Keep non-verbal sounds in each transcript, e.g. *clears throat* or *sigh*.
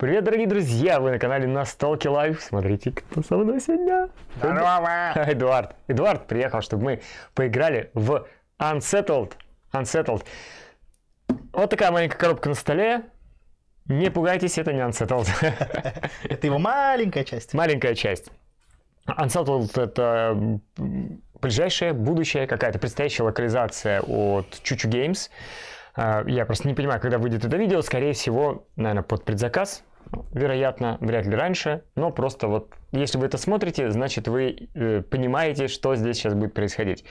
Привет, дорогие друзья! Вы на канале Настолки Лайв. Смотрите, кто со мной сегодня. Здорово! *laughs* Эдуард. Эдуард приехал, чтобы мы поиграли в Unsettled. Unsettled. Вот такая маленькая коробка на столе. Не пугайтесь, это не Unsettled. *laughs* Это его маленькая часть. Маленькая часть. Unsettled — это ближайшее будущее, какая-то предстоящая локализация от Chuchu Games. А, я просто не понимаю, когда выйдет это видео. Скорее всего, наверное, под предзаказ вероятно, вряд ли раньше, но просто вот, если вы это смотрите, значит вы э, понимаете, что здесь сейчас будет происходить.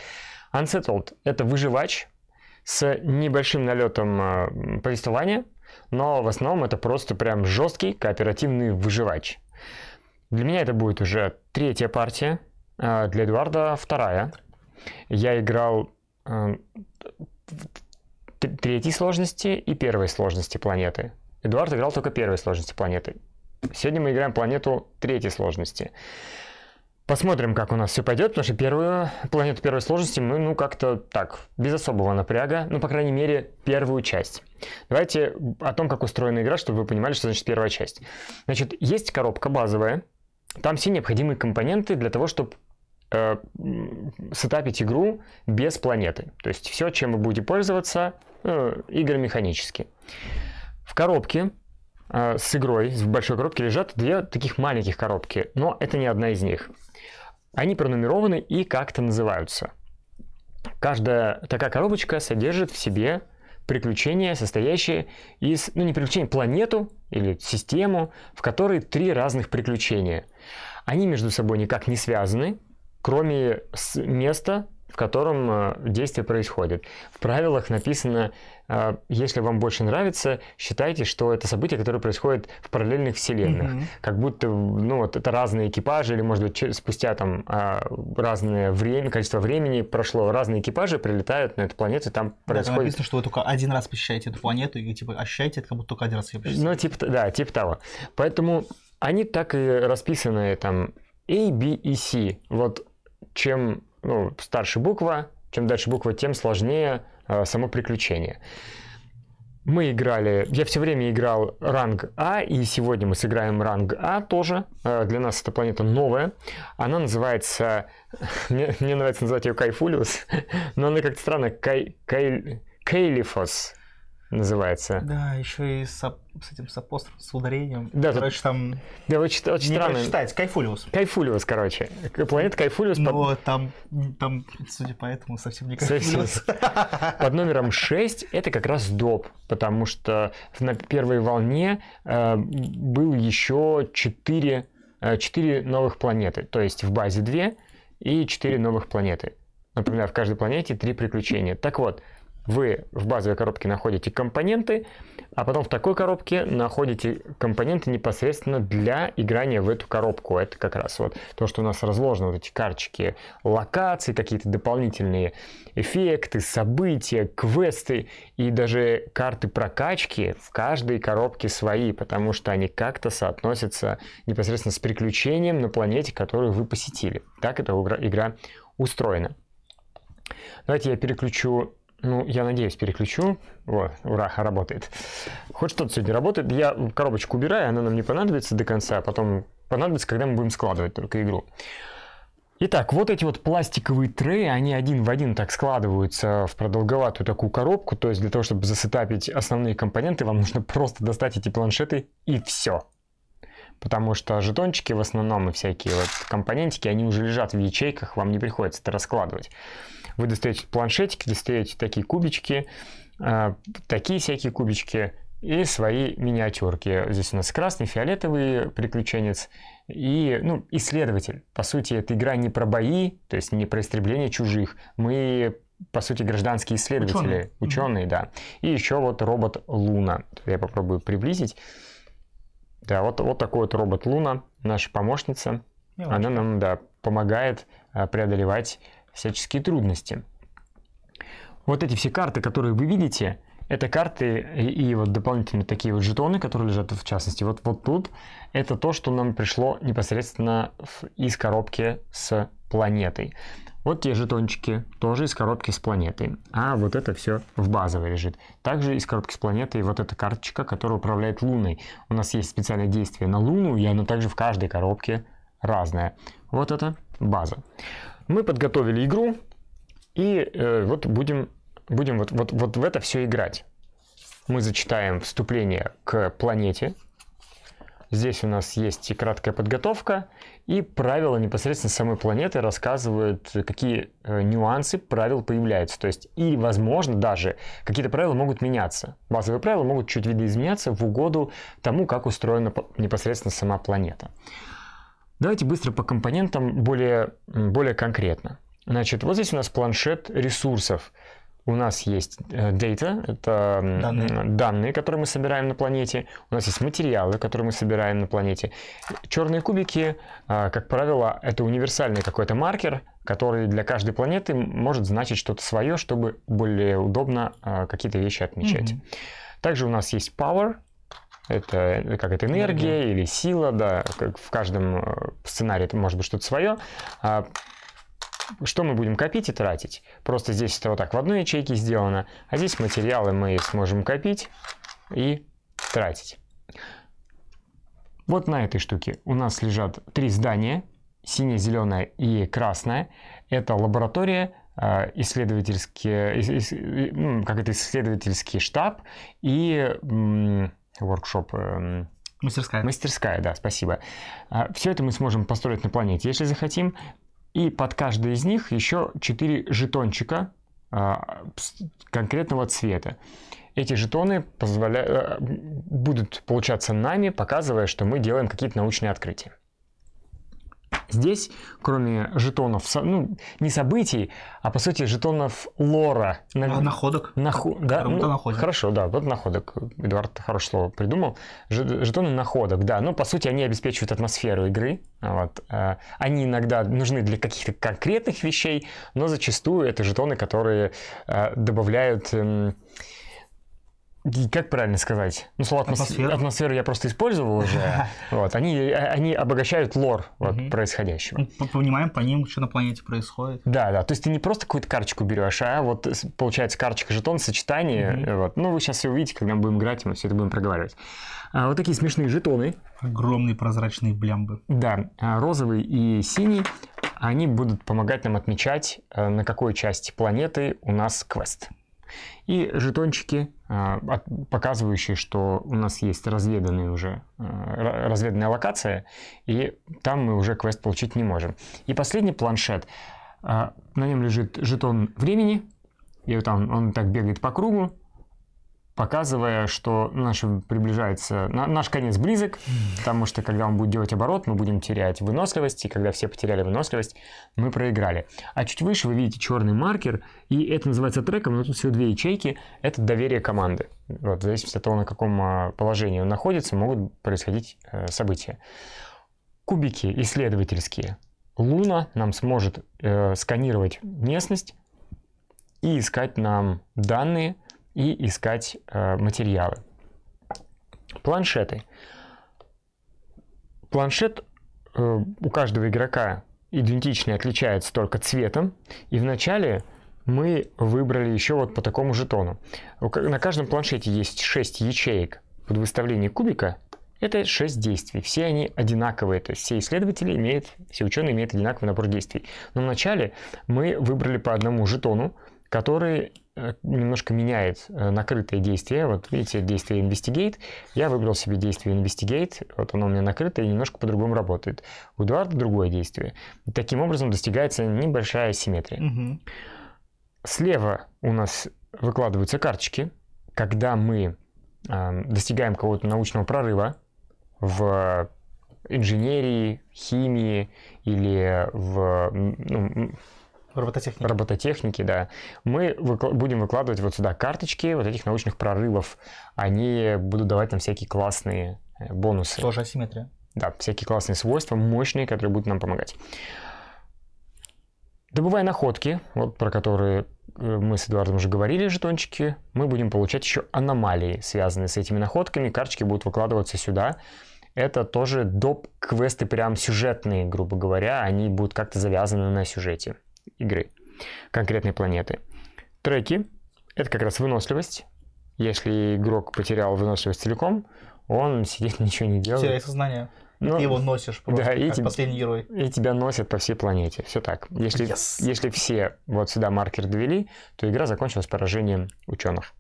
Unsettled — это выживач с небольшим налетом э, повествования, но в основном это просто прям жесткий кооперативный выживач. Для меня это будет уже третья партия, э, для Эдуарда вторая. Я играл э, третьей сложности и первой сложности планеты. Эдуард играл только первой сложности планеты. Сегодня мы играем планету третьей сложности. Посмотрим, как у нас все пойдет, потому что первую планету первой сложности мы, ну, как-то так, без особого напряга, ну, по крайней мере, первую часть. Давайте о том, как устроена игра, чтобы вы понимали, что значит первая часть. Значит, есть коробка базовая, там все необходимые компоненты для того, чтобы э, сетапить игру без планеты. То есть все, чем вы будете пользоваться, э, игры механически. В коробке а, с игрой, в большой коробке лежат две таких маленьких коробки, но это не одна из них. Они пронумерованы и как-то называются. Каждая такая коробочка содержит в себе приключения, состоящие из, ну не приключения, планету или систему, в которой три разных приключения. Они между собой никак не связаны, кроме места, в котором а, действие происходит. В правилах написано а, если вам больше нравится, считайте, что это событие, которое происходит в параллельных вселенных. Mm-hmm. Как будто, ну, вот это разные экипажи, или, может быть, спустя там а, разное время, количество времени прошло, разные экипажи прилетают на эту планету, и там да, происходит... Там написано, что вы только один раз посещаете эту планету, и, типа, ощущаете это, как будто только один раз ее Ну, типа, да, типа того. Поэтому они так и расписаны, там, A, B и C. Вот чем ну, старше буква, чем дальше буква, тем сложнее Э, само приключение. Мы играли, я все время играл ранг А, и сегодня мы сыграем ранг А тоже. Э, для нас эта планета новая. Она называется, *laughs* мне, мне нравится называть ее Кайфулиус, *laughs* но она как-то странно, Кай, Кай, Кейлифос называется. Да, еще и с, с этим с апострофом, с ударением. Да, короче, там... Да, очень, очень не странно. прочитать, Кайфулиус. Кайфулиус, короче. Планета Кайфулиус. Но под... Ну, там, там, судя по этому, совсем не Кайфулиус. Под номером 6 это как раз доп, потому что на первой волне э, был еще 4, 4 э, новых планеты, то есть в базе 2 и 4 новых планеты. Например, в каждой планете 3 приключения. Так вот, вы в базовой коробке находите компоненты, а потом в такой коробке находите компоненты непосредственно для играния в эту коробку. Это как раз вот то, что у нас разложено, вот эти карточки локации, какие-то дополнительные эффекты, события, квесты и даже карты прокачки в каждой коробке свои, потому что они как-то соотносятся непосредственно с приключением на планете, которую вы посетили. Так эта игра устроена. Давайте я переключу ну, я надеюсь, переключу. Вот, ура, работает. Хоть что-то сегодня работает. Я коробочку убираю, она нам не понадобится до конца, а потом понадобится, когда мы будем складывать только игру. Итак, вот эти вот пластиковые треи, они один в один так складываются в продолговатую такую коробку. То есть для того, чтобы засетапить основные компоненты, вам нужно просто достать эти планшеты и все. Потому что жетончики в основном и всякие вот компонентики, они уже лежат в ячейках, вам не приходится это раскладывать вы достаете планшетики, достаете такие кубички, а, такие всякие кубички и свои миниатюрки. Здесь у нас красный, фиолетовый приключенец и ну, исследователь. По сути, эта игра не про бои, то есть не про истребление чужих. Мы по сути, гражданские исследователи, ученые, ученые да. И еще вот робот Луна. Я попробую приблизить. Да, вот, вот такой вот робот Луна, наша помощница. Мелочь. Она нам, да, помогает а, преодолевать всяческие трудности. Вот эти все карты, которые вы видите, это карты и, и вот дополнительно такие вот жетоны, которые лежат в частности вот, вот тут. Это то, что нам пришло непосредственно в, из коробки с планетой. Вот те жетончики тоже из коробки с планетой. А вот это все в базовой лежит. Также из коробки с планетой вот эта карточка, которая управляет Луной. У нас есть специальное действие на Луну, и оно также в каждой коробке разное. Вот это база. Мы подготовили игру, и э, вот будем, будем вот, вот, вот в это все играть. Мы зачитаем вступление к планете. Здесь у нас есть и краткая подготовка, и правила непосредственно самой планеты рассказывают, какие э, нюансы правил появляются. То есть, и, возможно, даже какие-то правила могут меняться. Базовые правила могут чуть видоизменяться в угоду тому, как устроена непосредственно сама планета. Давайте быстро по компонентам более, более конкретно. Значит, вот здесь у нас планшет ресурсов. У нас есть э, data, это данные. данные, которые мы собираем на планете. У нас есть материалы, которые мы собираем на планете. Черные кубики, а, как правило, это универсальный какой-то маркер, который для каждой планеты может значить что-то свое, чтобы более удобно а, какие-то вещи отмечать. Угу. Также у нас есть power, это э, как это энергия mm -hmm. или сила, да, как в каждом э, сценарии это может быть что-то свое. А что мы будем копить и тратить? Просто здесь это вот так в одной ячейке сделано, а здесь материалы мы сможем копить и тратить. Вот на этой штуке у нас лежат три здания, синее, зеленое и красное. Это лаборатория, а, исследовательский, как это, исследовательский штаб и воркшоп... Эм, мастерская. Мастерская, да, спасибо. А, Все это мы сможем построить на планете, если захотим. И под каждый из них еще 4 жетончика а, конкретного цвета. Эти жетоны позволя... Э, будут получаться нами, показывая, что мы делаем какие-то научные открытия. Здесь, кроме жетонов, ну, не событий, а по сути жетонов лора. На... А, находок. Наху... Да? Ну, находит. Хорошо, да, вот находок. Эдуард хорошее слово придумал. Жетоны находок, да. Ну, по сути, они обеспечивают атмосферу игры. Вот. Э, они иногда нужны для каких-то конкретных вещей, но зачастую это жетоны, которые э, добавляют эм, как правильно сказать? Ну, слово атмосферу, атмосферу я просто использовал уже. *laughs* Вот, они, э, они обогащают лор вот, угу. происходящего. Мы ну, понимаем по ним, что на планете происходит. Да, да. То есть ты не просто какую-то карточку берешь, а вот получается карточка, жетон, сочетание. Угу. Вот. Ну, вы сейчас все увидите, когда мы будем играть, мы все это будем проговаривать. А, вот такие смешные жетоны. Огромные прозрачные блямбы. Да, а, розовый и синий. Они будут помогать нам отмечать, э, на какой части планеты у нас квест. И жетончики а, показывающий, что у нас есть разведанные уже, э, разведанная локация, и там мы уже квест получить не можем. И последний планшет. А, на нем лежит жетон времени, и там он так бегает по кругу, показывая, что наш приближается, наш конец близок, потому что когда он будет делать оборот, мы будем терять выносливость, и когда все потеряли выносливость, мы проиграли. А чуть выше вы видите черный маркер, и это называется треком, но тут всего две ячейки, это доверие команды. Вот, в зависимости от того, на каком а, положении он находится, могут происходить э, события. Кубики исследовательские. Луна нам сможет э, сканировать местность и искать нам данные, и искать э, материалы. Планшеты. Планшет э, у каждого игрока идентичный, отличается только цветом. И вначале мы выбрали еще вот по такому жетону. На каждом планшете есть 6 ячеек под выставление кубика. Это 6 действий. Все они одинаковые. То есть все исследователи имеют, все ученые имеют одинаковый набор действий. Но вначале мы выбрали по одному жетону, который Э, немножко меняет э, накрытое действие. Вот видите, действие Investigate. Я выбрал себе действие Investigate. Вот оно у меня накрыто и немножко по-другому работает. У Эдуарда другое действие. Таким образом достигается небольшая симметрия. Угу. Слева у нас выкладываются карточки. Когда мы э, достигаем какого-то научного прорыва в инженерии, химии или в ну, робототехники. робототехники, да, мы выкла- будем выкладывать вот сюда карточки вот этих научных прорывов. Они будут давать нам всякие классные э, бонусы. Тоже асимметрия. Да, всякие классные свойства, мощные, которые будут нам помогать. Добывая находки, вот про которые э, мы с Эдуардом уже говорили, жетончики, мы будем получать еще аномалии, связанные с этими находками. Карточки будут выкладываться сюда. Это тоже доп-квесты прям сюжетные, грубо говоря. Они будут как-то завязаны на сюжете игры, конкретной планеты. Треки — это как раз выносливость. Если игрок потерял выносливость целиком, он сидит, *laughs* ничего не делает. Теряет сознание. Ну, ты его носишь просто, да, и как тебе, герой. И тебя носят по всей планете. Все так. Если, yes. если все вот сюда маркер довели, то игра закончилась поражением ученых.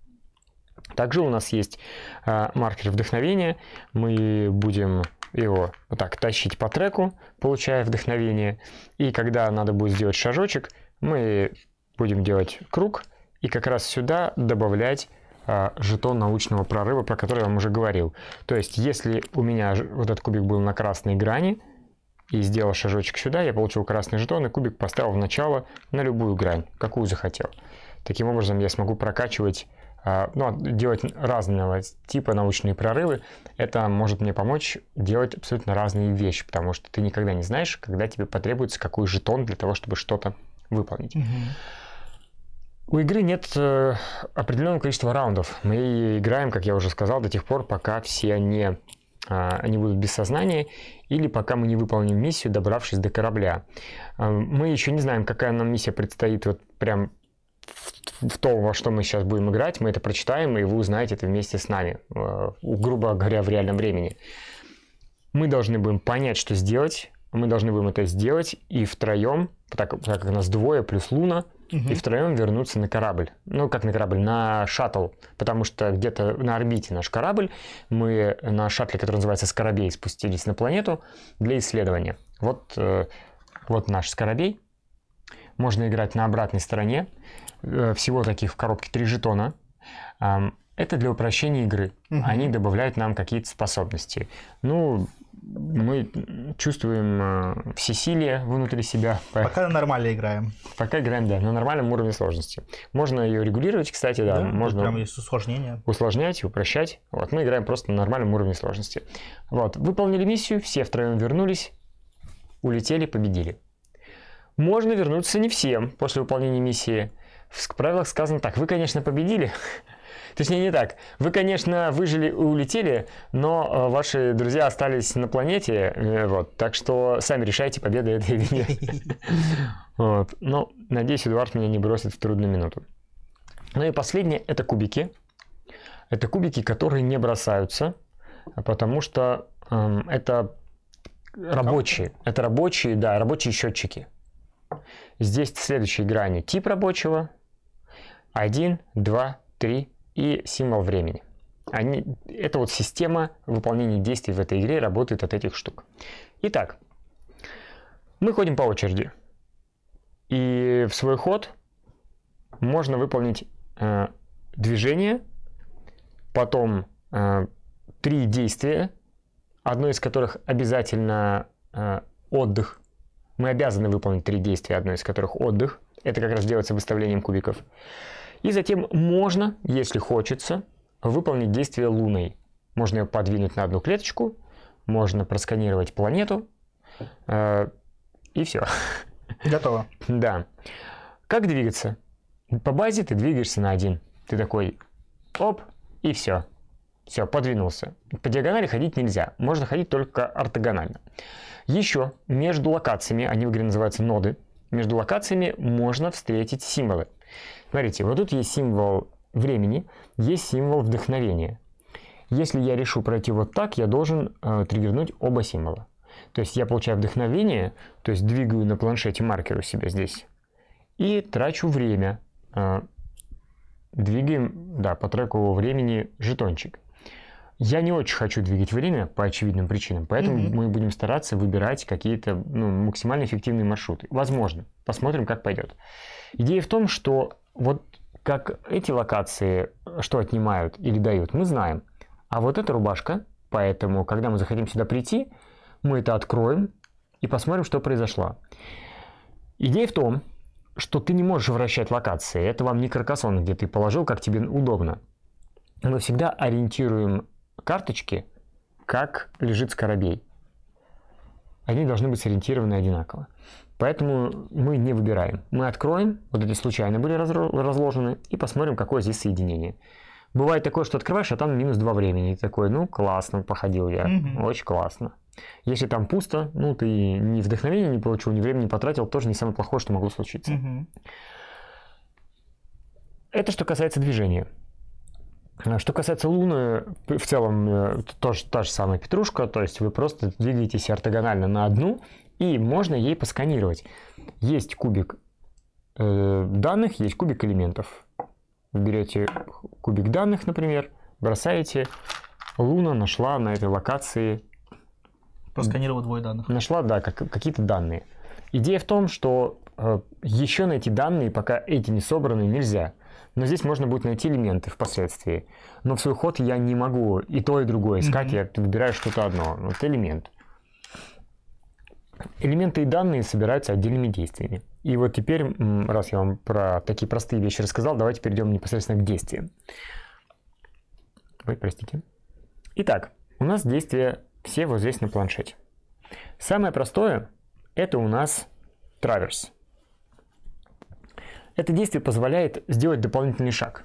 Также у нас есть э, маркер вдохновения. Мы будем его вот так тащить по треку, получая вдохновение. И когда надо будет сделать шажочек, мы будем делать круг и как раз сюда добавлять а, жетон научного прорыва, про который я вам уже говорил. То есть, если у меня вот этот кубик был на красной грани, и сделал шажочек сюда, я получил красный жетон, и кубик поставил в начало на любую грань, какую захотел. Таким образом, я смогу прокачивать а, ну, а делать разного типа научные прорывы, это может мне помочь делать абсолютно разные вещи, потому что ты никогда не знаешь, когда тебе потребуется какой жетон для того, чтобы что-то выполнить. Угу. У игры нет э, определенного количества раундов. Мы играем, как я уже сказал, до тех пор, пока все не а, они будут без сознания, или пока мы не выполним миссию, добравшись до корабля. Э, мы еще не знаем, какая нам миссия предстоит вот прям в то, во что мы сейчас будем играть, мы это прочитаем, и вы узнаете это вместе с нами, э, грубо говоря, в реальном времени. Мы должны будем понять, что сделать, мы должны будем это сделать, и втроем, так, так как нас двое плюс Луна, угу. и втроем вернуться на корабль. Ну, как на корабль, на шаттл, потому что где-то на орбите наш корабль, мы на шаттле, который называется «Скоробей», спустились на планету для исследования. Вот, э, вот наш «Скоробей». Можно играть на обратной стороне. Э, всего таких в коробке три жетона. Это для упрощения игры. Они добавляют нам какие-то способности. Ну, мы чувствуем э, всесилие внутри себя. Пока нормально играем. Пока играем, да, на нормальном уровне сложности. Можно ее регулировать, кстати, да. да можно прям есть усложнение. Усложнять, упрощать. Вот, мы играем просто на нормальном уровне сложности. Вот, выполнили миссию, все втроем вернулись, улетели, победили. Можно вернуться не всем после выполнения миссии. В правилах сказано так, вы, конечно, победили, *laughs* точнее не, так. Вы, конечно, выжили и улетели, но э, ваши друзья остались на планете, э, вот. Так что сами решайте, победа это или нет. *laughs* Вот. Ну, надеюсь, Эдуард меня не бросит в трудную минуту. Ну и последнее – это кубики. Это кубики, которые не бросаются, потому что э, это рабочие. Это рабочие, да, рабочие счетчики. Здесь следующие грани. Тип рабочего – 1, 2, 3 и символ времени. Они, эта вот система выполнения действий в этой игре работает от этих штук. Итак, мы ходим по очереди. И в свой ход можно выполнить э, движение, потом э, три действия, одно из которых обязательно э, отдых. Мы обязаны выполнить три действия, одно из которых отдых. Это как раз делается выставлением кубиков. И затем можно, если хочется, выполнить действие Луной. Можно ее подвинуть на одну клеточку, можно просканировать планету, э, и все. Готово. *laughs* Да. Как двигаться? По базе ты двигаешься на один. Ты такой, оп, и все. Все, подвинулся. По диагонали ходить нельзя. Можно ходить только ортогонально. Еще между локациями, они в игре называются ноды, между локациями можно встретить символы. Смотрите, вот тут есть символ времени, есть символ вдохновения. Если я решу пройти вот так, я должен э, триггернуть оба символа. То есть я получаю вдохновение, то есть двигаю на планшете маркер у себя здесь. И трачу время. Э, двигаем, да, по треку времени жетончик. Я не очень хочу двигать время по очевидным причинам, поэтому mm-hmm. мы будем стараться выбирать какие-то ну, максимально эффективные маршруты. Возможно, посмотрим, как пойдет. Идея в том, что вот как эти локации, э, что отнимают или дают, мы знаем. А вот эта рубашка, поэтому, когда мы захотим сюда прийти, мы это откроем и посмотрим, что произошло. Идея в том, что ты не можешь вращать локации. Это вам не каркасон, где ты положил, как тебе удобно. Мы всегда ориентируем карточки, как лежит скоробей. Они должны быть сориентированы одинаково. Поэтому мы не выбираем. Мы откроем, вот эти случайно были разложены, и посмотрим, какое здесь соединение. Бывает такое, что открываешь, а там минус 2 времени. И такой, ну, классно, походил я, mm очень классно. Если там пусто, ну, ты ни вдохновения не получил, ни времени не потратил, тоже не самое плохое, что могло случиться. mm Это что касается движения. А что касается Луны, в целом э, тоже та же самая петрушка, то есть вы просто двигаетесь ортогонально на одну, и можно ей посканировать. Есть кубик э, данных, есть кубик элементов. Берете кубик данных, например, бросаете. Луна нашла на этой локации... Просканировала двое данных. Нашла, да, как, какие-то данные. Идея в том, что э, еще найти данные, пока эти не собраны, нельзя. Но здесь можно будет найти элементы впоследствии. Но в свой ход я не могу и то, и другое искать. Mm-hmm. Я выбираю что-то одно. Вот элемент. Элементы и данные собираются отдельными действиями. И вот теперь, раз я вам про такие простые вещи рассказал, давайте перейдем непосредственно к действиям. Ой, простите. Итак, у нас действия все вот здесь на планшете. Самое простое это у нас траверс. Это действие позволяет сделать дополнительный шаг.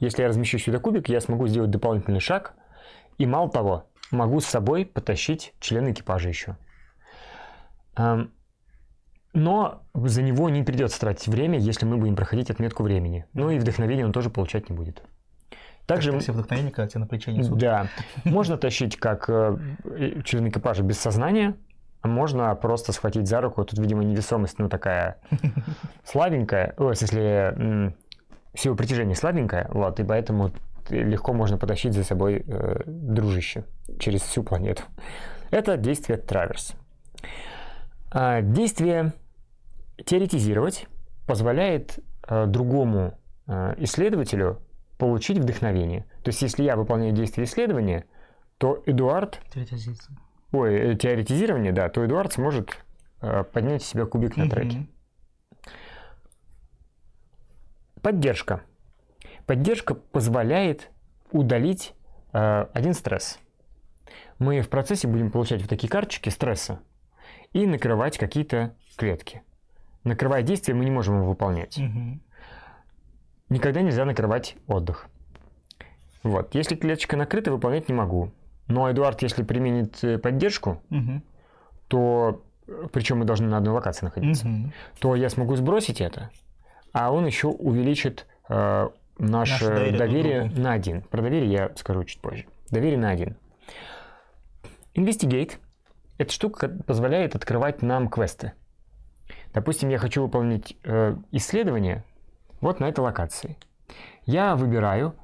Если я размещу сюда кубик, я смогу сделать дополнительный шаг. И мало того, могу с собой потащить члена экипажа еще. Эм, но за него не придется тратить время, если мы будем проходить отметку времени. Ну и вдохновение он тоже получать не будет. Также... все вдохновение, когда тебя на плече несут. Да. Можно тащить как э, э, член экипажа без сознания, можно просто схватить за руку. Тут, видимо, невесомость, ну, такая *laughs* слабенькая. Ой, ну, в сила притяжения слабенькая, вот, и поэтому легко можно потащить за собой э, дружище через всю планету. Это действие траверс. А действие теоретизировать позволяет э, другому э, исследователю получить вдохновение. То есть, если я выполняю действие исследования, то Эдуард... Теоретизирует ой, э, теоретизирование, да, то Эдуард сможет э, поднять себя кубик на треке. Поддержка. Поддержка позволяет удалить э, один стресс. Мы в процессе будем получать вот такие карточки стресса и накрывать какие-то клетки. Накрывая действие, мы не можем его выполнять. Угу. Никогда нельзя накрывать отдых. Вот, если клеточка накрыта, выполнять не могу. Но Эдуард, если применит э, поддержку, угу. то причем мы должны на одной локации находиться, угу. то я смогу сбросить это, а он еще увеличит э, наше, наше доверие, доверие на один. Про доверие я скажу чуть позже. Доверие на один. Investigate – эта штука позволяет открывать нам квесты. Допустим, я хочу выполнить э, исследование вот на этой локации. Я выбираю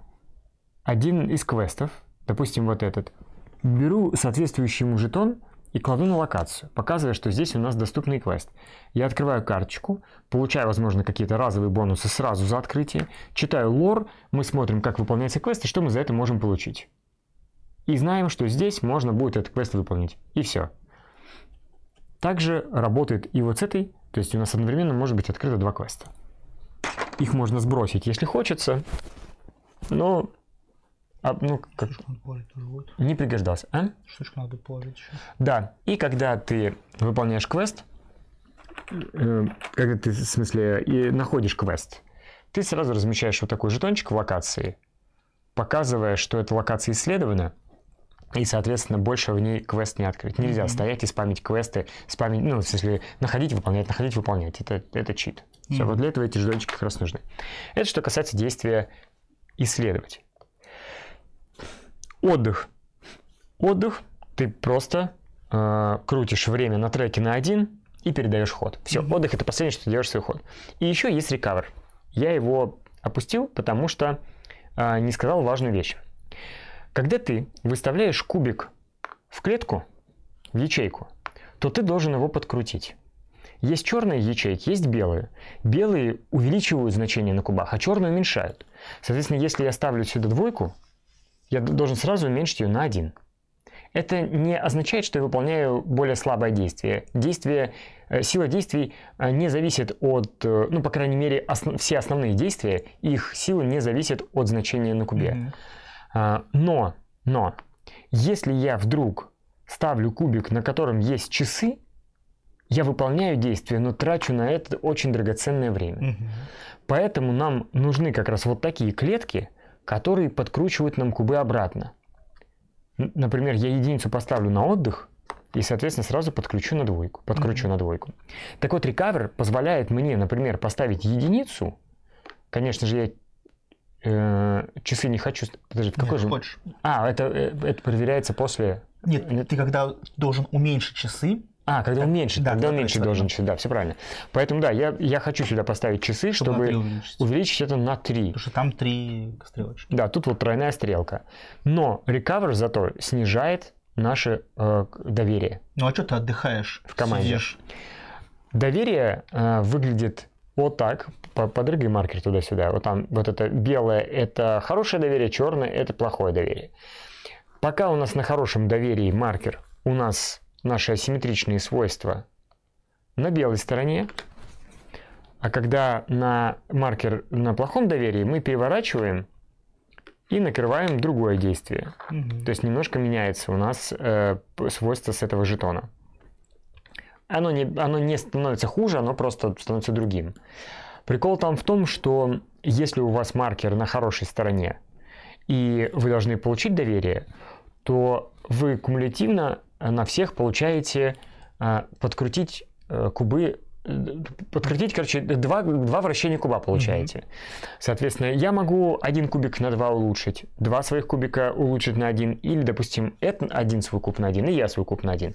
один из квестов, допустим, вот этот – беру соответствующий ему жетон и кладу на локацию, показывая, что здесь у нас доступный квест. Я открываю карточку, получаю, возможно, какие-то разовые бонусы сразу за открытие, читаю лор, мы смотрим, как выполняется квест и что мы за это можем получить. И знаем, что здесь можно будет этот квест выполнить. И все. Также работает и вот с этой, то есть у нас одновременно может быть открыто два квеста. Их можно сбросить, если хочется, но а, ну, как... Не пригождался, а? Штучку надо положить еще. Да, и когда ты выполняешь квест, э, когда ты, в смысле, и находишь квест, ты сразу размещаешь вот такой жетончик в локации, показывая, что эта локация исследована, и, соответственно, больше в ней квест не открыть. Нельзя mm-hmm. стоять и спамить квесты, спамить, ну, в смысле, находить, выполнять, находить, выполнять. Это, это чит. Mm-hmm. Все, вот для этого эти жетончики как раз нужны. Это что касается действия исследовать. Отдых. Отдых. Ты просто э, крутишь время на треке на один и передаешь ход. Все, mm-hmm. отдых это последнее, что ты делаешь свой ход. И еще есть рекавер. Я его опустил, потому что э, не сказал важную вещь. Когда ты выставляешь кубик в клетку, в ячейку, то ты должен его подкрутить. Есть черные ячейки, есть белые. Белые увеличивают значение на кубах, а черные уменьшают. Соответственно, если я ставлю сюда двойку, я должен сразу уменьшить ее на 1. Это не означает, что я выполняю более слабое действие. Действие, э, сила действий э, не зависит от, э, ну, по крайней мере, основ, все основные действия, их сила не зависит от значения на кубе. Mm-hmm. Но, но, если я вдруг ставлю кубик, на котором есть часы, я выполняю действие, но трачу на это очень драгоценное время. Угу. Поэтому нам нужны как раз вот такие клетки, которые подкручивают нам кубы обратно. Например, я единицу поставлю на отдых и, соответственно, сразу подключу на двойку. Подкручу mm-hmm. на двойку. Так вот, рекавер позволяет мне, например, поставить единицу. Конечно же, я э, часы не хочу. Подожди, в какой же? Хочешь. А, это, э, это проверяется после. Нет, ты когда должен уменьшить часы, а, когда он меньше, да, когда он меньше должен часы, да, все правильно. Поэтому, да, я, я хочу сюда поставить часы, чтобы, чтобы увеличить это на 3. Потому что там 3 стрелочки. Да, тут вот тройная стрелка. Но recover зато снижает наше э, доверие. Ну а что ты отдыхаешь? В команде. Сидишь? Доверие э, выглядит вот так. Подрыгай маркер туда-сюда. Вот там вот это белое – это хорошее доверие, черное – это плохое доверие. Пока у нас на хорошем доверии маркер, у нас наши асимметричные свойства на белой стороне, а когда на маркер на плохом доверии мы переворачиваем и накрываем другое действие. Угу. То есть немножко меняется у нас э, свойство с этого жетона. Оно не, оно не становится хуже, оно просто становится другим. Прикол там в том, что если у вас маркер на хорошей стороне, и вы должны получить доверие, то вы кумулятивно Э, на всех получаете э, подкрутить э, кубы подкрутить, короче, два, два вращения куба получаете. Mm-hmm. Соответственно, я могу один кубик на два улучшить, два своих кубика улучшить на один, или, допустим, это один свой куб на один, и я свой куб на один.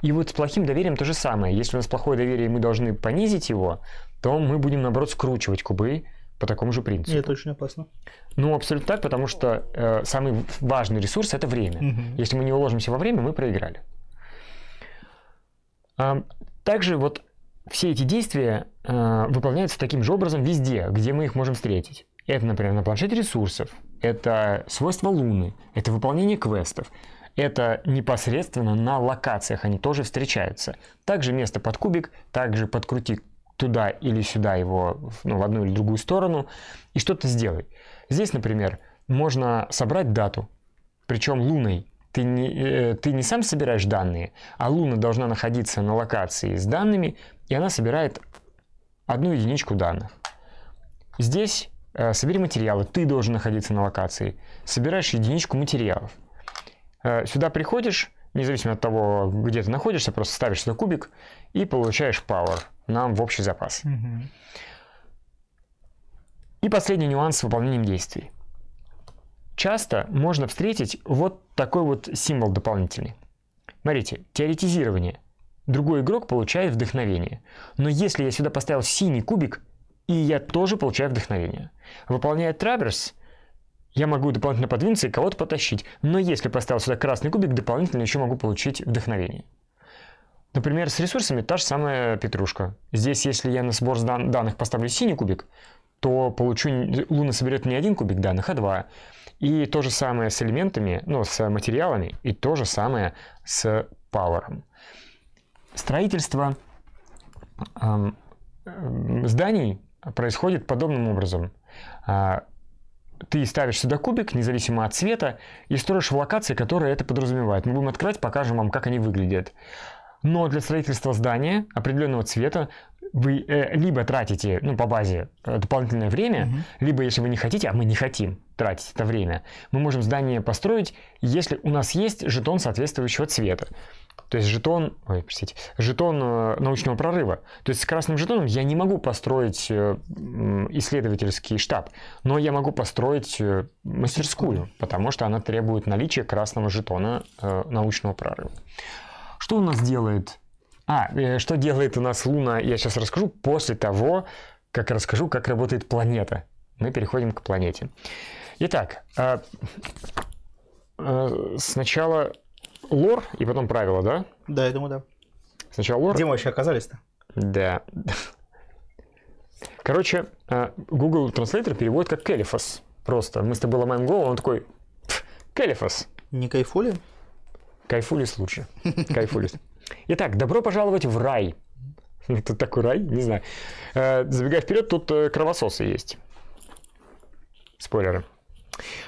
И вот с плохим доверием то же самое. Если у нас плохое доверие, и мы должны понизить его, то мы будем, наоборот, скручивать кубы, по такому же принципу. И это очень опасно. Ну, абсолютно так, потому что э, самый важный ресурс это время. Угу. Если мы не уложимся во время, мы проиграли. А, также вот все эти действия э, выполняются таким же образом везде, где мы их можем встретить. Это, например, на планшете ресурсов, это свойства Луны, это выполнение квестов, это непосредственно на локациях они тоже встречаются. Также место под кубик, также подкрути туда или сюда его, ну, в одну или другую сторону, и что-то сделай. Здесь, например, можно собрать дату, причем луной. Ты не, э, ты не сам собираешь данные, а луна должна находиться на локации с данными, и она собирает одну единичку данных. Здесь э, собери материалы, ты должен находиться на локации. Собираешь единичку материалов. Э, сюда приходишь, независимо от того, где ты находишься, просто ставишь на кубик и получаешь power нам в общий запас. И последний нюанс с выполнением действий. Часто можно встретить вот такой вот символ дополнительный. Смотрите, теоретизирование. Другой игрок получает вдохновение. Но если я сюда поставил синий кубик, и я тоже получаю вдохновение. Выполняя траверс, я могу дополнительно подвинуться и кого-то потащить. Но если поставил сюда красный кубик, дополнительно еще могу получить вдохновение. Например, с ресурсами та же самая петрушка. Здесь, если я на сбор дан данных поставлю синий кубик, то получу, Луна соберет не один кубик данных, а два. И то же самое с элементами, ну, с материалами, и то же самое с пауэром. Строительство э, зданий происходит подобным образом. А, ты ставишь сюда кубик, независимо от цвета, и строишь в локации, которая это подразумевает. Мы будем открывать, покажем вам, как они выглядят. Но для строительства здания определенного цвета вы э, либо тратите ну, по базе э, дополнительное время, угу. либо если вы не хотите, а мы не хотим тратить это время, мы можем здание построить, если у нас есть жетон соответствующего цвета. То есть жетон, ой, простите, жетон э, научного прорыва. То есть с красным жетоном я не могу построить э, исследовательский штаб, но я могу построить мастерскую, потому что она требует наличия красного жетона научного прорыва. Что у нас делает? А, э, что делает у нас Луна, я сейчас расскажу после того, как расскажу, как работает планета. Мы переходим к планете. Итак, а, а, сначала лор и потом правила, да? Да, я думаю, да. Сначала лор. Где мы вообще оказались-то? Да. Короче, а, Google Translator переводит как Келифас. Просто. Мы с тобой ломаем голову, он такой Келифас. Не кайфули? Кайфулис лучше. Кайфулис. Итак, добро пожаловать в рай. Это такой рай, не знаю. Э, забегая вперед, тут э, кровососы есть. Спойлеры.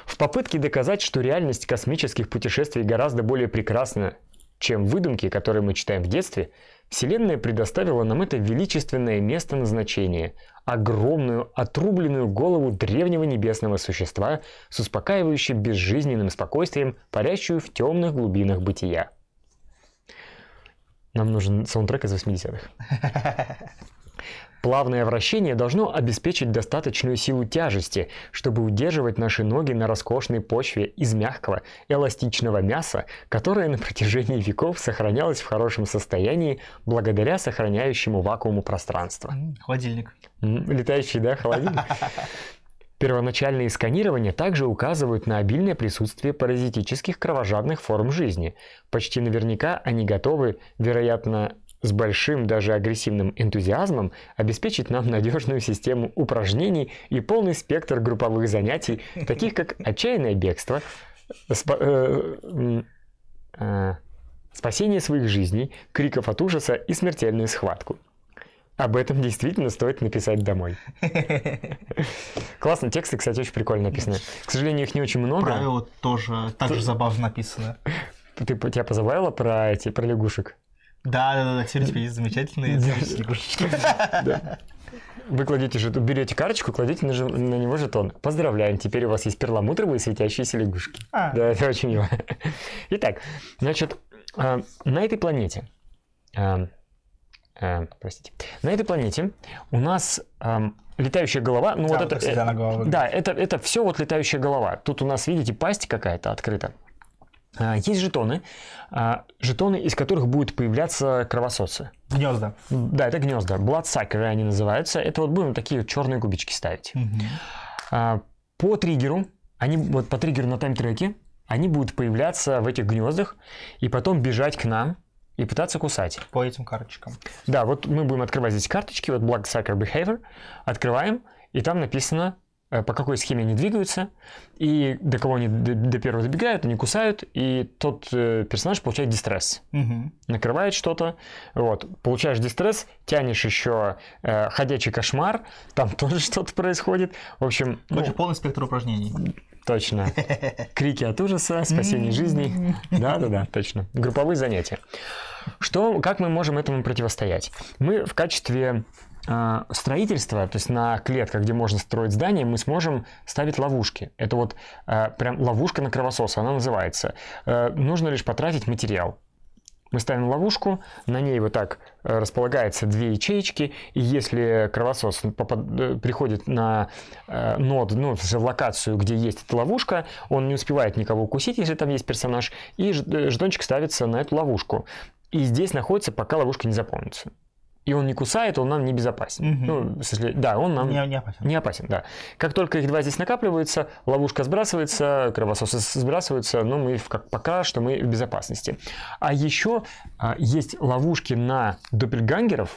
В попытке доказать, что реальность космических путешествий гораздо более прекрасна, чем выдумки, которые мы читаем в детстве, Вселенная предоставила нам это величественное место назначения – огромную отрубленную голову древнего небесного существа с успокаивающим безжизненным спокойствием, парящую в темных глубинах бытия. Нам нужен саундтрек из 80-х. *laughs* Плавное вращение должно обеспечить достаточную силу тяжести, чтобы удерживать наши ноги на роскошной почве из мягкого, эластичного мяса, которое на протяжении веков сохранялось в хорошем состоянии благодаря сохраняющему вакууму пространства. Холодильник. Летающий, да, холодильник? *laughs* Первоначальные сканирования также указывают на обильное присутствие паразитических кровожадных форм жизни. Почти наверняка они готовы, вероятно, с большим, даже агрессивным энтузиазмом обеспечить нам надежную систему упражнений и полный спектр групповых занятий, таких как отчаянное бегство, спа э э спасение своих жизней, криков от ужаса и смертельную схватку. Об этом действительно стоит написать домой. Классно, тексты, кстати, очень прикольно написаны. К сожалению, их не очень много. Правила тоже так же забавно написаны. Ты, тебя позабавило про эти, про лягушек? Да, да, да, все у тебя есть замечательные *laughs* Да. Вы кладете жетон, берете карточку, кладете на, на него жетон. Поздравляем, теперь у вас есть перламутровые светящиеся лягушки. А. Да, это очень мило. Итак, значит, э, на этой планете, э, э, простите, на этой планете у нас э, летающая голова, ну э, да, вот, вот это, э, да, это это все вот летающая голова. Тут у нас видите пасть какая-то открыта. А, есть жетоны, а, жетоны, из которых будут появляться кровососы. Гнезда. Да, это гнезда. Бладсакеры они называются. Это вот будем такие вот черные кубички ставить. Угу. По триггеру, они вот по триггеру на тайм-треке, они будут появляться в этих гнездах и потом бежать к нам и пытаться кусать. По этим карточкам. Да, вот мы будем открывать здесь карточки, вот Black Sucker Behavior, открываем, и там написано Э, по какой схеме они двигаются, и до кого они до, первого добегают, они кусают, и тот э, персонаж получает дистресс. Угу. Накрывает что-то, вот, получаешь дистресс, тянешь еще э, ходячий кошмар, там *laughs* тоже что-то происходит. В общем... Короче, ну, полный спектр упражнений. Точно. *laughs* Крики от ужаса, спасение жизни Да-да-да, точно. Групповые занятия. Что, как мы можем этому противостоять? Мы в качестве а, строительство, то есть на клетках, где можно строить здание, мы сможем ставить ловушки. Это вот а, прям ловушка на кровососа, она называется. Э, нужно лишь потратить материал. Мы ставим ловушку, на ней вот так э, располагается две ячеечки, и если кровосос э, приходит на э, нод, ну, в локацию, где есть эта ловушка, он не успевает никого укусить, если там есть персонаж, и жетончик ставится на эту ловушку. И здесь находится, пока ловушка не заполнится и он не кусает, он нам не безопасен. Угу. Ну, в смысле, да, он нам не, не, опасен. не опасен, да. Как только их два здесь накапливаются, ловушка сбрасывается, кровососы сбрасываются, но мы в, как, пока что мы в безопасности. А еще а, есть ловушки на допельгангеров,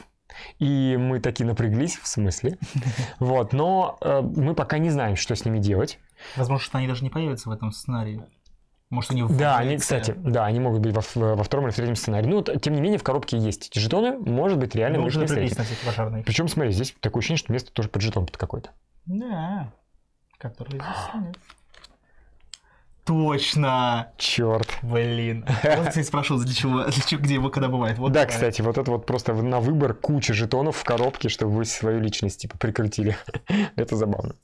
и мы такие напряглись, в смысле. *laughs* Вот, но э, мы пока не знаем, что с ними делать. Возможно, что они даже не появятся в этом сценарии. Может, они в Да, они, кстати, да, они могут быть во, э, во втором или в третьем сценарии. Ну, тем не менее, в коробке есть эти жетоны, может быть, реально нужно на всякий пожарный. Причем, смотри, здесь такое ощущение, что место тоже под жетон под какой-то. Да, который здесь нет. Точно! Черт. Блин. Вот, кстати, спрашивал, для чего, для чего, где его когда бывает. Вот да, бывает. кстати, вот это вот просто на выбор куча жетонов в коробке, чтобы вы свою личность типа прикрутили. *laughs* это забавно.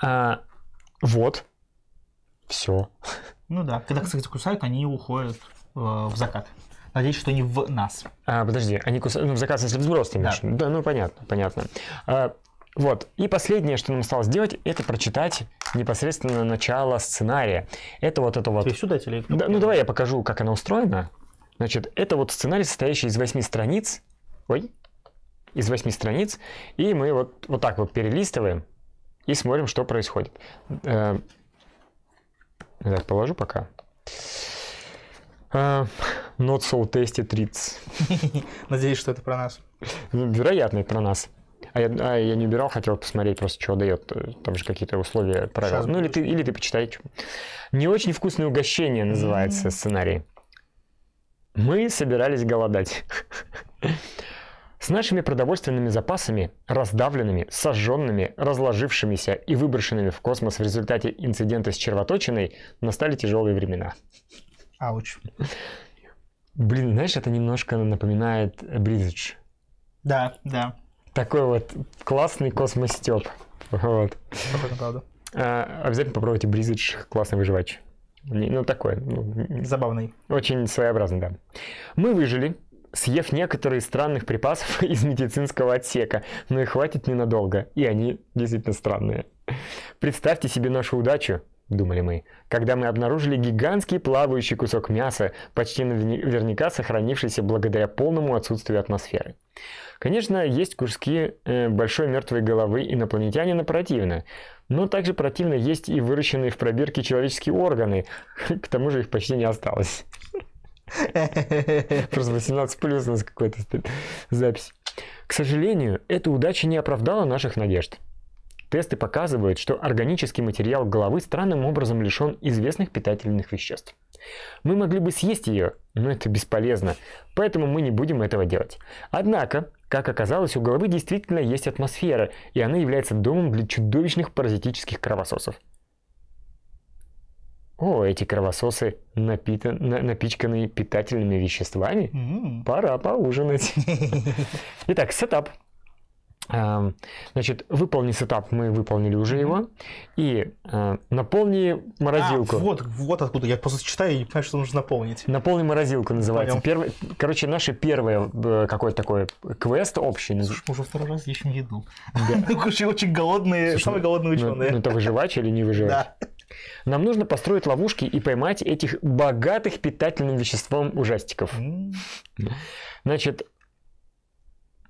А, вот все. Ну да, когда, кстати, кусают, они уходят э, в закат. Надеюсь, что не в нас. А, подожди, они кусают, ну, в закат, если в сброс ты имеешь. Да. да, ну понятно, понятно. А, вот, и последнее, что нам осталось сделать, это прочитать непосредственно начало сценария. Это вот это вот... Ты сюда телефон? Да, ну давай я покажу, как она устроена. Значит, это вот сценарий, состоящий из восьми страниц. Ой, из восьми страниц. И мы вот, вот так вот перелистываем и смотрим, что происходит. Э, так, положу пока. Uh, not so tasty treats. *laughs* Надеюсь, что это про нас. Ну, вероятно, это про нас. А я, а я не убирал, хотел посмотреть просто, что дает. Э, там же какие-то условия, правила. Сейчас ну, или ты, или ты почитай. Не очень вкусное угощение называется сценарий. Мы собирались голодать. *laughs* С нашими продовольственными запасами, раздавленными, сожженными, разложившимися и выброшенными в космос в результате инцидента с червоточиной, настали тяжелые времена. Ауч. Блин, знаешь, это немножко напоминает Бридж. Да, да. Такой вот классный космостеп. Вот. Правда. А, обязательно попробуйте Бридж, классный выживач. Ну, такой. Ну, Забавный. Очень своеобразный, да. Мы выжили, съев некоторые из странных припасов *laughs* из медицинского отсека, но их хватит ненадолго, и они действительно странные. Представьте себе нашу удачу, думали мы, когда мы обнаружили гигантский плавающий кусок мяса, почти наверняка сохранившийся благодаря полному отсутствию атмосферы. Конечно, есть куски э, большой мертвой головы инопланетянина противно, но также противно есть и выращенные в пробирке человеческие органы, *laughs* к тому же их почти не осталось. *laughs* Просто 18 плюс у нас какой-то запись. К сожалению, эта удача не оправдала наших надежд. Тесты показывают, что органический материал головы странным образом лишен известных питательных веществ. Мы могли бы съесть ее, но это бесполезно, поэтому мы не будем этого делать. Однако, как оказалось, у головы действительно есть атмосфера, и она является домом для чудовищных паразитических кровососов о, эти кровососы напита... на... напичканы питательными веществами, mm-hmm. пора поужинать. *laughs* Итак, сетап. Значит, выполни сетап, мы выполнили уже его. И а, наполни морозилку. А, вот, вот откуда. Я просто читаю и не понимаю, что нужно наполнить. Наполни морозилку называется. Первый, короче, наше первое какой-то такой квест общий. Слушай, мы уже второй раз ищем еду. Да. *laughs* Кушай, очень голодные, Слушай, самые голодные ну, ученые. Ну, ну это выживать или не выживать? Да. Нам нужно построить ловушки и поймать этих богатых питательным веществом ужастиков. Значит,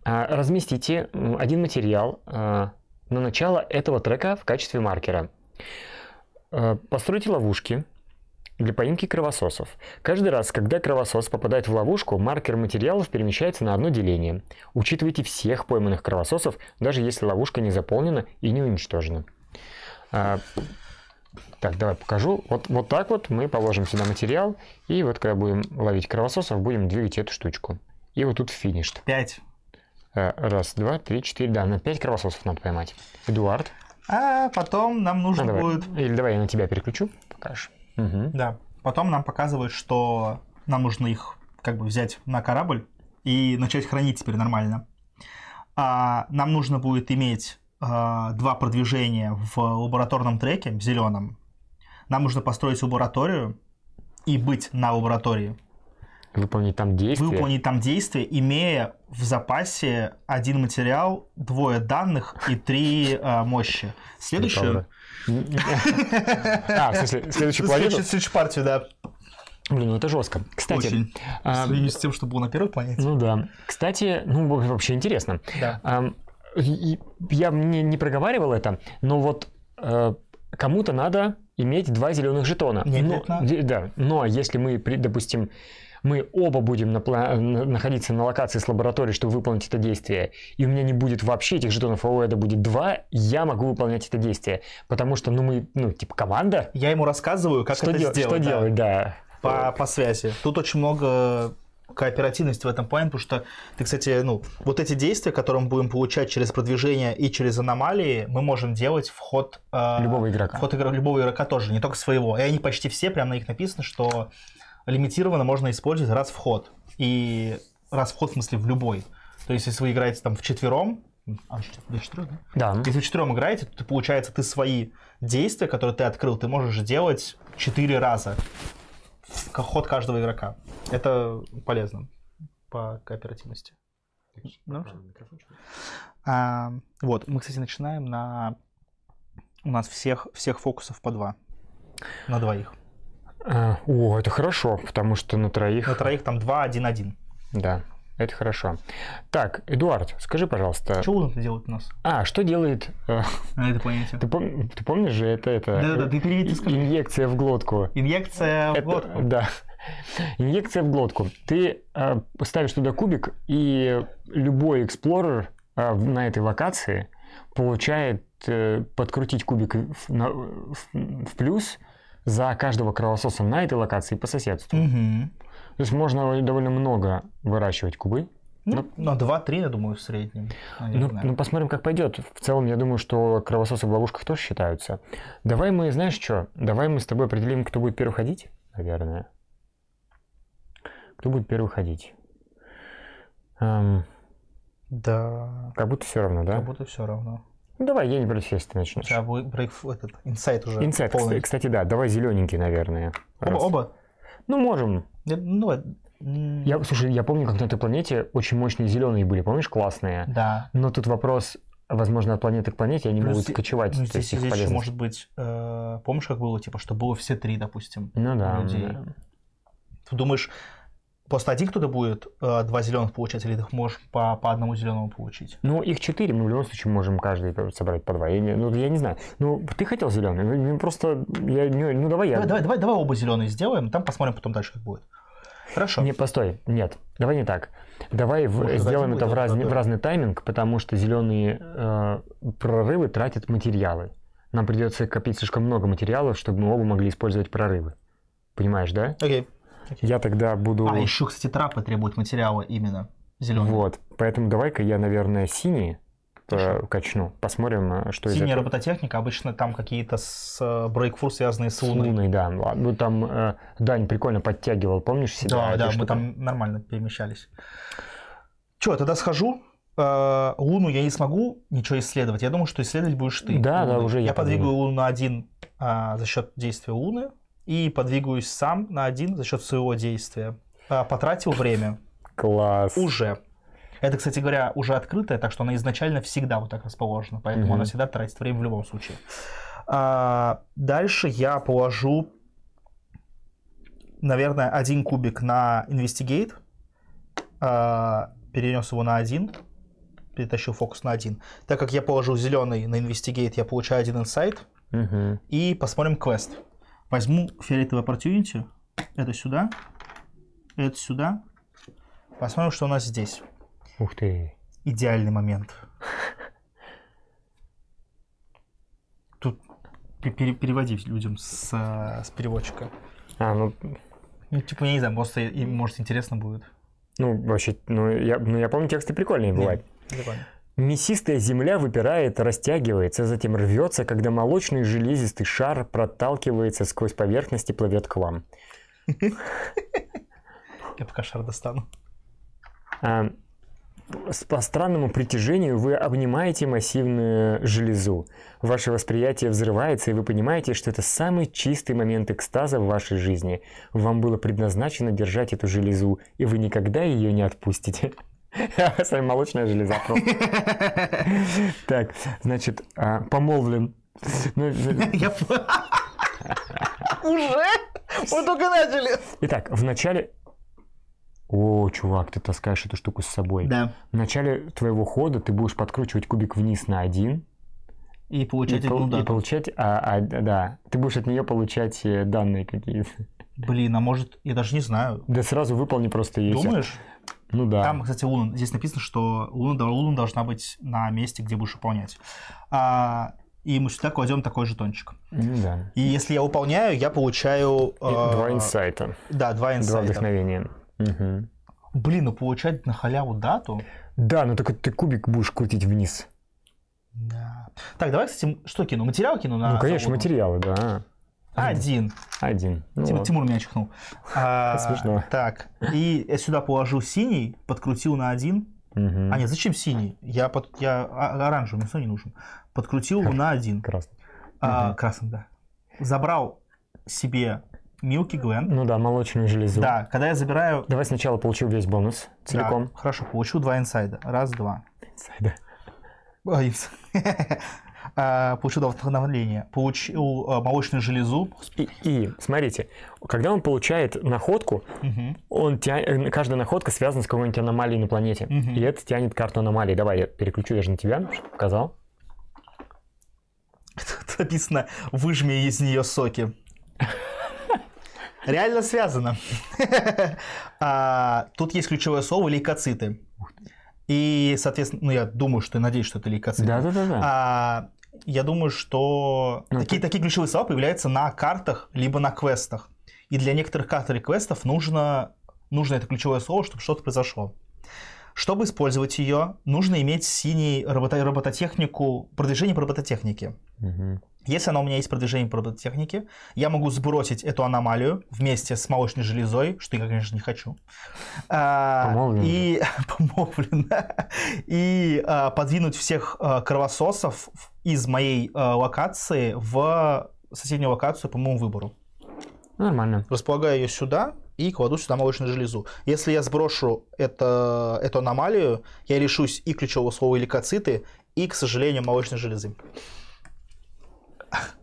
а, разместите один материал а, на начало этого трека в качестве маркера. А, постройте ловушки для поимки кровососов. Каждый раз, когда кровосос попадает в ловушку, маркер материалов перемещается на одно деление. Учитывайте всех пойманных кровососов, даже если ловушка не заполнена и не уничтожена. Так, давай покажу. Вот, вот так вот мы положим сюда материал. И вот когда будем ловить кровососов, будем двигать эту штучку. И вот тут финиш. Пять. Э, раз, два, три, четыре. Да, на пять кровососов надо поймать. Эдуард. А потом нам ну, нужно а, давай. будет... Или давай я на тебя переключу, покажешь. Угу. Да. Потом нам показывают, что нам нужно их как бы взять на корабль и начать хранить теперь нормально. А нам нужно будет иметь а, два продвижения в лабораторном треке, в зеленом, нам нужно построить лабораторию и быть на лаборатории. Выполнить там действия Выполнить там действия имея в запасе один материал, двое данных и три а, мощи. Следующую. А, в смысле, следующую планету? Следующую партию, да. Блин, ну это жестко. Кстати, Очень. А, с тем, что было на первой планете. Ну да. Кстати, ну вообще интересно. Да я не, не проговаривал это, но вот э, кому-то надо иметь два зеленых жетона. Ну, но, да, но ну, а если мы, допустим, мы оба будем э, на, находиться на локации с лабораторией, чтобы выполнить это действие, и у меня не будет вообще этих жетонов а у Эда будет два, я могу выполнять это действие, потому что, ну, мы, ну, типа, команда. Я ему рассказываю, как что это дел- сделать. Что да. делать, да. По, по связи. Тут очень много кооперативность в этом плане, потому что ты, кстати, ну, вот эти действия, которые мы будем получать через продвижение и через аномалии, мы можем делать вход Э, любого игрока. вход ход игр, любого игрока тоже, не только своего. И они почти все, прямо на них написано, что лимитированно можно использовать раз вход И раз вход в смысле, в любой. То есть, если вы играете там в четвером, а, до да? Да. Если в четвером играете, то, получается, ты свои действия, которые ты открыл, ты можешь делать четыре раза ход каждого игрока. Это полезно по кооперативности. Ну? А, вот, мы, кстати, начинаем на... У нас всех, всех фокусов по два. На двоих. А, о, это хорошо, потому что на троих... На троих там два, один, один. Да. Это хорошо. Так, Эдуард, скажи, пожалуйста. Что он делает у нас? А, что делает... Э, на это понятие. Ты, пом... ты помнишь же это... это... Да, да, ты переведи, скажи. Инъекция в глотку. Инъекция в это... глотку. Да. Инъекция в глотку. Ты э, ставишь туда кубик, и любой эксплорер э, на этой локации получает э, подкрутить кубик в, на, в, в плюс за каждого кровососа на этой локации по соседству. Угу. То есть можно довольно много выращивать кубы. Ну, ну, на 2-3, я думаю, в среднем. Ну, ну, посмотрим, как пойдет. В целом, я думаю, что кровососы в ловушках тоже считаются. Давай мы, знаешь что, давай мы с тобой определим, кто будет первый ходить, наверное. Кто будет первый ходить? Эм... Да. Как будто все равно, да? Как будто все равно. Ну, давай, я не брать фейс, ты начнешь. А вы этот, инсайт уже Инсайт, кстати, да, давай зелененький, наверное. Оба, раз. оба? Ну, можем. Э, ну, э, я, слушай, я помню, как на этой планете очень мощные зеленые были, помнишь, классные? Да. Но тут вопрос, возможно, от планеты к планете они Плюс, ну, могут ну, кочевать. Ну, здесь, здесь еще может быть, э, помнишь, как было, типа, что было все три, допустим, ну, да, людей. Да. Ты думаешь, по стадии кто-то будет э, два зеленых получать, или ты их можешь по, по одному зеленому получить? Ну, их четыре, мы в любом случае можем каждый собрать по два. Я, ну, я не знаю. Ну, ты хотел зеленый, ну, ну, просто я не... Ну, давай я... Давай, давай, давай, давай оба зеленые сделаем, там посмотрим потом дальше, как будет. Хорошо. Не, постой, нет, давай не так. Давай в, сделаем это в, раз, в разный тайминг, потому что зеленые э, прорывы тратят материалы. Нам придется копить слишком много материалов, чтобы мы оба могли использовать прорывы. Понимаешь, да? Окей. Okay. Я тогда буду... А, еще, кстати, трапы требуют материала именно зеленого. Вот, поэтому давай-ка я, наверное, синий э, качну. Посмотрим, э, что Синяя из этого. робототехника, обычно там какие-то с э, брейкфур связанные с Луной. С Луной, да. Ну, а, ну там э, Дань прикольно подтягивал, помнишь себя? Да, да, мы там нормально перемещались. Че, тогда схожу, Луну я не смогу ничего исследовать. Я думаю, что исследовать будешь ты. Да, Луны. да, уже я. Я подвигаю Луну на один а, за счет действия Луны и подвигаюсь сам на один за счет своего действия. А, потратил время. Класс. Уже. Это, кстати говоря, уже открытая, так что она изначально всегда вот так расположена, поэтому угу. она всегда тратит время в любом случае. А, дальше я положу, наверное, один кубик на Investigate, а, перенес его на один, перетащил фокус на один. Так как я положил зеленый на Investigate, я получаю один инсайт. Угу. И посмотрим квест. Возьму фиолетовый opportunity. Это сюда. Это сюда. Посмотрим, что у нас здесь. Ух ты. Идеальный момент. Тут пере людям с, с переводчика. А, ну... Ну, типа, я не знаю, просто им, может, интересно будет. Ну, вообще, ну я, ну, я помню, тексты прикольные бывают. Прикольно. Мясистая земля выпирает, растягивается, затем рвется, когда молочный железистый шар проталкивается сквозь поверхность и плывет к вам. *laughs* Я пока шар достану. А, по странному притяжению вы обнимаете массивную железу. Ваше восприятие взрывается, и вы понимаете, что это самый чистый момент экстаза в вашей жизни. Вам было предназначено держать эту железу, и вы никогда ее не отпустите. *laughs* С вами молочная железа *laughs* Так, значит, а, помолвлен. Ну, ну, *laughs* я Уже? Мы только начали. Итак, в начале... О, чувак, ты таскаешь эту штуку с собой. Да. В начале твоего хода ты будешь подкручивать кубик вниз на один. И получать и, одну и получать, а, а, да, ты будешь от нее получать э, данные какие-то. Блин, а может, я даже не знаю. Да сразу выполни просто ее. Думаешь? Ну да. Там, кстати, Луна. Здесь написано, что Луна, Луна должна быть на месте, где будешь выполнять. А, и мы сюда кладем такой жетончик. Ну да. И если я выполняю, я получаю... Э, два инсайта. Да, два инсайта. Два вдохновения. Угу. Блин, ну получать на халяву дату? Да, но только ты кубик будешь крутить вниз. Да. Так, давай, кстати, что кино? Материал кино на... Ну, конечно, заводу? материалы, да. Один. Один. Ну, Тим, Тимур меня чихнул. *laughs* А, Смешно. Так, и я сюда положил синий, подкрутил на один. Угу. А нет, зачем синий? Я, под, я оранжевый, мне не нужен. Подкрутил на один. Красный. А, угу. Красный, да. Забрал себе Милки Глен. Ну да, молочную железу. Да, когда я забираю... Давай сначала получу весь бонус целиком. Да, хорошо, получу два инсайда. Раз, два. Инсайда. Э, получил восстановление, э, получил молочную железу. И, и смотрите, когда он получает находку, угу. он тя... Э, каждая находка связана с какой-нибудь аномалией на планете. Угу. И это тянет карту аномалии. Давай, я переключу я же на тебя, показал. *laughs* Тут написано «выжми из нее соки». *laughs* Реально связано. *laughs* А, тут есть ключевое слово лейкоциты. И, соответственно, ну я думаю, что и надеюсь, что это лейкоциты. Да, да, да. да. А, я думаю, что ну, такие, ты... такие ключевые слова появляются на картах, либо на квестах. И для некоторых карт или квестов нужно, нужно это ключевое слово, чтобы что-то произошло. Чтобы использовать ее, нужно иметь синий работо- робототехнику, продвижение по робототехнике. Угу. Если она у меня есть продвижение робототехники, я могу сбросить эту аномалию вместе с молочной железой, что я, конечно, не хочу. А, помолвлено. И, *laughs* помолвлено. и а, подвинуть всех а, кровососов из моей а, локации в соседнюю локацию по моему выбору. Нормально. Располагаю ее сюда и кладу сюда молочную железу. Если я сброшу это, эту аномалию, я лишусь и ключевого слова лейкоциты, и, к сожалению, молочной железы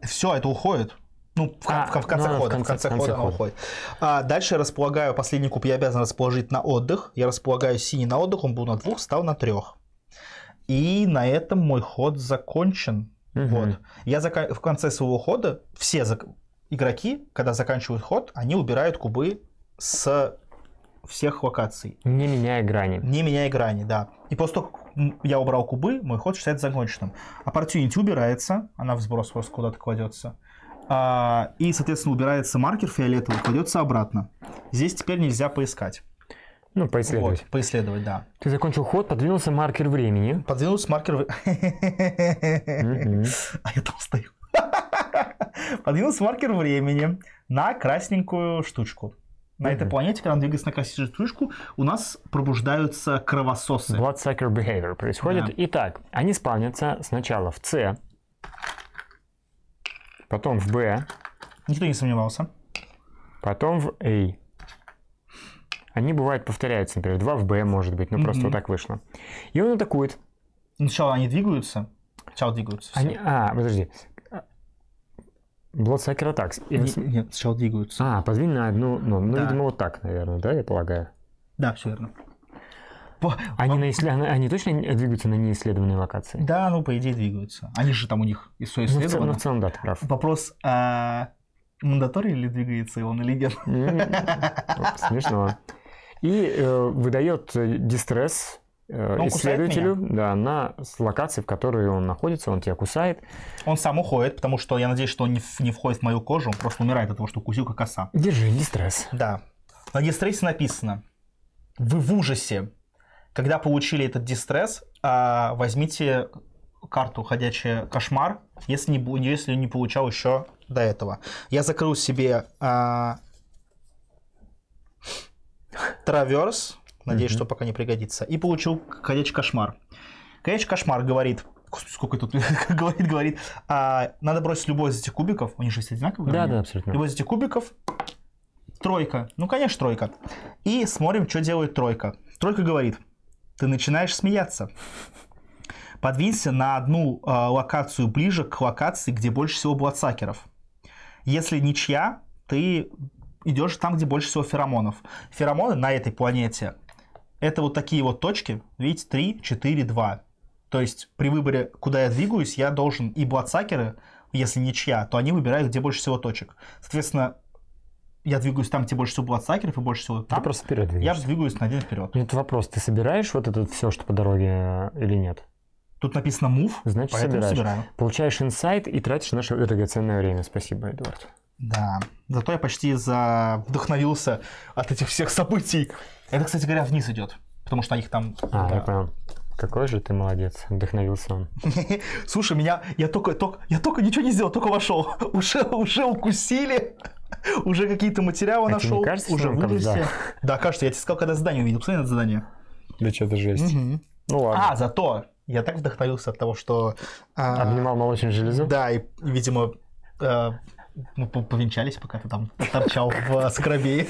все это уходит. Ну, в, а, ну в, в, конце ну, хода, в конце, в конце, конце хода она уходит. А, дальше располагаю, последний куб я обязан расположить на отдых. Я располагаю синий на отдых, он был на двух, стал на трех. И на этом мой ход закончен. Угу. Вот. Я зак... в конце своего хода все зак... игроки, когда заканчивают ход, они убирают кубы с всех локаций. Не меняя грани. Не меняя грани, да. И после того, я убрал кубы, мой ход считается законченным. Opportunity убирается, она в сброс просто куда-то кладется. А, и, соответственно, убирается маркер фиолетовый, кладется обратно. Здесь теперь нельзя поискать. Ну, поисследовать. Вот, поисследовать, да. Ты закончил ход, подвинулся маркер времени. Подвинулся маркер... *laughs* А я там стою. *laughs* Подвинулся маркер времени на красненькую штучку. На mm-hmm. этой планете, когда он двигается на космическую стрижку, у нас пробуждаются кровососы. Bloodsucker behavior происходит. Да. Итак, они спавнятся сначала в С, потом в Б. Никто не сомневался. Потом в A. Они бывают повторяются, например, два в Б может быть, но mm-hmm. просто вот так вышло. И он атакует. Сначала они двигаются. Сначала двигаются. Все. Они... А, подожди. Bloodsucker Attacks. И... Нет, нет, сначала двигаются. А, подвинь на одну, ну, ну да. видимо, вот так, наверное, да, я полагаю? Да, все верно. По... Они, на исслед... они точно двигаются на неисследованные локации? Да, ну, по идее, двигаются. Они же там у них все ну, исследовано. Ну, в целом, да, ты прав. Вопрос, а... мандаторий ли двигается он или нет? *laughs* Смешно. И э, выдает э, дистресс Э, он исследователю, да, на с локации, в которой он находится, он тебя кусает. Он сам уходит, потому что я надеюсь, что он не, не входит в мою кожу, он просто умирает от того, что кусил как оса. Держи, дистресс. Да. На дистрессе написано, вы в ужасе, когда получили этот дистресс, а, возьмите карту «Ходячий кошмар», если не, если не получал еще до этого. Я закрыл себе а, Траверс, Надеюсь, что пока не пригодится. И получил «Ходячий кошмар». «Ходячий кошмар» говорит, сколько тут *laughs* говорит, говорит, а, надо бросить любой из этих кубиков, у них же все одинаковые. Да, да, абсолютно. Любой из этих кубиков, тройка, ну, конечно, тройка. И смотрим, что делает тройка. Тройка говорит, ты начинаешь смеяться. Подвинься на одну э, локацию ближе к локации, где больше всего бладсакеров. Если ничья, ты идешь там, где больше всего феромонов. Феромоны на этой планете это вот такие вот точки, видите, 3, 4, 2. То есть при выборе, куда я двигаюсь, я должен и бладсакеры, если ничья, то они выбирают, где больше всего точек. Соответственно, я двигаюсь там, где больше всего бладсакеров и больше всего там. Ты просто вперед двигаешься. Я двигаюсь на один вперед. Нет, ну, вопрос, ты собираешь вот это все, что по дороге э, или нет? Тут написано move, Значит, поэтому собираешь. собираю. Получаешь инсайт и тратишь наше драгоценное время. Спасибо, Эдуард. Да, зато я почти за... вдохновился от этих всех событий. Это, кстати говоря, вниз идет, потому что их там... А, да. я понял. Какой же ты молодец, вдохновился он. *laughs* Слушай, меня, я только, только, я только ничего не сделал, только вошел. *laughs* Уже, уже укусили, *laughs* уже какие-то материалы а нашел, кажется, уже вылезли. Да, кажется, я тебе сказал, когда задание увидел, посмотри на задание. Да что-то жесть. Угу. Ну ладно. А, зато я так вдохновился от того, что... А, Обнимал молочную железу? Да, и, видимо, а, мы повенчались, пока ты там торчал в скрабе.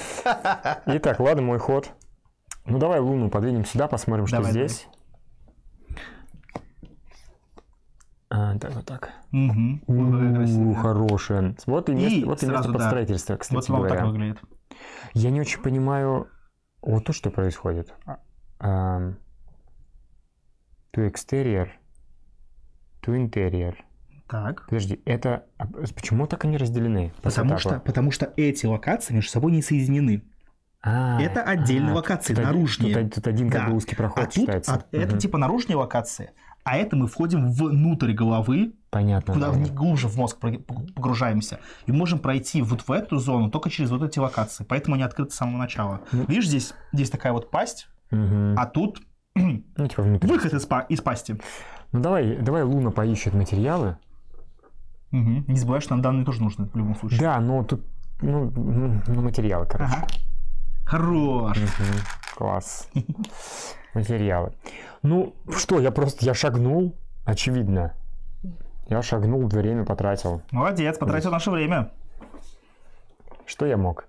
Итак, ладно, мой ход. Ну давай Луну подвинем сюда, посмотрим, что давай, здесь. А, так, вот так. Угу. У, хорошая. Вот и место, и вот и сразу, место под да. строительство, кстати вот говоря. Вот так выглядит. Я не очень понимаю вот то, что происходит. Um, to exterior, to interior. Так. Подожди, это а, почему так они разделены? По потому что, потому что эти локации между собой не соединены. А, это отдельные а, локации, тут, наружные. Тут, один как бы узкий проход а считается. Это типа наружные локации, а это мы входим внутрь головы, Понятно. Куда да. глубже в мозг погружаемся. И можем пройти вот в эту зону только через вот эти локации. Поэтому они открыты с самого начала. Видишь, здесь, здесь такая вот пасть, а тут *clears throat* ну, типа выход из, из пасти. Ну давай, давай Луна поищет материалы. Угу. Не забывай, что нам данные тоже нужны в любом случае. Да, но тут ну, ну, ну материалы, короче. Ага. Хорош! Класс. Материалы. Ну что, я просто, я шагнул, очевидно. Я шагнул, время потратил. Молодец, потратил наше время. Что я мог?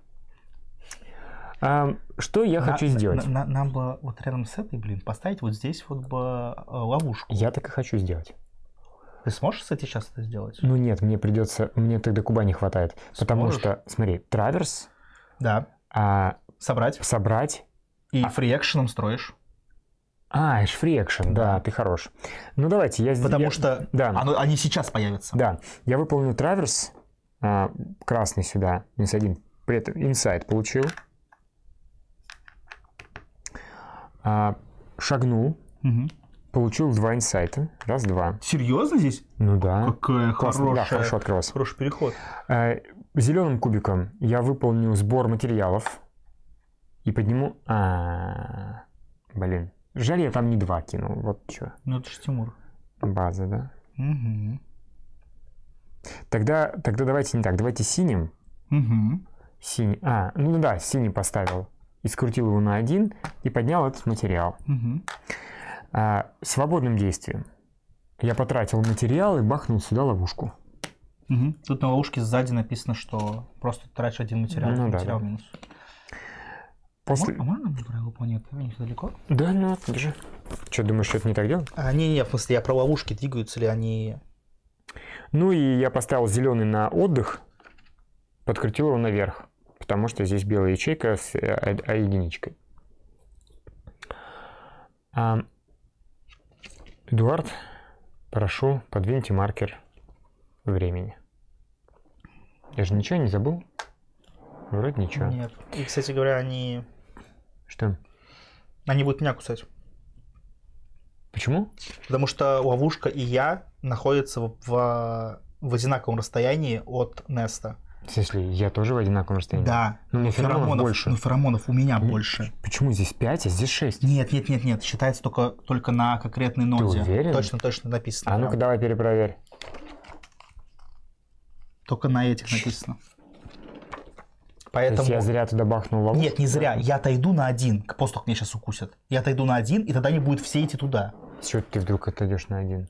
А, что я на, хочу сделать? На, на, нам бы вот рядом с этой, блин, поставить вот здесь вот бы э, ловушку. Я так и хочу сделать. Ты сможешь, кстати, сейчас это сделать? Ну нет, мне придется, мне тогда куба не хватает. Сможешь? Потому что, смотри, траверс. Да. А Собрать. Собрать. И а... фриэкшеном строишь. А, фриэкшен, да, ты хорош. Ну давайте, я Потому я, что да. оно, они сейчас появятся. Да, я выполню траверс, а, красный сюда, минус один, при этом инсайт получил. А, шагнул, угу. получил два инсайта, раз, два. Серьезно здесь? Ну да. Какая Классно, хорошая. Да, хорошо открылась. Хороший переход. А, зеленым кубиком я выполнил сбор материалов, и подниму... А, -а, -а, блин. Жаль, я там не два кинул, вот что. Ну, это же Тимур. База, да? Угу. Тогда, тогда давайте не так, давайте синим. Угу. Синий. А, ну, ну да, синий поставил. И скрутил его на один, и поднял этот материал. Угу. А, свободным действием. Я потратил материал и бахнул сюда ловушку. Угу. Тут на ловушке сзади написано, что просто трачу один материал. Ну, материал да, да. минус. Да. После... А можно мне про его планету? Они далеко? Да, ну, же? Че, думаешь, что это не так дело? А, не, не, в смысле, я а про ловушки, двигаются ли они... Ну и я поставил зеленый на отдых, подкрутил его наверх, потому что здесь белая ячейка с э, А единичкой. А, Эдуард, прошу, подвиньте маркер времени. Я же ничего не забыл. Вроде ничего. Нет. И, кстати говоря, они... Что? Они будут меня кусать. Почему? Потому что ловушка и я находятся в, в, одинаковом расстоянии от Неста. В смысле, я тоже в одинаковом расстоянии? Да. Но ну, у меня ну, феромонов, феромонов больше. Но ну, феромонов у меня больше. Почему здесь 5, а здесь 6? Нет, нет, нет, нет. Считается только, только на конкретной ноте. Ты уверен? Точно, точно написано. А ну-ка давай перепроверь. Только на этих написано. Поэтому... То есть я зря туда бахнул ловушку? Нет, не зря. Я отойду на один, к постух меня сейчас укусят. Я отойду на один, и тогда не будет все идти туда. С чего ты вдруг отойдешь на один?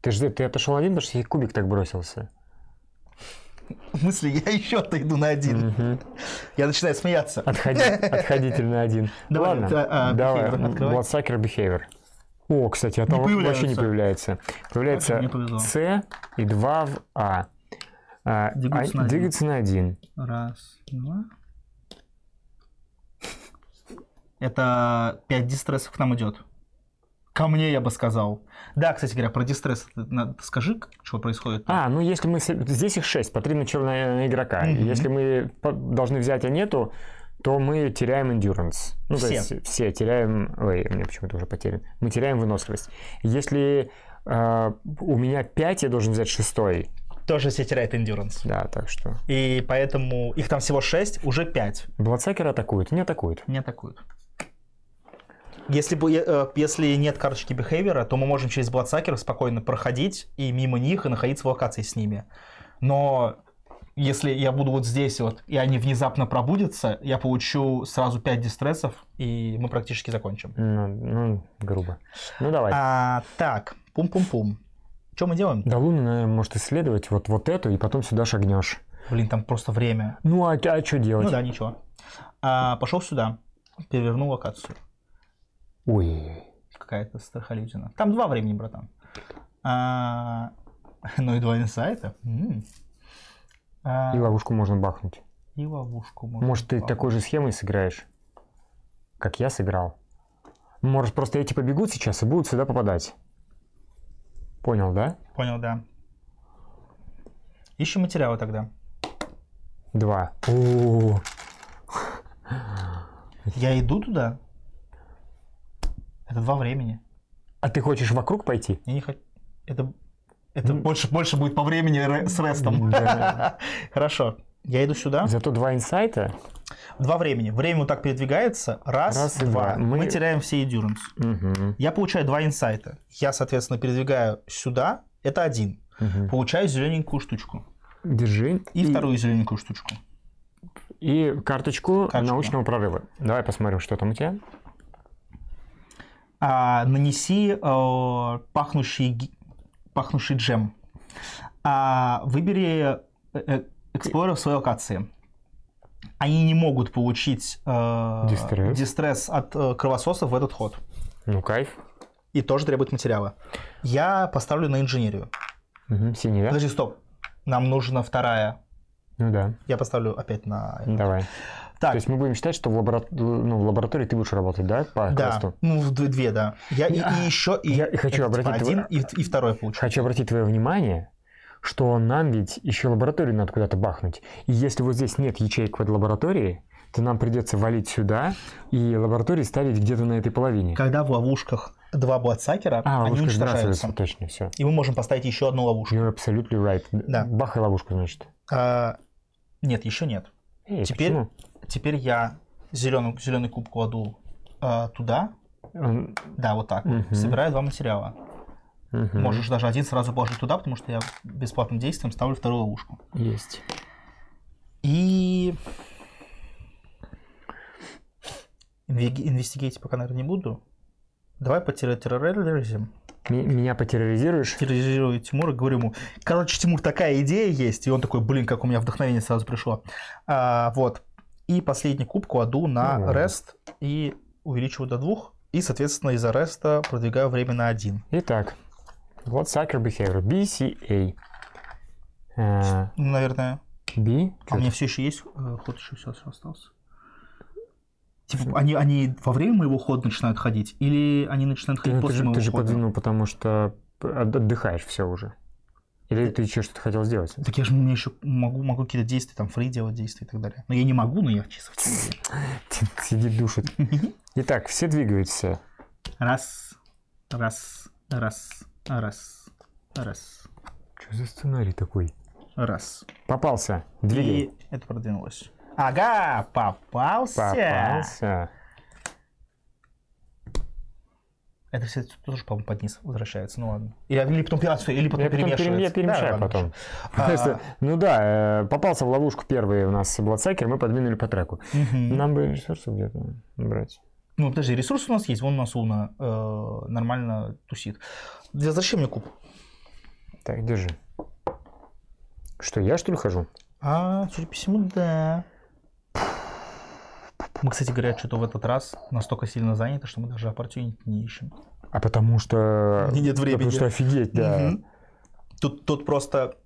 Ты же ты отошел один, потому что я кубик так бросился. В смысле, я еще отойду на один. Угу. Я начинаю смеяться. Отходи, *laughs* отходитель на один. Давай, Ладно, это, а, давай. Bloodsucker Behavior. О, кстати, а там вообще не появляется. Появляется С и 2 в А. А, двигаться, а, на двигаться на один. Раз, два. Это 5 дистрессов к нам идет. Ко мне, я бы сказал. Да, кстати говоря, про дистресс скажи, что происходит. А, ну если мы... Здесь их 6, по 3 на черного игрока. Mm-hmm. Если мы должны взять, а нету, то мы теряем endurance. Ну, все. то есть все теряем... Ой, у меня почему-то уже потерян. Мы теряем выносливость. Если э, у меня 5, я должен взять 6, тоже все теряет Endurance. Да, так что. И поэтому их там всего 6, уже 5. Бладсекеры атакует, не атакует? Не атакует. Если, бы, э, если нет карточки бихейвера, то мы можем через бладсакеров спокойно проходить и мимо них, и находиться в локации с ними. Но если я буду вот здесь вот, и они внезапно пробудятся, я получу сразу 5 дистрессов, и мы практически закончим. Ну, ну грубо. Ну, давай. А, так, пум-пум-пум. Что мы делаем? Да Луна, наверное, может исследовать вот, вот эту, и потом сюда шагнешь. Блин, там просто время. Ну, а, а что делать? Ну да, ничего. А, пошел сюда, перевернул локацию. Ой. Какая-то страхолюдина. Там два времени, братан. А, ну и два инсайта. А, и ловушку можно бахнуть. И ловушку можно Может, бахнуть. ты такой же схемой сыграешь, как я сыграл? Может, просто эти побегут сейчас и будут сюда попадать? Понял, да? Понял, да. Ищем материалы тогда. Два. У-у-у. Я иду туда. Это два времени. А ты хочешь вокруг пойти? Я не хочу. Это, это больше, больше будет по времени с рестом. *laughs* Хорошо. Я иду сюда. Зато два инсайта. Два времени. Время вот так передвигается. Раз, Раз два. два. Мы... Мы теряем все эдюранс. Угу. Я получаю два инсайта. Я, соответственно, передвигаю сюда. Это один. Угу. Получаю зелененькую штучку. Держи. И, и вторую зелененькую штучку. И карточку, карточку научного прорыва. Давай посмотрим, что там у тебя. А, нанеси э, пахнущий, пахнущий джем. А, выбери э, э, эксплореров своей локации. Они не могут получить э, дистресс. от э, кровососов в этот ход. Ну, кайф. И тоже требует материала. Я поставлю на инженерию. Угу, синий, да? Подожди, стоп. Нам нужна вторая. Ну да. Я поставлю опять на... Давай. Так. То есть мы будем считать, что в, лабора... ну, в лаборатории ты будешь работать, да, по да. квесту? Ну, в две, да. Я и, и еще... И хочу обратить... Типа, один, твой... и, и второй получу. Хочу обратить твое внимание, что нам ведь еще лабораторию надо куда-то бахнуть. И если вот здесь нет ячеек под лабораторией, то нам придется валить сюда и лаборатории ставить где-то на этой половине. Когда в ловушках два бладсакера, а, они уничтожаются. Точно, все. И мы можем поставить еще одну ловушку. You're absolutely right. Да. Бахай ловушку, значит. А, нет, еще нет. Эй, теперь, почему? теперь я зеленый, зеленый куб кладу а, туда. Um, да, вот так. Угу. Собираю два материала. Угу. Можешь даже один сразу положить туда, потому что я бесплатным действием ставлю вторую ловушку. Есть. И... Инвестигейте пока, наверное, не буду. Давай по терроризм. Меня потерроризируешь? Терроризирую Тимура, говорю ему, короче, Тимур, такая идея есть. И он такой, блин, как у меня вдохновение сразу пришло. А, вот. И последний куб кладу на рест и увеличиваю до двух. И, соответственно, из ареста продвигаю время на один. Итак, вот sucker behavior. C A. ну, наверное. B. А у меня все еще есть э, ход, еще все остался. Типа, они, они во время моего хода начинают ходить, или они начинают ходить ну, ты, после ты моего ты же подвинул, потому что отдыхаешь все уже. Или э, ты еще что-то хотел сделать? Так я же мне еще могу, могу какие-то действия, там, фри делать действия и так далее. Но я не могу, но я чисто. Сиди душит. *laughs* Итак, все двигаются. Раз, раз, раз. Раз. Раз. Что за сценарий такой? Раз. Попался. Двигай. И это продвинулось. Ага, попался. Попался. Это все тоже, по-моему, под низ возвращается. Ну ладно. Или, потом, а, или потом я перемешивается. Потом, я перемешаю да, потом. А... ну да, э, попался в ловушку первый у нас Бладсайкер, мы подвинули по треку. Нам бы ресурсы где-то брать. Ну, даже ресурс у нас есть, вон у нас луна э, нормально тусит. Да зачем мне куб? Так, держи. Что, я что ли хожу? А, судя по всему, да. Мы, кстати говоря, что-то в этот раз настолько сильно заняты, что мы даже opportunity не ищем. А потому что... Нет времени. Потому что офигеть, да. Угу. Тут, тут просто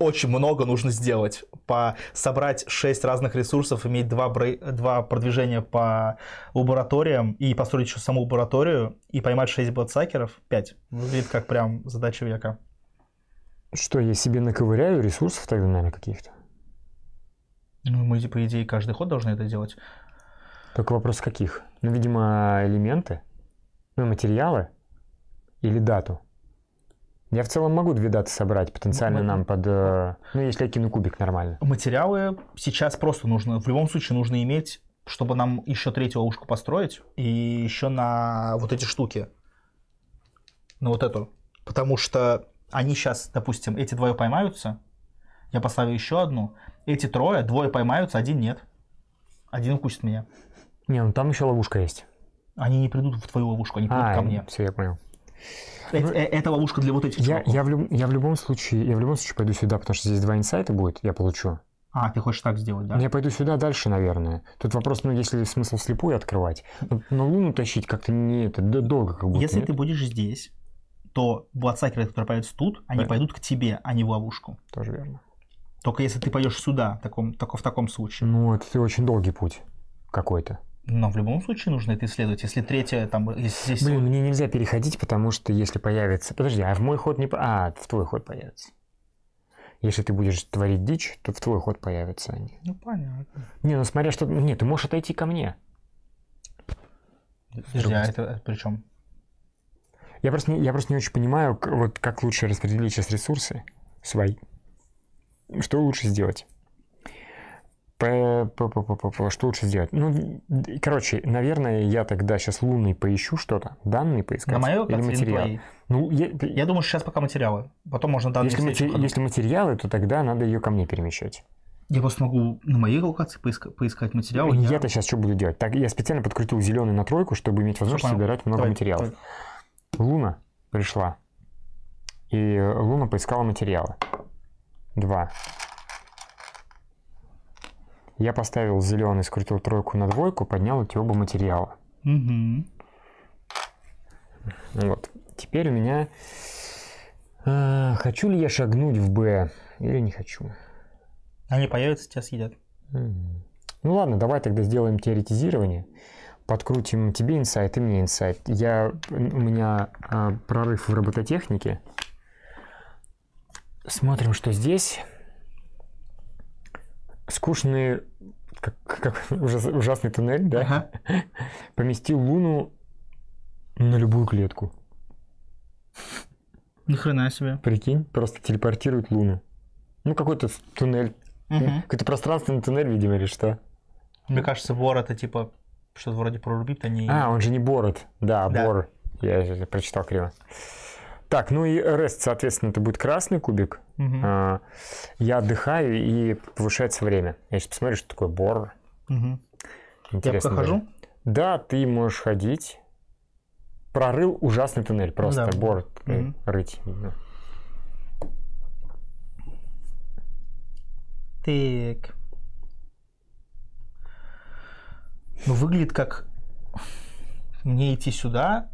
очень много нужно сделать. По собрать 6 разных ресурсов, иметь 2, брей... 2 продвижения по лабораториям и построить еще саму лабораторию и поймать 6 бладсакеров, 5. Выглядит как прям задача века. Что, я себе наковыряю ресурсов тогда, наверное, каких-то? Ну, мы, по типа, идее, каждый ход должны это делать. Только вопрос каких? Ну, видимо, элементы, ну, материалы или дату. Я в целом могу две даты собрать потенциально ну, нам под... Э, ну, если я кину кубик нормально. Материалы сейчас просто нужно, в любом случае нужно иметь, чтобы нам еще третью ловушку построить, и еще на вот эти штуки. На вот эту. Потому что они сейчас, допустим, эти двое поймаются, я поставлю еще одну, эти трое, двое поймаются, один нет. Один укусит меня. Не, ну там еще ловушка есть. Они не придут в твою ловушку, они придут а, ко мне. Все, я понял. Э, эта ловушка для вот этих я, Я в, люб, я в любом случае, я в любом случае пойду сюда, потому что здесь два инсайта будет, я получу. А, ты хочешь так сделать, да? Я пойду сюда дальше, наверное. Тут вопрос, ну, если смысл слепую открывать. Но, ну, но луну тащить как-то не это, да, долго как будто. Если нет? ты будешь здесь, то бладсакеры, которые появятся тут, они да. пойдут к тебе, а не в ловушку. Тоже верно. Только если ты пойдешь сюда, таком, так в таком случае. Ну, это ты очень долгий путь какой-то. Но в любом случае нужно это исследовать. Если третье там... Если здесь... Блин, мне нельзя переходить, потому что если появится... Подожди, а в мой ход не... А, в твой ход появится. Если ты будешь творить дичь, то в твой ход появятся они. Ну, понятно. Не, ну смотря что... Нет, ты можешь отойти ко мне. Я а это при чем? Я просто, не, я просто не очень понимаю, вот как лучше распределить сейчас ресурсы свои. Что лучше сделать? Что лучше сделать? Ну, короче, наверное, я тогда сейчас лунный поищу что-то, данные поискать. На мое или материал. Ну, я... я думаю, сейчас пока материалы. Потом можно данные. Если, матери... Если материалы, то тогда надо ее ко мне перемещать. Я просто могу на моей локации поиска, поискать материалы. Я-то я... я сейчас что буду делать? Так, я специально подкрутил зеленый на тройку, чтобы иметь возможность собирать много давай, материалов. Давай. Луна пришла. И э, Луна поискала материалы. Два. Я поставил зеленый, скрутил тройку на двойку, поднял эти оба материала. Угу. Вот. Теперь у меня... Э, хочу ли я шагнуть в Б или не хочу? Они появятся, тебя съедят. Угу. Ну ладно, давай тогда сделаем теоретизирование. Подкрутим тебе инсайт и мне инсайт. Я, у меня э, прорыв в робототехнике. Смотрим, что здесь скучный, как, как *laughs* ужас, ужасный туннель, да, ага. *laughs* поместил Луну на любую клетку. Ни хрена себе. Прикинь, просто телепортирует Луну. Ну, какой-то туннель. Угу. Какой-то пространственный туннель, видимо, или что. Мне кажется, бор это типа что-то вроде прорубит, они... А, а, он же не Борот. Да, да. Бор. Я, я прочитал криво. Так, ну и REST, соответственно, это будет красный кубик. Угу. я отдыхаю и повышается время. Я сейчас посмотрю, что такое бор. Угу. Интересно. Я прохожу? Да, ты можешь ходить. Прорыл ужасный туннель просто. Да. Бор угу. рыть. Так. Ну, выглядит как мне идти сюда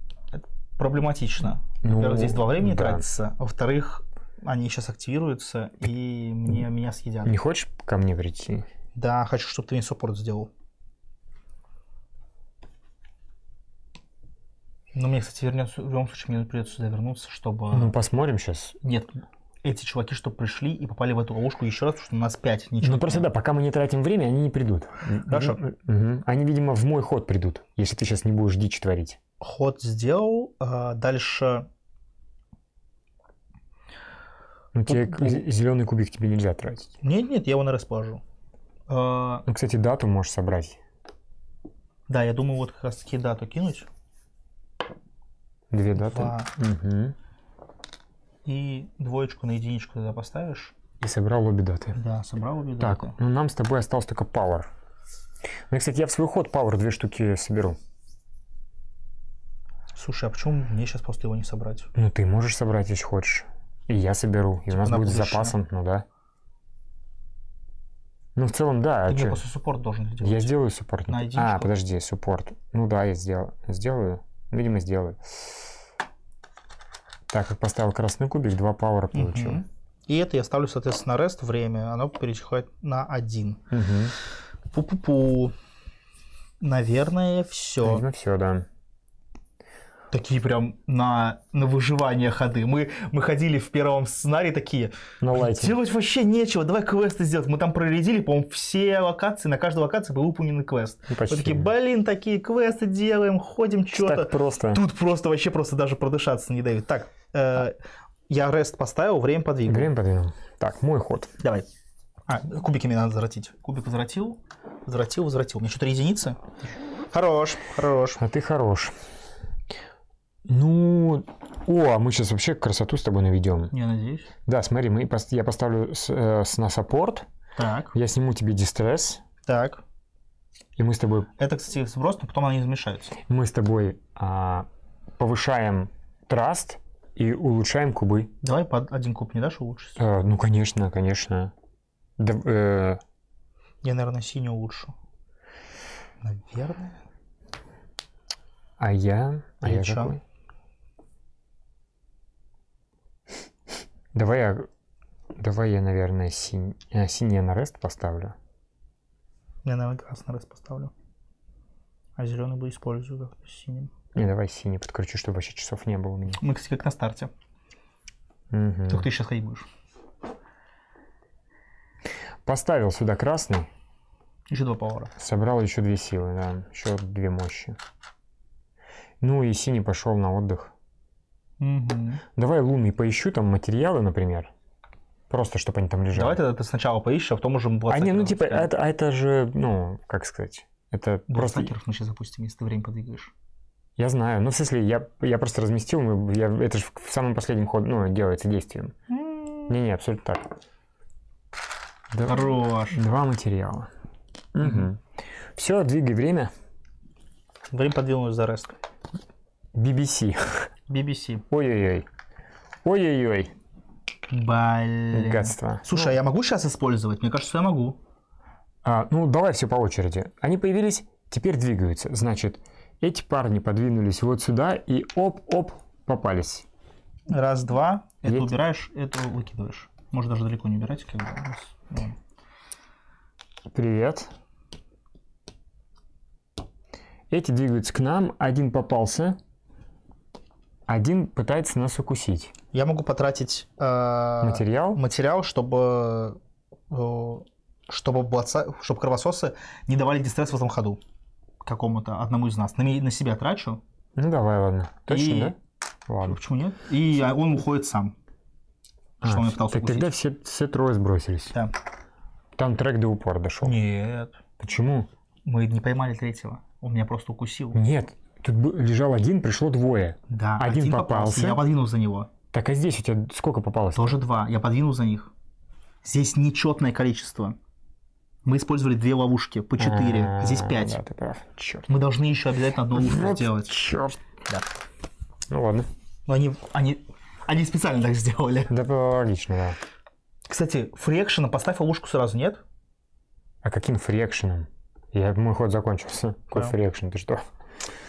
проблематично. Ну, Во-первых, здесь два времени да. тратится. Во-вторых, они сейчас активируются, и мне, меня съедят. Не хочешь ко мне прийти? Да, хочу, чтобы ты мне саппорт сделал. Ну, мне, кстати, вернется, в любом случае, мне придется сюда вернуться, чтобы... Ну, посмотрим сейчас. Нет, эти чуваки, что пришли и попали в эту ловушку еще раз, потому что у нас пять. Ничего. Ну, просто да, пока мы не тратим время, они не придут. Хорошо. Угу. Они, видимо, в мой ход придут, если ты сейчас не будешь дичь творить. Ход сделал, а, дальше ну, тебе зеленый кубик тебе нельзя тратить. Нет, нет, я его нараспажу. А... Ну, кстати, дату можешь собрать. Да, я думаю, вот как раз таки дату кинуть. Две даты. Два. Угу. И двоечку на единичку тогда поставишь. И собрал обе даты. Да, собрал обе так, даты. Так, ну нам с тобой остался только Power. Ну, кстати, я в свой ход Power две штуки соберу. Слушай, а почему мне сейчас просто его не собрать? Ну, ты можешь собрать, если хочешь. И я соберу. И у нас будет будущее. запасом, ну да. Ну, в целом, да. Ты мне после суппорт должен сделать. Я сделаю суппорт. Найди а, подожди, суппорт. Ну да, я сделал. сделаю. Видимо, сделаю. Так, как поставил красный кубик, два пауэра получил. Угу. И это я ставлю, соответственно, рест время. Оно перечихает на один. Угу. Пу-пу-пу. Наверное, все. Наверное, все, да такие прям на, на выживание ходы. Мы, мы ходили в первом сценарии такие, на делать вообще нечего, давай квесты сделать. Мы там проредили, по-моему, все локации, на каждой локации был выполнен квест. Почти. Ну, мы такие, блин, такие квесты делаем, ходим, что-то. Так просто. Тут просто вообще просто даже продышаться не дают. Так, э, я рест поставил, время подвинул. Время подвинул. Так, мой ход. Давай. А, кубики мне надо возвратить. Кубик возвратил, возвратил, возвратил. У меня что-то единицы. Хорош, хорош. А ты хорош. Ну, о, а мы сейчас вообще красоту с тобой наведем. Я надеюсь. Да, смотри, мы, я поставлю с, э, с Так. Я сниму тебе дистресс. Так. И мы с тобой... Это, кстати, сброс, но потом они замешаются. Мы с тобой а, повышаем траст и улучшаем кубы. Давай под один куб не дашь улучшить? А, ну, конечно, конечно. Да, э... Я, наверное, синий улучшу. Наверное. А я... А Или я какой? Давай я, давай я наверное, синь, а, э, синее на рест поставлю. Я, наверное, красный рест поставлю. А зеленый бы использую как синим. Не, давай синий подкручу, чтобы вообще часов не было у меня. Мы, кстати, как на старте. Угу. Только ты сейчас ходить будешь. Поставил сюда красный. Еще два пауэра. Собрал еще две силы, да. Еще две мощи. Ну и синий пошел на отдых. Угу. Давай Луны, поищу там материалы, например. Просто, чтобы они там лежали. Давай тогда ты сначала поищешь, а потом уже мы А не, ну типа, а это, а это же, ну, как сказать, это просто... мы сейчас запустим, если ты время подвигаешь. Я знаю. Ну, в смысле, я, я просто разместил, ну, я, это же в самом последнем ходе, ну, делается действием. Не-не, абсолютно так. Два, Хорош. Два материала. Угу. Все, двигай время. Время подвинулось за рест. BBC. BBC. Ой-ой-ой. Ой-ой-ой. Блин. Гадство. Слушай, а я могу сейчас использовать? Мне кажется, я могу. А, ну, давай все по очереди. Они появились, теперь двигаются. Значит, эти парни подвинулись вот сюда и оп-оп попались. Раз, два. Это Есть. убираешь, это выкидываешь. Можно даже далеко не убирать. Как бы. Привет. Эти двигаются к нам. Один попался. Один пытается нас укусить. Я могу потратить э, материал? материал, чтобы, э, чтобы, блаца, чтобы кровососы не давали дистресс в этом ходу какому-то одному из нас. На, на себя трачу. Ну давай, ладно. Точно, и... да? Ладно. Почему нет? И он уходит сам. А, что он а, пытался так укусить. тогда все, все трое сбросились. Да. Там трек до упора дошел. Нет. Почему? Мы не поймали третьего. Он меня просто укусил. Нет, Тут лежал один, пришло двое. Да, один, один попался. попался. Я подвинул за него. Так, а здесь у тебя сколько попалось? Тоже два. Я подвинул за них. Здесь нечетное количество. Мы использовали две ловушки по четыре. А, здесь пять. Да, ты прав. Черт. Мы должны еще обязательно одну ловушку вот сделать. Черт. Да. Ну ладно. Но они, они, они специально так сделали. Да, логично, да. Кстати, фрекшена поставь ловушку сразу, нет? А каким фрекшеном? Я, мой ход закончился. Какой фрекшен? Ты что?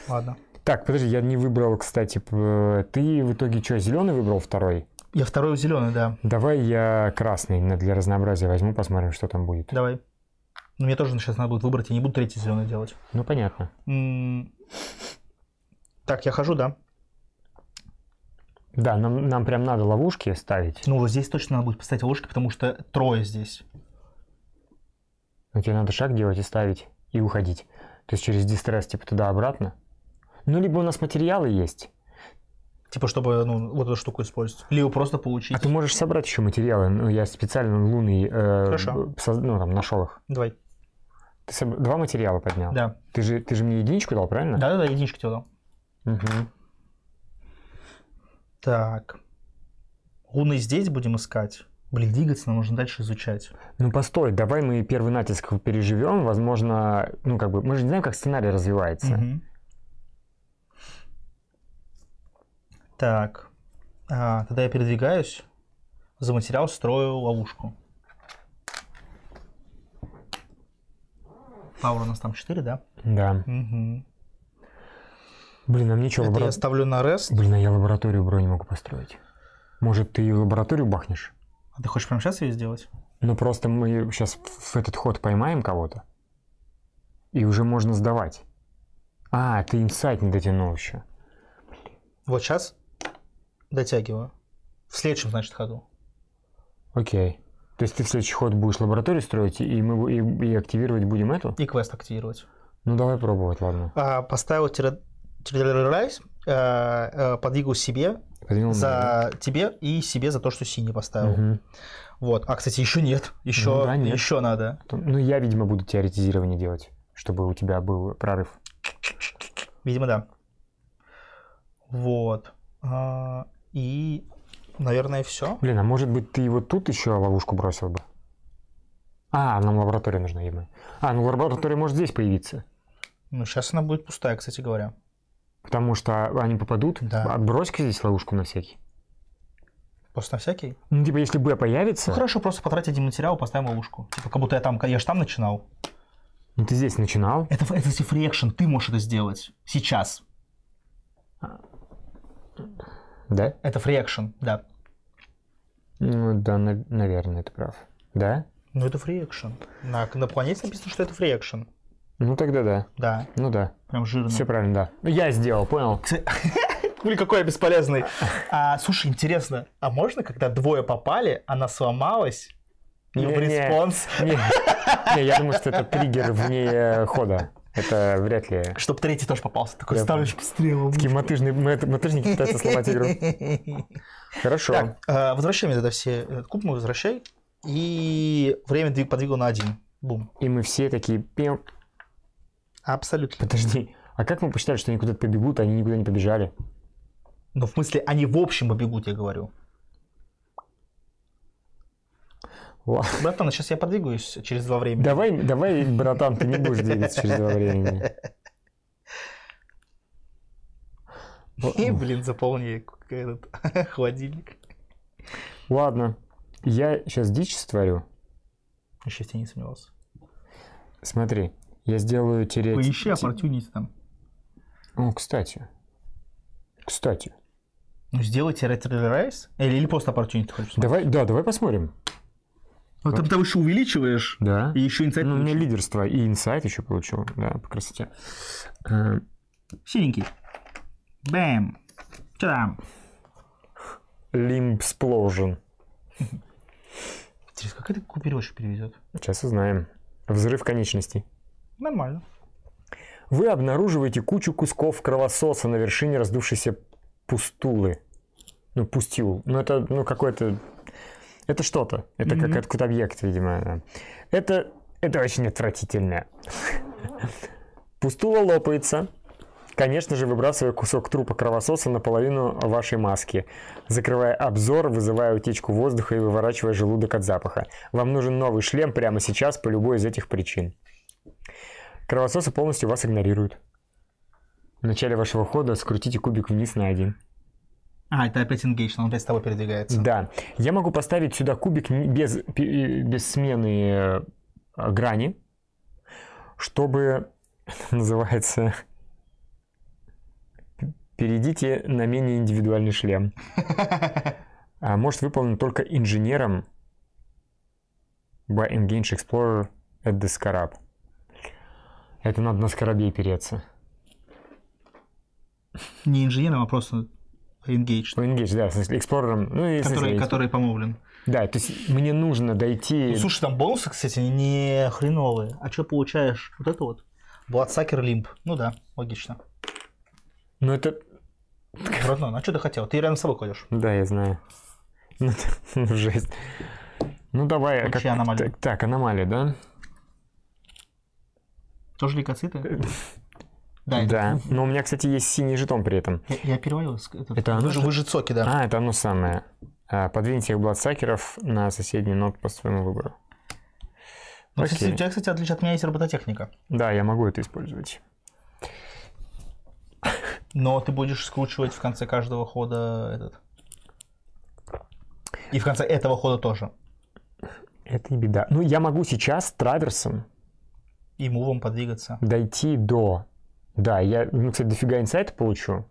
Ладно. Так, подожди, я не выбрал, кстати, ты в итоге что, зеленый выбрал второй? Я второй зеленый, да. Давай я красный для разнообразия возьму, посмотрим, что там будет. Давай. Ну, мне тоже сейчас надо будет выбрать, я не буду третий зеленый делать. Ну, понятно. так, я хожу, да? Да, нам, нам прям надо ловушки ставить. Ну, вот здесь точно надо будет поставить ловушки, потому что трое здесь. Ну, тебе надо шаг делать и ставить, и уходить. То есть через дистресс, типа, туда-обратно. Ну, либо у нас материалы есть. Типа, чтобы ну, вот эту штуку использовать. Либо просто получить. А ты можешь собрать еще материалы. Ну, я специально лунный э, Хорошо. Со, ну, там, нашел их. Давай. Ты соб... два материала поднял? Да. Ты же, ты же мне единичку дал, правильно? Да-да-да, единичку тебе дал. Угу. Так. Луны здесь будем искать. Блин, двигаться нам нужно дальше изучать. Ну постой, давай мы первый натиск переживем. Возможно, ну как бы, мы же не знаем, как сценарий развивается. Угу. Так, а, тогда я передвигаюсь, за материал строю ловушку. Паура у нас там 4, да? Да. Угу. Блин, а мне что, лабораторию... я ставлю на рест. Блин, а я лабораторию бро не могу построить. Может, ты лабораторию бахнешь? А ты хочешь прямо сейчас ее сделать? Ну, просто мы сейчас в этот ход поймаем кого-то. И уже можно сдавать. А, ты инсайт не дотянул еще. Вот сейчас? дотягиваю. В следующем, значит, ходу. Окей. То есть ты в следующий ход будешь лабораторию строить, и мы и, и активировать будем эту? И квест активировать. Ну давай пробовать, ладно. А, поставил террорайз, э, э, подвигал себе Подвигу за мне. тебе и себе за то, что синий поставил. Угу. Вот. А, кстати, еще нет. Еще, ну, да, нет. еще надо. Ну, я, видимо, буду теоретизирование делать, чтобы у тебя был прорыв. Видимо, да. Вот. А, и, наверное, все. Блин, а может быть, ты его тут еще ловушку бросил бы? А, нам лаборатория нужна, ему. А, ну лаборатория может здесь появиться. Ну, сейчас она будет пустая, кстати говоря. Потому что они попадут. Да. А отбрось-ка здесь ловушку на всякий. Просто на всякий? Ну, типа, если Б появится... Ну, хорошо, просто потратить один материал, поставим ловушку. Типа, как будто я там, я же там начинал. Ну, ты здесь начинал. Это, это Reaction, ты можешь это сделать. Сейчас. Да? Это free да. Ну да, на- наверное, это прав. Да? Ну это free На, на планете написано, что это free Ну тогда да. Да. Ну да. Прям жирно. Все правильно, да. Я сделал, понял. *laughs* Блин, какой я бесполезный. А, слушай, интересно, а можно, когда двое попали, она сломалась, Не. в респонс... Не, не, я думаю, что это триггер вне э, хода. Это вряд ли. Чтоб третий тоже попался. Такой Я ставочки стрелы. Такие мотыжные, мотыжники пытаются сломать игру. *laughs* Хорошо. Так, э, возвращаем тогда все. Э, куб мы ну, возвращай. И время подвигал на один. Бум. И мы все такие пем. Абсолютно. Подожди, а как мы посчитали, что они куда-то побегут, а они никуда не побежали? Ну, в смысле, они в общем побегут, я говорю. Ладно. Братан, сейчас я подвигаюсь через два времени. Давай, давай, братан, ты не будешь двигаться через два времени. *laughs* И, блин, заполни этот *laughs* холодильник. Ладно. Я сейчас дичь творю. Я сейчас не сомневался. Смотри, я сделаю тереть... Поищи оппортюнити там. Ну, кстати. Кстати. Ну, сделай тереть райс? Или, или просто оппортюнити хочешь? Давай, да, давай посмотрим. Вот. Ну, там, там еще увеличиваешь. Да. И еще инсайт. Ну, получил. у меня лидерство и инсайт еще получил, да, по красоте. Э, синенький. Бэм. Что там? Лимпсплоужен. Интересно, как это купировщик перевезет? Сейчас узнаем. Взрыв конечностей. Нормально. Вы обнаруживаете кучу кусков кровососа на вершине раздувшейся пустулы. Ну, пустил. Ну, это, ну, какой-то это что-то. Это mm-hmm. как какой-то объект, видимо. Это, это очень отвратительно. *laughs* Пустула лопается. Конечно же, выбрасывая кусок трупа кровососа наполовину вашей маски, закрывая обзор, вызывая утечку воздуха и выворачивая желудок от запаха. Вам нужен новый шлем прямо сейчас по любой из этих причин. Кровососы полностью вас игнорируют. В начале вашего хода скрутите кубик вниз на один. А, это опять engage, он опять с тобой передвигается. Да. Я могу поставить сюда кубик без, э, без смены э, грани, чтобы, *laughs* называется, перейдите на менее индивидуальный шлем. *laughs* А, может выполнить только инженером by Engage Explorer at the Scarab. Это надо на скоробей переться. Не инженером, а просто Engage. Ну, Engage, да, с Explorer. Ну, и который, с который помолвлен. Да, то есть мне нужно дойти... Ну, слушай, там бонусы, кстати, не хреновые. А что получаешь? Вот это вот? Bloodsucker Limp. Ну да, логично. Ну это... Родной, ну а что ты хотел? Ты рядом с собой ходишь. Да, я знаю. Ну, *laughs* ну жесть. Ну давай... А как... аномалия. Так, так, аномалия, да? Тоже лейкоциты? *laughs* Да. Да. Но ну, у меня, кстати, есть синий жетон при этом. Я, я перевалил. Это, это оно же... Вы соки, да. А, это оно самое. А, Подвиньте их бладсакеров на соседний нот по своему выбору. Ну, Окей. У тебя, кстати, отличие от меня есть робототехника. Да, я могу это использовать. Но ты будешь скручивать в конце каждого хода этот. И в конце этого хода тоже. Это не беда. Ну, я могу сейчас траверсом... И мувом подвигаться. Дойти до да, я, ну, кстати, дофига инсайта получу.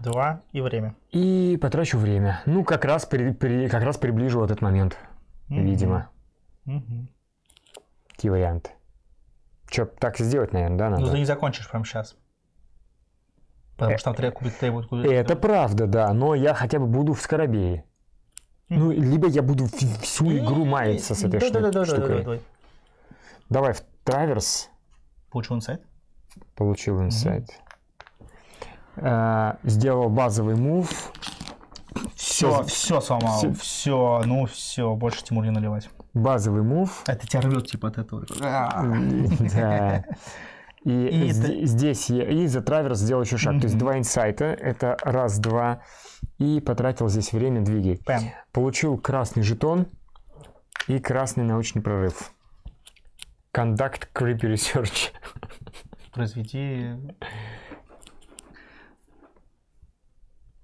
Два и время. И потрачу время. Ну, как раз, при, при, как раз приближу этот момент, mm-hmm. видимо. Mm-hmm. Какие варианты? Че, так сделать, наверное, да, надо? Ну, ты не закончишь прямо сейчас. Потому э, что там трек будет требует куда Это правда, да, но я хотя бы буду в скоробее. Ну, либо я буду всю игру маяться с этой штукой. Давай в траверс. Получу инсайт? получил инсайт. Э, сделал базовый мув. Все, все, все сломал. Все. ну все, больше Тимур не наливать. Базовый мув. Это тебя рвет типа от этого. Да. И, *laughs* и это... здесь я, и за траверс сделал еще шаг. Mm-hmm. То есть два инсайта, это раз-два. И потратил здесь время, двигай. Пэм. Получил красный жетон и красный научный прорыв. Conduct Creepy Research. *laughs* произведи...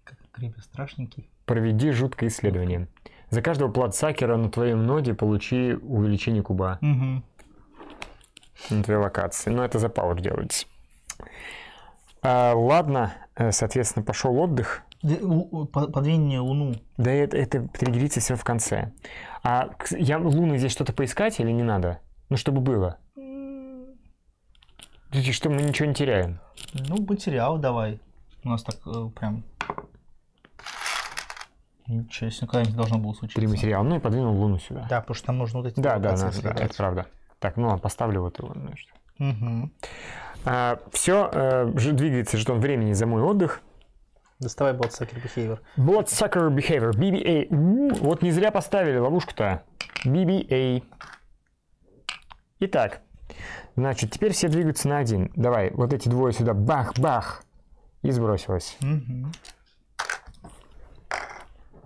Как Гриби страшненький. Проведи жуткое исследование. За каждого платсакера на твоем ноде получи увеличение куба. Угу. На твоей локации. Но это за пауэр делается. А, ладно, э, соответственно, пошел отдых. Подвинь Луну. Да это, это триггерится все в конце. А я Луны здесь что-то поискать или не надо? Ну, чтобы было. Ты что, мы ничего не теряем? Ну, материал, давай. У нас так э, прям... Ничего себе, никогда не должно было случиться. Три материала. Ну и подвинул Луну сюда. Да, потому что там нужно вот эти Да, да, нас, да, это правда. Так, ну ладно, поставлю вот его. Ну, Угу. А, все, э, двигается жетон времени за мой отдых. Доставай Bloodsucker Behavior. Bloodsucker Behavior, BBA. вот не зря поставили ловушку-то. BBA. Итак, Значит, теперь все двигаются на один. Давай, вот эти двое сюда, бах-бах, и сбросилось. Угу.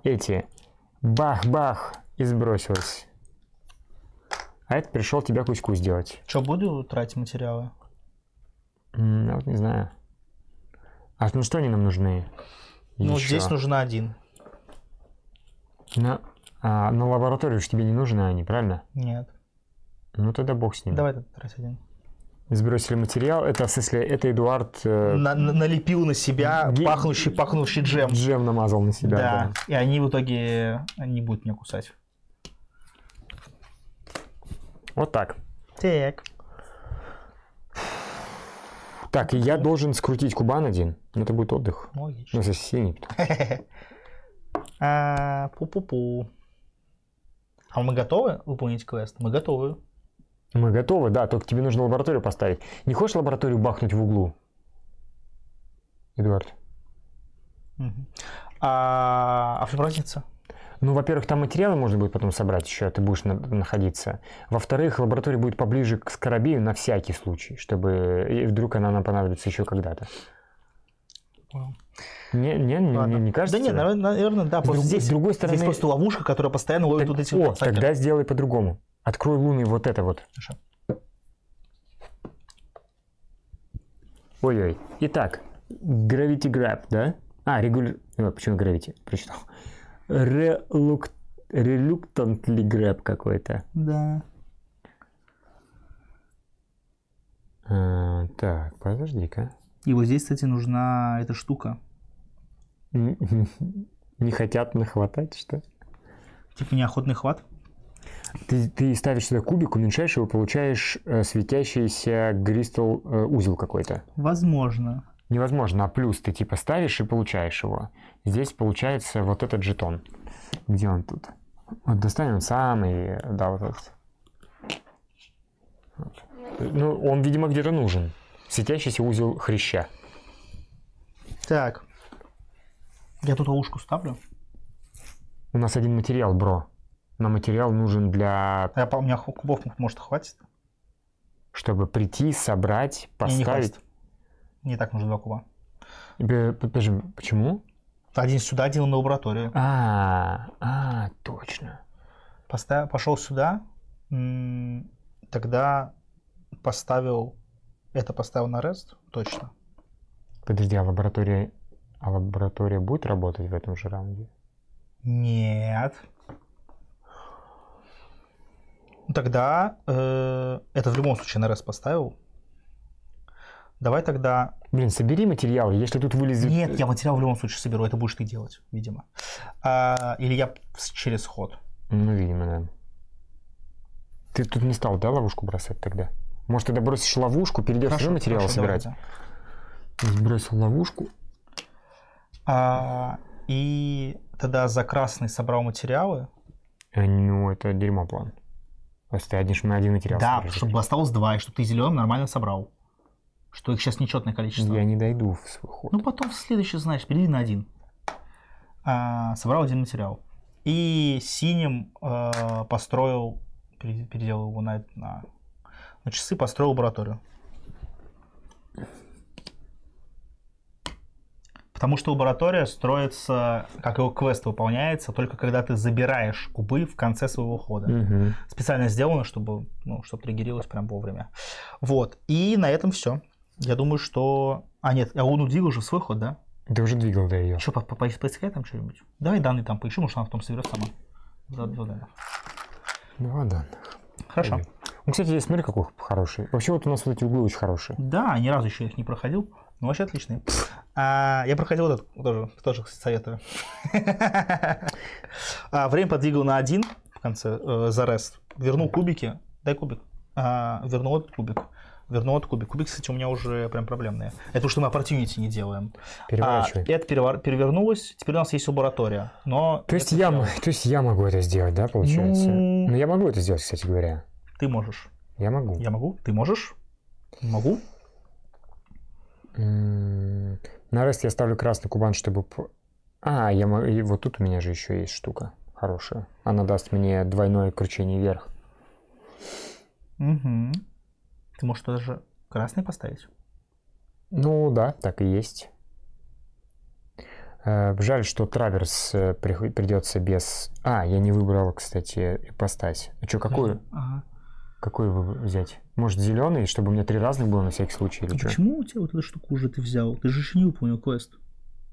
Эти, бах-бах, и сбросилось. А это пришел тебя кучку сделать. Что, буду тратить материалы? М вот не знаю. А ну что они нам нужны? Ну, здесь нужен один. На, а, на лабораторию же тебе не нужны они, правильно? Нет. Ну тогда бог с ним. Давай этот раз один. Сбросили материал. Это, в смысле, это Эдуард... Э... На, на, налепил на себя пахнущий, пахнущий джем. Джем намазал на себя, да. да. И они в итоге не будут меня кусать. Вот так. Так. Так, и я должен скрутить кубан один. Это будет отдых. Логично. Ну, за синий. *laughs* А, пу-пу-пу. А мы готовы выполнить квест? Мы готовы. Мы готовы, да, только тебе нужно лабораторию поставить. Не хочешь лабораторию бахнуть в углу? Эдуард. А, а фиброзница? Ну, во-первых, там материалы можно будет потом собрать еще, а ты будешь на- находиться. Во-вторых, лаборатория будет поближе к скоробею на всякий случай, чтобы и вдруг она нам понадобится еще когда-то. Не, не, не, не, не кажется? Да нет, наверное, наверное, да. С Просто другой- здесь, с другой здесь просто ловушка, которая постоянно ловит Так- вот эти вот О, подсадки. тогда сделай по-другому. Открой луны вот это вот. Ой-ой. Итак, Gravity Grab, да? А, регуляр... Ну, э, почему Gravity? Прочитал. Релук... Reluctantly Grab какой-то. Да. А, так, подожди-ка. И вот здесь, кстати, нужна эта штука. *laughs* Не хотят нахватать, что? Типа неохотный хват? Ты, ты ставишь сюда кубик, уменьшаешь его, получаешь э, светящийся гристал э, узел какой-то. Возможно. Невозможно, а плюс ты типа ставишь и получаешь его. Здесь получается вот этот жетон. Где он тут? Вот достанем самый, да, вот этот. Ну, он, видимо, где-то нужен. Светящийся узел хряща. Так. Я тут ловушку ставлю. У нас один материал, бро. Но материал нужен для... А я, у меня кубов, может, хватит? Чтобы прийти, собрать, поставить. Не, не, не так нужно два куба. Подожди, почему? Один сюда, один на лабораторию. А, а, точно. Поставил, пошел сюда, тогда поставил, это поставил на REST, точно. Подожди, а лаборатория, а лаборатория будет работать в этом же раунде? Нет. Тогда э, это в любом случае на НРС поставил. Давай тогда... Блин, собери материал, если тут вылезет... Нет, я материал в любом случае соберу, это будешь ты делать, видимо. А, или я через ход. Ну, видимо, да. Ты тут не стал, да, ловушку бросать тогда? Может, тогда бросишь ловушку, перейдешь уже материал хорошо, собирать? Давай, Сбросил ловушку. А, и тогда за красный собрал материалы. Э, ну, это дерьмо план. Если ты один, на один материал Да, скажешь, чтобы осталось два, и чтобы ты зеленым нормально собрал. Что их сейчас нечетное количество. Я не дойду в свой ход. Ну, потом в следующий, знаешь, перейди на один. А, собрал один материал. И синим э, построил, переделал его на, на, на часы, построил лабораторию. Потому что лаборатория строится, как его квест выполняется, только когда ты забираешь кубы в конце своего хода. Угу. Специально сделано, чтобы, ну, чтобы триггерилось прям вовремя. Вот. И на этом все. Я думаю, что... А, нет, я а он двигал уже свой ход, да? Ты уже двигал, да, ее. Что, по по поискай там что-нибудь? Давай данные там поищу, может, она потом соберет сама. Два, два данных. Два ну, данных. Хорошо. Ну, кстати, смотри, какой хороший. Вообще вот у нас вот эти углы очень хорошие. Да, ни разу еще их не проходил. Ну, вообще отличный. А, я проходил этот тоже, тоже советую. *laughs* а, время подвигал на один в конце э, за рест. Вернул кубики. Дай кубик. А, вернул этот кубик. Вернул этот кубик. Кубик, кстати, у меня уже прям проблемные. Это потому, что мы opportunity не делаем. Переворачивай. А, это перевор... перевернулось. Теперь у нас есть лаборатория. Но то, есть я, то есть я могу это сделать, да, получается? Ну... Но ну, я могу это сделать, кстати говоря. Ты можешь. Я могу. Я могу. Ты можешь. Могу. На REST я ставлю красный кубан, чтобы... А, я... И вот тут у меня же еще есть штука хорошая. Она даст мне двойное кручение вверх. Угу. Ты можешь даже красный поставить? Ну да, так и есть. Э, жаль, что Траверс э, придется без... А, я не выбрал, кстати, ипостась. А что, какую? Ага. Какой взять? Может, зеленый, чтобы у меня три разных было на всякий случай или а что? Почему у тебя вот эту штуку уже ты взял? Ты же еще не выполнил квест.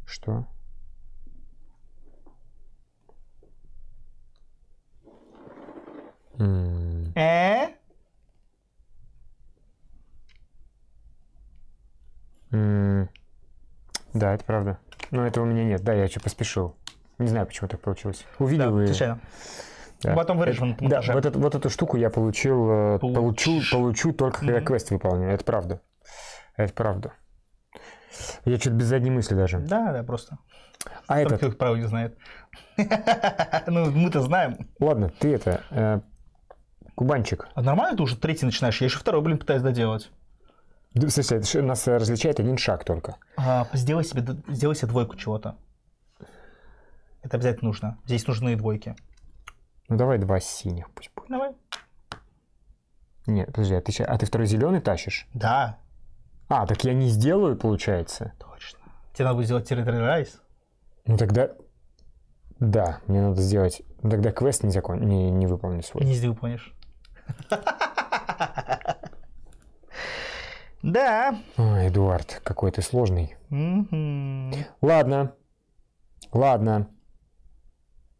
Что? Э? Да, это правда. Но этого у меня нет. Да, я что поспешил. Не знаю, почему так получилось. Увидел да, и... Случайно. Да. Потом вырежем это, Да, вот, это, вот эту штуку я получил, э, получу, получу только когда mm-hmm. квест выполню. Это правда. Это правда. Я что-то без задней мысли даже. Да, да, просто. А это? Кто их не знает. *laughs* ну, мы-то знаем. Ладно, ты это, э, кубанчик. А нормально ты уже третий начинаешь? Я еще второй, блин, пытаюсь доделать. Да, слушай, это, нас различает один шаг только. А, сделай себе, сделай себе двойку чего-то. Это обязательно нужно. Здесь нужны двойки. Ну давай два синих пусть будет. Давай. Нет, подожди, а ты, а ты второй зеленый тащишь? Да, А, так я не сделаю, получается. точно. Тебе надо будет сделать территорий райс. Ну тогда... Да, мне надо сделать... Ну тогда квест не, закон... не, не выполню свой. не сделал, *laughs* Да. Ой, Эдуард, какой ты сложный. Ладно. Ладно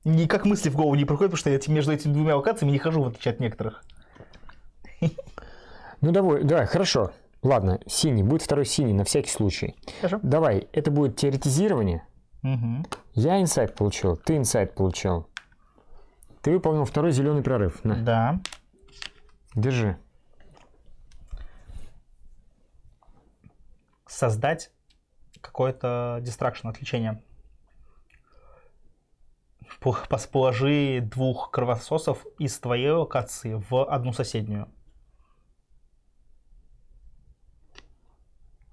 никак мысли в голову не приходят, потому что я между этими двумя локациями не хожу, в отличие от некоторых. Ну давай, давай, хорошо. Ладно, синий. Будет второй синий на всякий случай. Хорошо. Давай, это будет теоретизирование. Угу. Я инсайт получил, ты инсайт получил. Ты выполнил второй зеленый прорыв. На. Да. Держи. Создать какое-то дистракшн, отвлечение положи двух кровососов из твоей локации в одну соседнюю.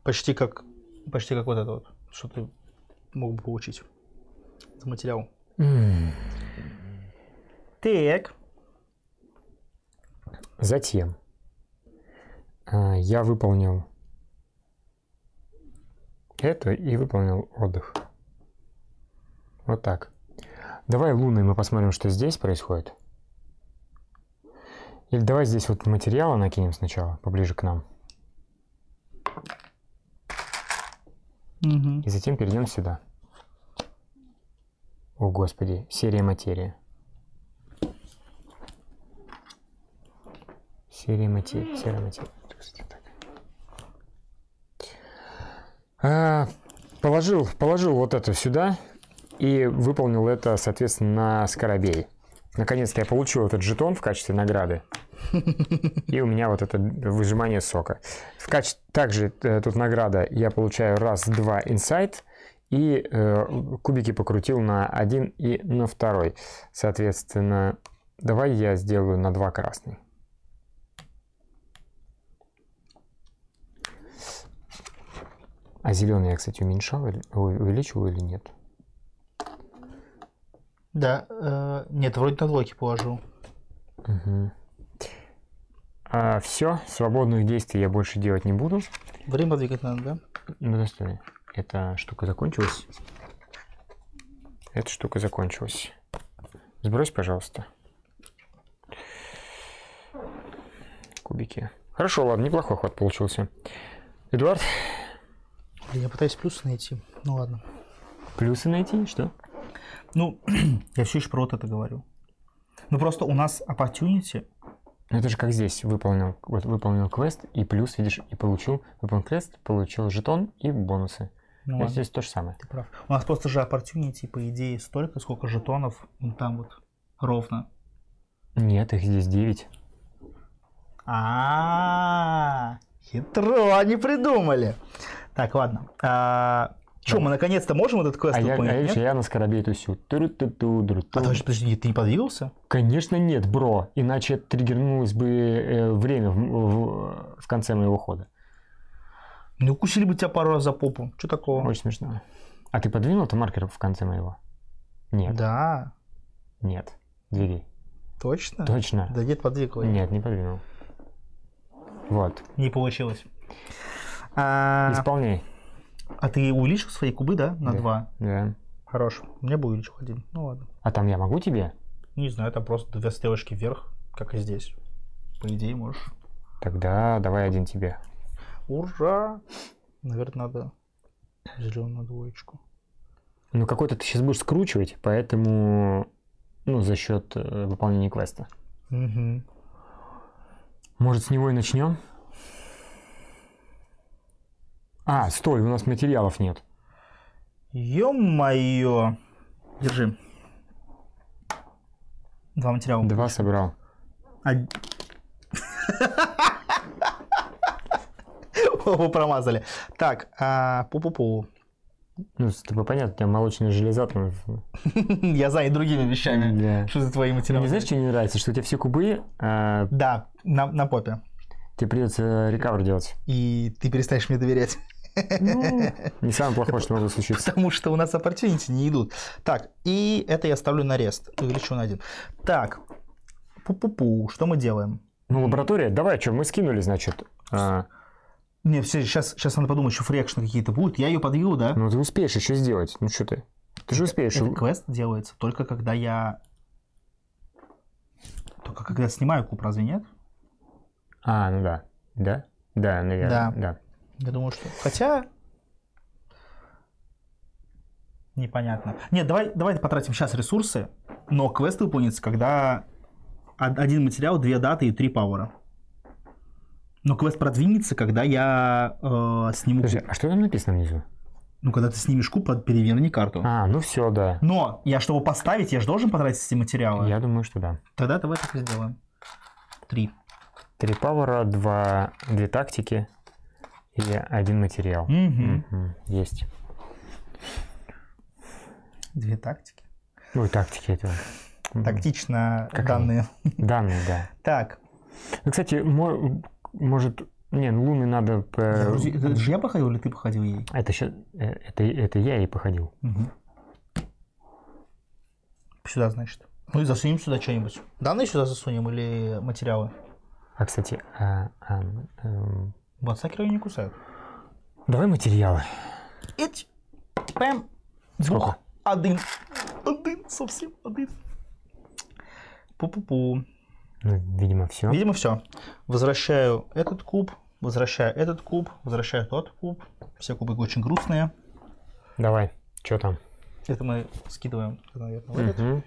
Почти как, почти как вот это вот, что ты мог бы получить за материал. Mm. Так. Затем а, я выполнил это и выполнил отдых. Вот так. Давай луны, мы посмотрим, что здесь происходит. Или давай здесь вот материалы накинем сначала, поближе к нам. Угу. И затем перейдем сюда. О, господи, серия материи. Серия материи, серая материя. А, положил, положил вот это сюда и выполнил это, соответственно, на Скоробей. Наконец-то я получил этот жетон в качестве награды. *laughs* И у меня вот это выжимание сока. В качестве... Также э, тут награда я получаю раз, два инсайт. И э, кубики покрутил на один и на второй. Соответственно, давай я сделаю на два красный. А зеленый я, кстати, уменьшал, увеличиваю или нет? Да, э, нет, вроде на двойке положил. Угу. А, все, свободных действий я больше делать не буду. Время двигать надо, да? Ну, достойно. Эта штука закончилась. Эта штука закончилась. Сбрось, пожалуйста. Кубики. Хорошо, ладно, неплохой ход получился. Эдуард? Я пытаюсь плюсы найти. Ну ладно. Плюсы найти? Что? Ну, *clears throat* я все еще про вот это говорю. Ну, просто у нас opportunity... Ну, это же как здесь. Выполнил, вот, выполнил квест, и плюс, видишь, и получил. Выполнил квест, получил жетон и бонусы. Ну, ладно. здесь то же самое. Ты прав. У нас просто же opportunity, по идее, столько, сколько жетонов вон там вот ровно. Нет, их здесь 9. А, -а, -а хитро они придумали. Так, ладно. А, Че, мы наконец-то можем этот квест а выполнять? Я, конечно, а я на скоробей тусю. Ту -ту -ту -ту. А даже, подожди, ты не подвигался? Конечно нет, бро. Иначе триггернулось бы э, время в, в, в конце моего хода. Ну, укусили бы тебя пару раз за попу. Что такого? Очень смешно. А ты подвинул ты маркер в конце моего? Нет. Да. Нет. Двигай. Точно? Точно. Да нет, подвигал. Нет, не подвинул. Вот. Не получилось. А... Исполняй. А ты увеличил свои кубы, да, на да. 2? Да. Хорош. У меня был увеличил один. Ну ладно. А там я могу тебе? Не знаю, там просто две стрелочки вверх, как и здесь. По идее, можешь. Тогда давай один тебе. Ура! Наверное, надо зеленую двоечку. Ну, какой-то ты сейчас будешь скручивать, поэтому, ну, за счет э, выполнения квеста. Угу. Может, с него и начнем? А, стой, у нас материалов нет. Ё-моё. Держи. Два материала. Два собрал. Од... Оба промазали. Так, а, пу-пу-пу. Ну, с тобой понятно, у тебя молочная железа там. *laughs* Я за и другими вещами. Что за твои материалы? Не знаешь, что не нравится? Что у тебя все кубы... А, да, на, на попе. Тебе придется э, рекавер делать. И ты перестанешь мне доверять. Ну, не самое плохое, что может случиться. Потому что у нас opportunity не идут. Так, и это я ставлю на рест. Увеличу на один. Так, пу-пу-пу, что мы делаем? Ну, лаборатория, давай, что, мы скинули, значит. А. Не, все, сейчас, сейчас надо подумать, что фрекшн какие-то будут. Я ее подвину, да? Ну, ты успеешь еще сделать. Ну, что ты? Ты же э, успеешь. Этот квест делается только когда я... Только когда снимаю куб, разве нет? А, ну да. Да? Да, наверное. Да. да. Я думаю, что... Хотя... Непонятно. Нет, давай, давай потратим сейчас ресурсы, но квест выполнится, когда один материал, две даты и три пауэра. Но квест продвинется, когда я э, сниму... Подожди, а что там написано внизу? Ну, когда ты снимешь куб, переверни карту. А, ну все, да. Но я, чтобы поставить, я же должен потратить эти материалы. Я думаю, что да. Тогда давай так и сделаем. Три. Три пауэра, два... две тактики или один материал. Угу. Угу. Есть. Две тактики. Ну и тактики этого. Тактично как данные. Они? Данные, да. Так. Ну, кстати, может, не, ну Луны надо... Загрузи... Это же я походил или ты походил ей? Это, ща... Э, это, это я ей походил. Угу. Сюда, значит. Ну и засунем сюда что-нибудь. Данные сюда засунем или материалы? А, кстати, а, а, а, вот, Бацакеры не кусают. Давай материалы. Эти пэм. Сколько? Один. Один, совсем один. Пу-пу-пу. Ну, видимо, все. Видимо, все. Возвращаю этот куб, возвращаю этот куб, возвращаю тот куб. Все кубы очень грустные. Давай, что там? Это мы скидываем, наверное, в этот. Угу.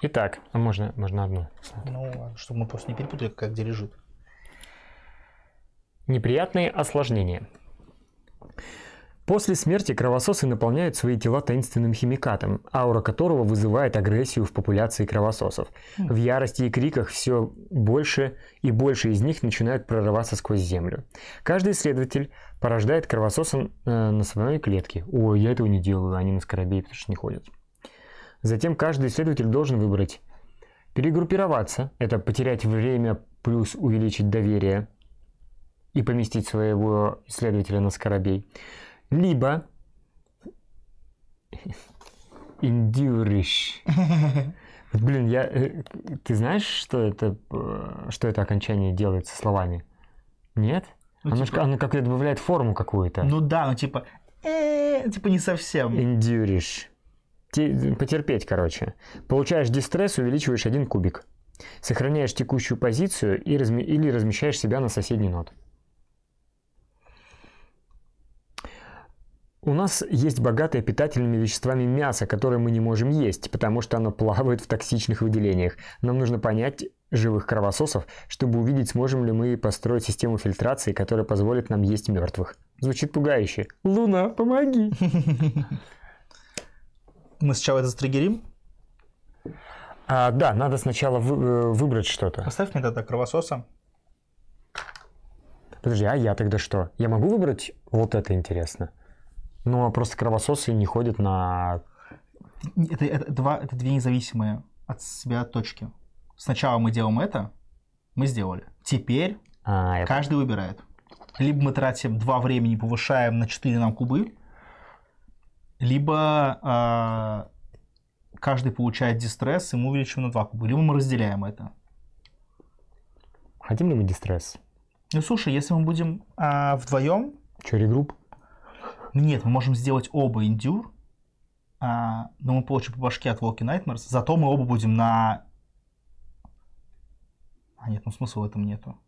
Итак, а можно, можно одну. Ну, чтобы мы просто не перепутали, как где лежит. Неприятные осложнения. После смерти кровососы наполняют свои тела таинственным химикатом, аура которого вызывает агрессию в популяции кровососов. Хм. В ярости и криках все больше и больше из них начинают прорываться сквозь землю. Каждый исследователь порождает кровососа э, на своей клетке. О, я этого не делаю, они на скоробей, потому что не ходят. Затем каждый исследователь должен выбрать перегруппироваться, это потерять время плюс увеличить доверие и поместить своего исследователя на скоробей, либо *laughs* индюриш. *laughs* Блин, я, э, ты знаешь, что это, э, что это окончание делается словами? Нет? Ну, оно, типа... оно как-то добавляет форму какую-то. Ну да, ну типа, э, типа не совсем. Индюриш потерпеть, короче. Получаешь дистресс, увеличиваешь один кубик. Сохраняешь текущую позицию и разми... или размещаешь себя на соседний нод. У нас есть богатое питательными веществами мясо, которое мы не можем есть, потому что оно плавает в токсичных выделениях. Нам нужно понять живых кровососов, чтобы увидеть, сможем ли мы построить систему фильтрации, которая позволит нам есть мертвых. Звучит пугающе. Луна, помоги! *laughs* мы сначала это затриггерим? А, да, надо сначала вы, э, выбрать что-то. Поставь мне тогда кровососа. Подожди, а я тогда что? Я могу выбрать? Вот это интересно. Но ну, а просто кровососы не ходят на... Это, это, два, это две независимые от себя точки. Сначала мы делаем это, мы сделали. Теперь а, каждый это... выбирает. Либо мы тратим два времени, повышаем на 4 нам кубы, либо э, каждый получает дистресс, и мы увеличиваем на 2 куба, либо мы разделяем это. Хотим ли мы дистресс? Ну слушай, если мы будем э, вдвоем... Че, регрупп? нет, мы можем сделать оба индюр, э, а, но мы получим по башке от Волки Nightmares, зато мы оба будем на... А нет, ну смысла в этом нету.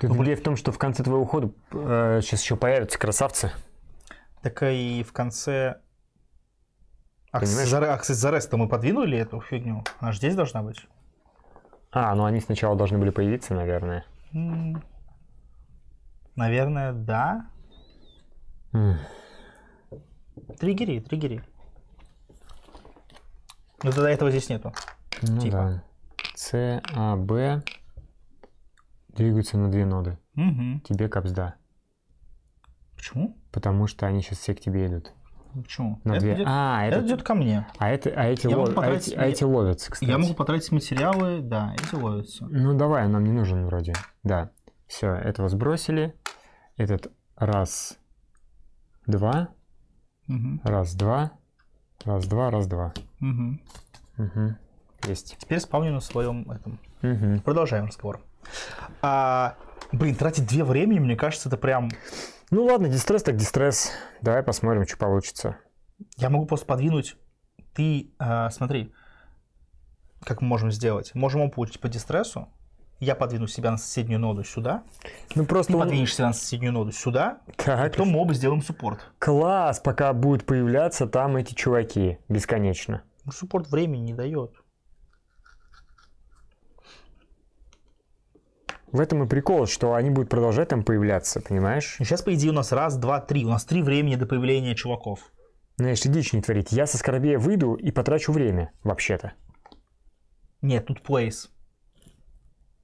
Тут идея в том, что в конце твоего ухода э, сейчас еще появятся красавцы. Так а и в конце Аксессорес-то мы подвинули эту фигню. Она же здесь должна быть. А, ну они сначала должны были появиться, наверное. наверное, да. М триггери, триггери. Ну тогда этого здесь нету. Ну типа. да. С, А, Б двигаются на две ноды. Угу. Тебе да. Почему? Потому что они сейчас все к тебе идут. Почему? На это две. Идет, а, это, это идет ко мне. А, это, а, эти, лов... А потратить... а, эти, а эти ловятся, кстати. Я могу потратить материалы, да, эти ловятся. Ну давай, нам не нужен вроде. Да. Все, этого сбросили. Этот раз, два, угу. раз, два, раз, два, раз, два. Угу. Угу. Есть. Теперь спавню на своем этом. Угу. Продолжаем разговор. А, блин, тратить две времени, мне кажется, это прям ну ладно, дистресс так дистресс. Давай посмотрим, что получится. Я могу просто подвинуть. Ты э, смотри, как мы можем сделать. Можем он получить по дистрессу. Я подвину себя на соседнюю ноду сюда. Ну просто ты он... подвинешь себя на соседнюю ноду сюда. Так. И потом мы оба сделаем суппорт. Класс, пока будут появляться там эти чуваки бесконечно. Ну, суппорт времени не дает. В этом и прикол, что они будут продолжать там появляться, понимаешь? сейчас, по идее, у нас раз, два, три. У нас три времени до появления чуваков. Знаешь, ну, ты дичь не творить. Я со Скоробея выйду и потрачу время, вообще-то. Нет, тут плейс.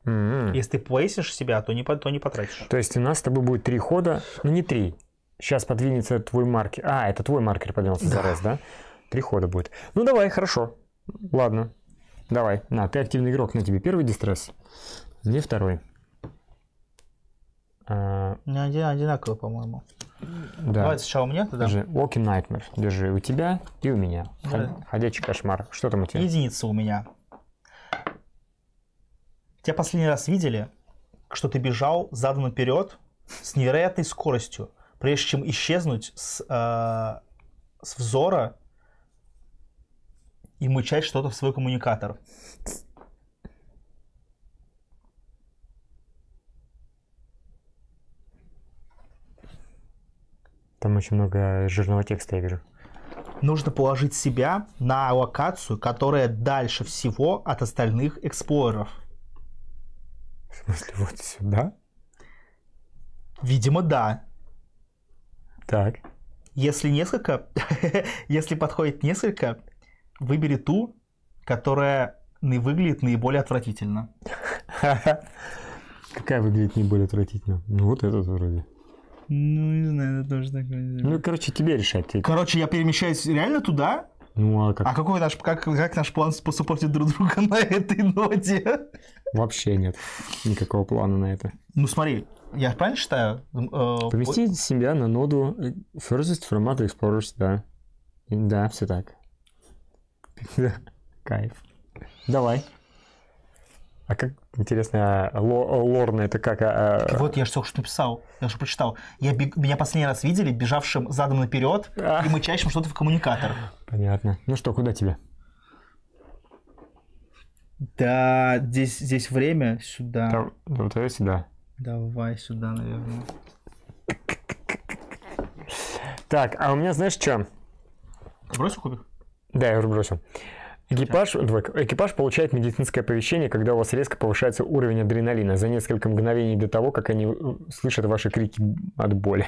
Mm-hmm. М-м. Если ты плейсишь себя, то не, то не потратишь. То есть у нас с тобой будет три хода, ну не три. Сейчас подвинется твой маркер. А, это твой маркер поднялся да. за раз, да? Три хода будет. Ну давай, хорошо. Ладно. Давай. На, ты активный игрок, на тебе первый дистресс. Мне второй. Э, Не один, одинаково, по-моему. Да. Давай сначала у меня, тогда. Держи. Walking Nightmare. Держи у тебя и у меня. Да. Ходячий кошмар. Что там у тебя? Единица у меня. Тебя последний раз видели, что ты бежал задом наперед с невероятной скоростью, прежде чем исчезнуть с, э, с взора и мычать что-то в свой коммуникатор. Там очень много жирного текста я вижу. Нужно положить себя на локацию, которая дальше всего от остальных эксплореров. В смысле, вот сюда? Видимо, да. Так. Если несколько, *laughs* если подходит несколько, выбери ту, которая выглядит наиболее отвратительно. *laughs* Какая выглядит наиболее отвратительно? Ну вот этот вроде. Ну, не знаю, это тоже такое. Ну, короче, тебе решать. Короче, я перемещаюсь реально туда? Ну, а как? А какой наш, как, как наш план посупортить друг друга *laughs* на этой ноте? Вообще нет никакого плана на это. Ну, смотри, я правильно считаю? Э, Поместить себя на ноду э, Furthest from Other Explorers, да. Да, все так. *laughs* Кайф. Давай. А как, интересно, а, а Лорна это как? А... а? Так вот, я же только что писал, я же прочитал. Я бег... Меня последний раз видели бежавшим задом наперед а. и мычащим что-то в коммуникатор. Понятно. Ну что, куда тебе? Да, здесь, здесь время сюда. Да, давай сюда. Давай сюда, наверное. Так, а у меня знаешь что? Бросил кубик? Да, я уже бросил. Экипаж, экипаж получает медицинское оповещение, когда у вас резко повышается уровень адреналина за несколько мгновений до того, как они э, слышат ваши крики от боли.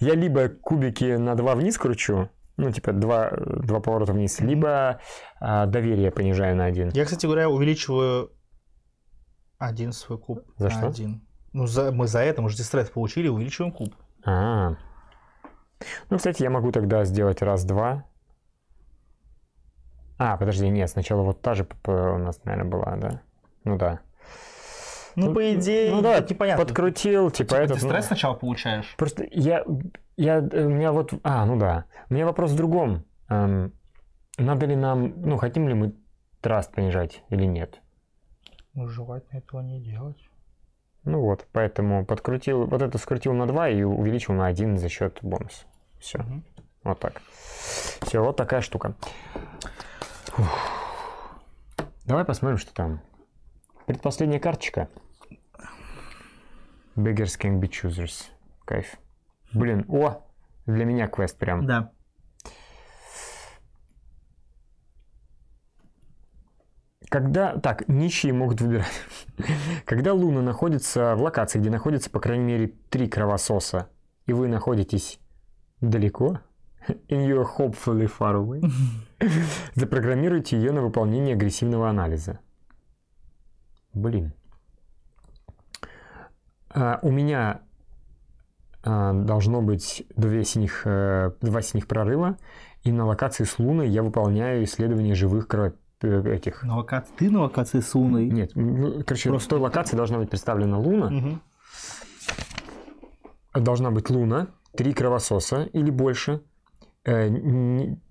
Я либо кубики на два вниз кручу, ну, типа, два, два поворота вниз, либо а, доверие понижаю на один. Я, кстати говоря, увеличиваю один свой куб за на что? один. Ну, за, мы за это, мы же дистресс получили, увеличиваем куб. а Ну, кстати, я могу тогда сделать раз-два. А, подожди, нет, сначала вот та же у нас, наверное, была, да? Ну да. Ну, ну, по идее, ну, да, непонятно. Подкрутил, типа, типа этот. Ты ну. стресс ну, сначала получаешь? Просто я, я, э, у меня вот, а, ну да. У меня вопрос в другом. Эм, надо ли нам, ну, хотим ли мы траст понижать или нет? Ну, желательно этого не делать. Ну вот, поэтому подкрутил, вот это скрутил на 2 и увеличил на 1 за счет бонуса. Все. Угу. Вот так. Все, вот такая штука. Давай посмотрим, что там. Предпоследняя карточка. Beggars can be choosers. Кайф. Блин, о, для меня квест прям. Да. Когда... Так, нищие могут выбирать. *laughs* Когда Луна находится в локации, где находится, по крайней мере, три кровососа, и вы находитесь далеко, in your hopefully far away, *laughs* запрограммируйте ее на выполнение агрессивного анализа. Блин. А, у меня а, должно быть э, два синих, а, два синих прорыва, и на локации с Луной я выполняю исследование живых крови э, этих. На локации, ты на локации с Луной? Нет, ну, короче, Просто... в той локации должна быть представлена Луна. Угу. Должна быть Луна, три кровососа или больше – Э,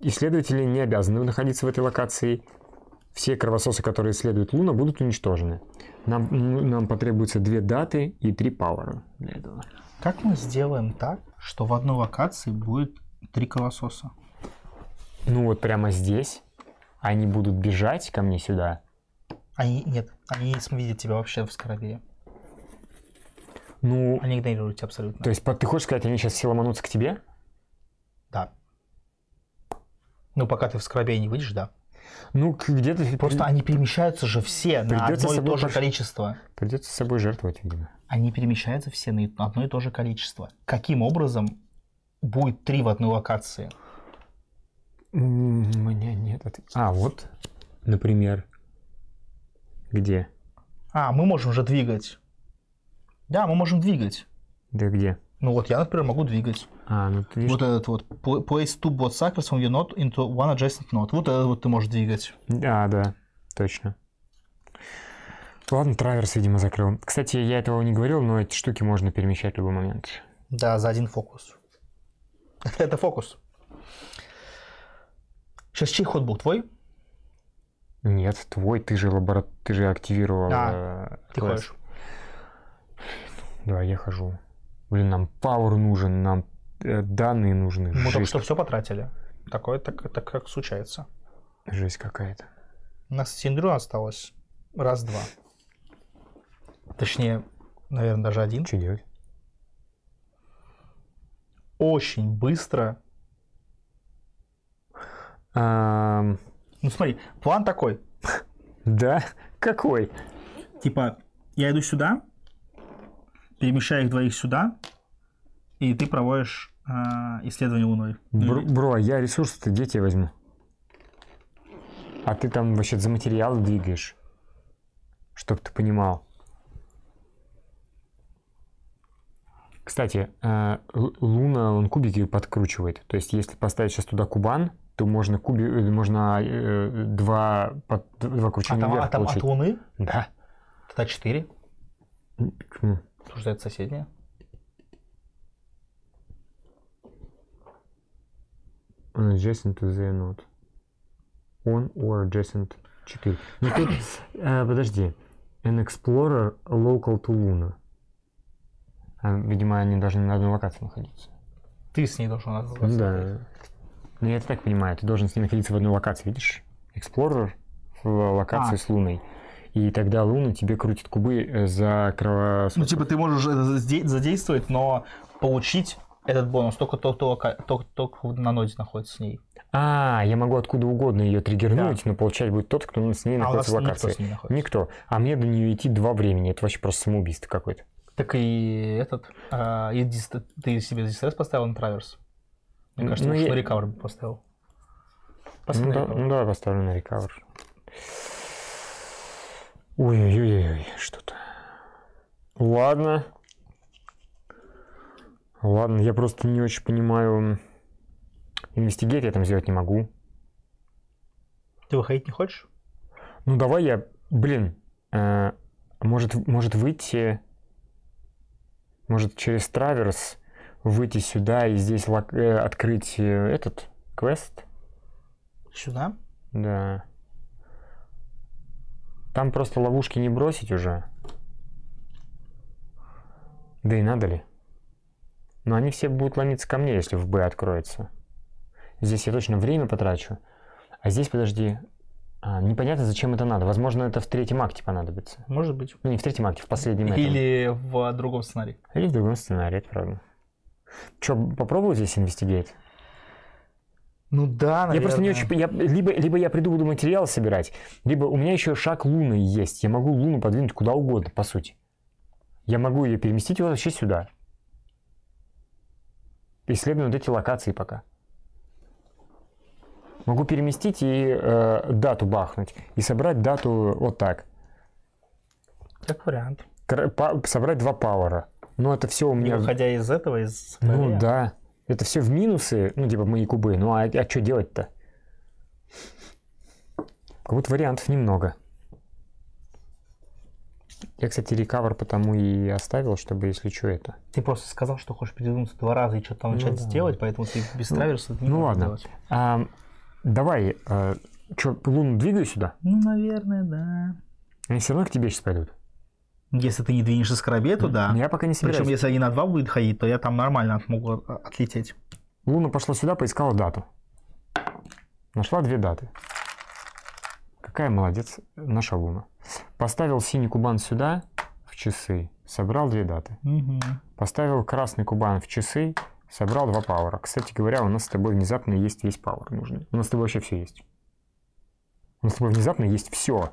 исследователи не обязаны находиться в этой локации. Все кровососы, которые исследуют Луна, будут уничтожены. Нам, ну, нам потребуется две даты и три пауэра для этого. Как мы сделаем так, что в одной локации будет три кровососа? Ну вот прямо здесь они будут бежать ко мне сюда. Они, нет, они не видят тебя вообще в скоробее. Ну, они игнорируют тебя абсолютно. То есть, ты хочешь сказать, они сейчас все ломанутся к тебе? Ну, пока ты в скрабе не выйдешь, да. Ну, где-то... Просто они перемещаются же все придется на одно и то же пош... количество. Придется с собой жертвовать, видимо. Они перемещаются все на одно и то же количество. Каким образом будет три в одной локации? Мне нет ответа. А, вот, например, где? А, мы можем же двигать. Да, мы можем двигать. Да где? Ну вот я, например, могу двигать. А, ну, ты видишь... Вот этот вот place two bot suckers from your node into one adjacent node. Вот этот вот ты можешь двигать. А, да, точно. Ладно, траверс, видимо, закрыл. Кстати, я этого не говорил, но эти штуки можно перемещать в любой момент. Да, за один фокус. *laughs* Это фокус. Сейчас чей ход был? Твой? Нет, твой, ты же лаборат, ты же активировал. Да, э, ты ходишь. Ну, да, я хожу. Блин, нам пауэр нужен, нам Э, данные нужны. Мы Жесть. только что все потратили. Такое так, так как случается. Жесть какая-то. У нас синдрю осталось раз-два. Точнее, наверное, даже один. Что делать? Очень быстро. Ну смотри, план такой. Да? Какой? Типа, я иду сюда, перемещаю их двоих сюда, и ты проводишь Э, исследование Луной. Бро, бро а я ресурсы-то дети возьму. А ты там вообще за материалы двигаешь. Чтоб ты понимал. Кстати, э, Луна, он кубики подкручивает. То есть, если поставить сейчас туда кубан, то можно, куби, э, можно два, два кручения а там, вверх а там получить. от Луны? Да. Тогда четыре. Слушай, это соседняя. an э, adjacent to the node. On or adjacent 4. Но тут, э, подожди, an explorer local to Luna. А, видимо, они должны на одной локации находиться. Ты с ней должен на одной локации. Да. Ну, я это так понимаю, ты должен с ней находиться в одной локации, видишь? Explorer в локации а. с Луной. И тогда Луна тебе крутит кубы э, за кровососку. Ну, типа, ты можешь это задействовать, но получить этот бонус, только, только, кто только, только на ноде находится с ней. А, я могу откуда угодно ее триггернуть, да. но получать будет тот, кто с ней а находится в локации. Никто, находится. никто. А мне до нее идти два времени. Это вообще просто самоубийство какое-то. Так и этот. А, и дис, ты себе дистресс поставил на траверс. Мне ну, кажется, ну, я... на рекавер бы поставил. ну, да, ну давай поставлю на рекавер. Ой-ой-ой, что-то. Ладно. Ладно, я просто не очень понимаю. Инвестигейт я там сделать не могу. Ты выходить не хочешь? Ну давай я, блин, э, может, может выйти, может через Траверс выйти сюда и здесь лак, э, открыть э, этот квест? Сюда? Да. Там просто ловушки не бросить уже. Да и надо ли? Но они все будут ломиться ко мне, если в Б откроется. Здесь я точно время потрачу. А здесь, подожди, а, непонятно, зачем это надо. Возможно, это в третьем акте понадобится. Может быть. Ну, не в третьем акте, в последнем Или этом. в а, другом сценарии. Или в другом сценарии, это правда. Че, попробовал здесь инвестигейт? Ну да, наверное. Я просто не очень... Я, либо, либо я приду, буду материал собирать, либо у меня еще шаг Луны есть. Я могу Луну подвинуть куда угодно, по сути. Я могу ее переместить вот вообще сюда исследуем вот эти локации пока. Могу переместить и э, дату бахнуть. И собрать дату вот так. Как вариант. па собрать два пауэра. Ну, это все у меня... И выходя из этого, из... Ну, да. Это все в минусы, ну, типа мои кубы. Ну, а, а что делать-то? Как будто вариантов немного. Я, кстати, рекавер потому и оставил, чтобы, если что, это. Ты просто сказал, что хочешь передвинуться два раза и что-то там ну, начать да. делать, поэтому ты без ну, траверса ну, не Ну ладно. А, давай, а, э, что, луну двигай сюда? Ну, наверное, да. Они все равно к тебе сейчас пойдут. Если ты не двинешься с корабе, то да. Ну, я пока не собираюсь. Причем, если они на два будут ходить, то я там нормально могу отлететь. Луна пошла сюда, поискала дату. Нашла две даты. Какая молодец наша Луна. Поставил синий кубан сюда, в часы, собрал две даты. Угу. Поставил красный кубан в часы, собрал два пауэра. Кстати говоря, у нас с тобой внезапно есть весь пауэр нужный. У нас с тобой вообще все есть. У нас с тобой внезапно есть все.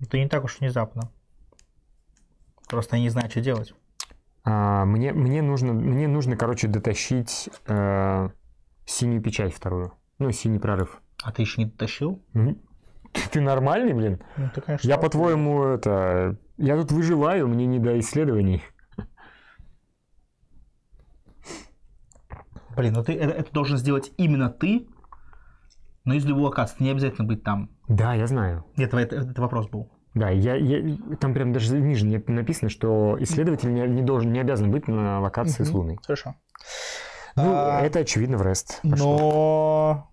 Это не так уж внезапно. Просто я не знаю, что делать. А, мне, мне, нужно, мне нужно, короче, дотащить э, синюю печать вторую. Ну, синий прорыв. А ты еще не дотащил? Ты, *laughs* ты нормальный, блин? Ну, ты, конечно, я, по-твоему, это... Я тут выживаю, мне не до исследований. Блин, ну ты это, это должен сделать именно ты, но из любого каста, не обязательно быть там. Да, я знаю. Нет, это, это, это вопрос был. Да, я, я, там прям даже ниже написано, что исследователь не, не, должен, не обязан быть на локации угу, с Луной. Хорошо. Ну, а, это очевидно в REST. Пошло. Но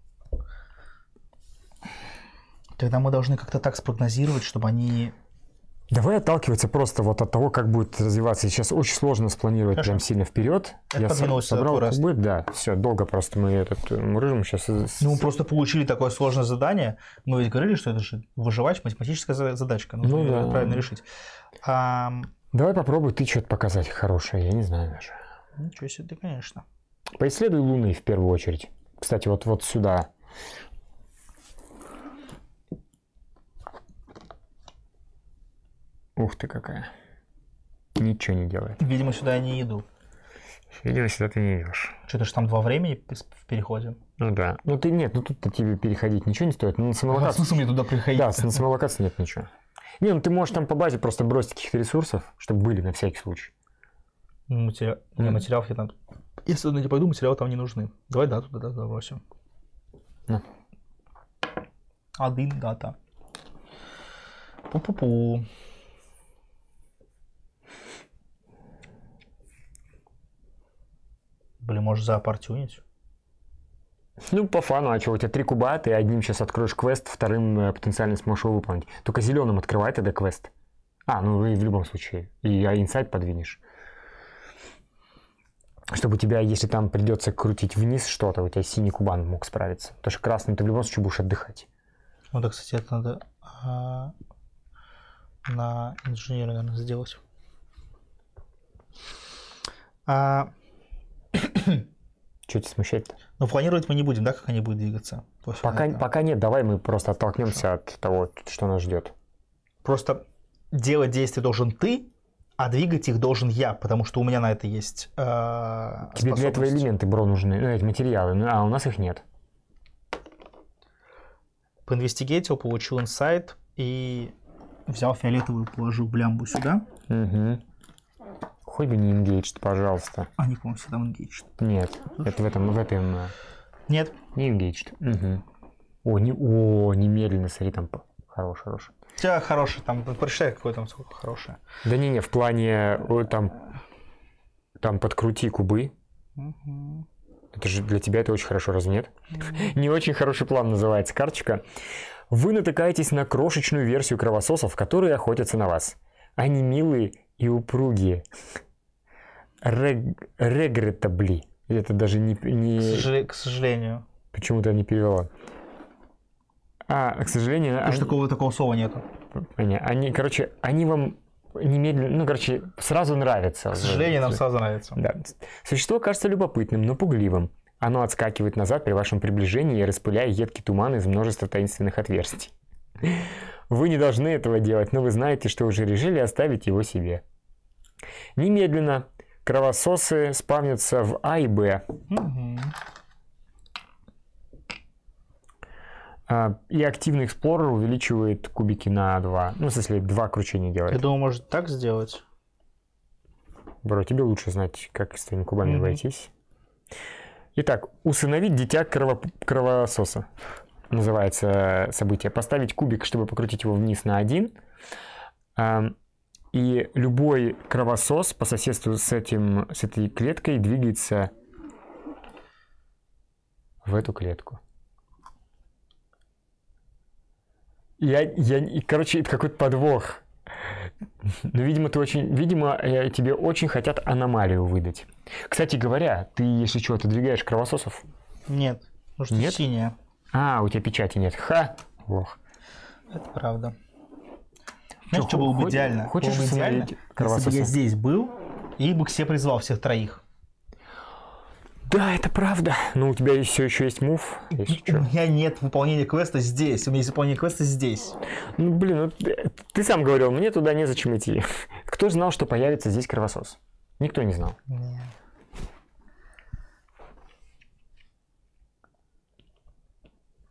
Тогда мы должны как-то так спрогнозировать, чтобы они Давай отталкиваться просто вот от того, как будет развиваться. Сейчас очень сложно спланировать Хорошо. прям сильно вперед. Это Я сам собрал раз. будет, да. Все, долго просто мы этот мурыжим сейчас. Ну, мы просто получили такое сложное задание. Мы ведь говорили, что это же выживать, математическая задачка. Нужно ну, да. правильно решить. А... Давай попробуй ты что-то показать хорошее, я не знаю даже. Ничего себе, ты, конечно. Поисследуй Луны в первую очередь. Кстати, вот, вот сюда Ух ты какая. Ничего не делает. Видимо, сюда я не иду. Видимо, сюда ты не идешь. Что-то же там два времени в переходе. Ну да. Ну ты нет, ну тут-то тебе переходить ничего не стоит. Ну, на самолокацию... А смысл мне туда приходить? Да, на самолокации нет ничего. Не, ну ты можешь там по базе просто бросить каких-то ресурсов, чтобы были на всякий случай. Ну, матери... mm. не, материалов я там... Если туда не пойду, материалы там не нужны. Давай да туда туда забросим. Да. Один дата. Пу-пу-пу. Блин, может, за заоппортюнить? Ну, по фану, а что, у тебя три куба, ты одним сейчас откроешь квест, вторым э, потенциально сможешь его выполнить. Только зеленым открывай тогда квест. А, ну и в любом случае. И а, инсайт подвинешь. Чтобы у тебя, если там придется крутить вниз что-то, у тебя синий кубан мог справиться. Потому что красным ты в любом случае будешь отдыхать. Ну да, кстати, это надо а, на инженера, наверное, сделать. А, *coughs* Что тебя смущает-то? Ну, планировать мы не будем, да, как они будут двигаться? Пока, пока нет, давай мы просто оттолкнемся от того, что нас ждет. Просто делать действия должен ты, а двигать их должен я, потому что у меня на это есть э, Тебе для этого элементы, бро, нужны, ну, эти материалы, ну, а у нас их нет. Поинвестигейтил, получил инсайт и взял фиолетовую, положил блямбу сюда. Угу хоть бы не engaged, пожалуйста. А не помню, там engaged. Нет, Слушай. это в этом, в этом... Э, нет. Не engaged. Угу. О, не, о, немедленно, смотри, там хорош, хорош. У тебя хороший, там, прочитай, какой там, сколько хорошее. Да не-не, в плане, э, там, там подкрути кубы. Угу. Это же для тебя это очень хорошо, разве нет? mm Не очень хороший план называется карточка. Вы натыкаетесь на крошечную версию кровососов, которые охотятся на вас. Они милые и упругие. Регретабли. это даже не... не... К, сожале- к сожалению. Почему-то не перевела. А, к сожалению... Потому они... что такого, такого слова нету. Понятно. Они, короче, они вам немедленно, ну, короче, сразу нравится. К сожалению, нам сразу нравится. Да. Существо кажется любопытным, но пугливым. Оно отскакивает назад при вашем приближении, распыляя едкий туман из множества таинственных отверстий. Вы не должны этого делать, но вы знаете, что уже решили оставить его себе. Немедленно Кровососы спавнятся в А и Б. А, и активный эксплорер увеличивает кубики на 2. Ну, в смысле, 2 кручения делает. Я думаю, может так сделать. Бро, тебе лучше знать, как с твоими кубами mm-hmm. обойтись. Итак, усыновить дитя крово- кровососа. Называется э, событие. Поставить кубик, чтобы покрутить его вниз на 1. И любой кровосос по соседству с, этим, с этой клеткой двигается в эту клетку. Я, я, короче, это какой-то подвох. Ну, видимо, ты очень, видимо, э, тебе очень хотят аномалию выдать. Кстати говоря, ты, если что, отодвигаешь кровососов? Нет, потому что нет? синяя. А, у тебя печати нет. Ха, лох. Это правда. Знаешь, что, что было бы идеально? Хочешь было бы идеально, если бы я здесь был и бы все призвал всех троих. Да, это правда. Но у тебя все еще есть мув. Если у меня нет выполнения квеста здесь. У меня есть выполнение квеста здесь. Ну, блин, ну, ты сам говорил, мне туда незачем идти. *laughs* Кто знал, что появится здесь кровосос? Никто не знал. Нет.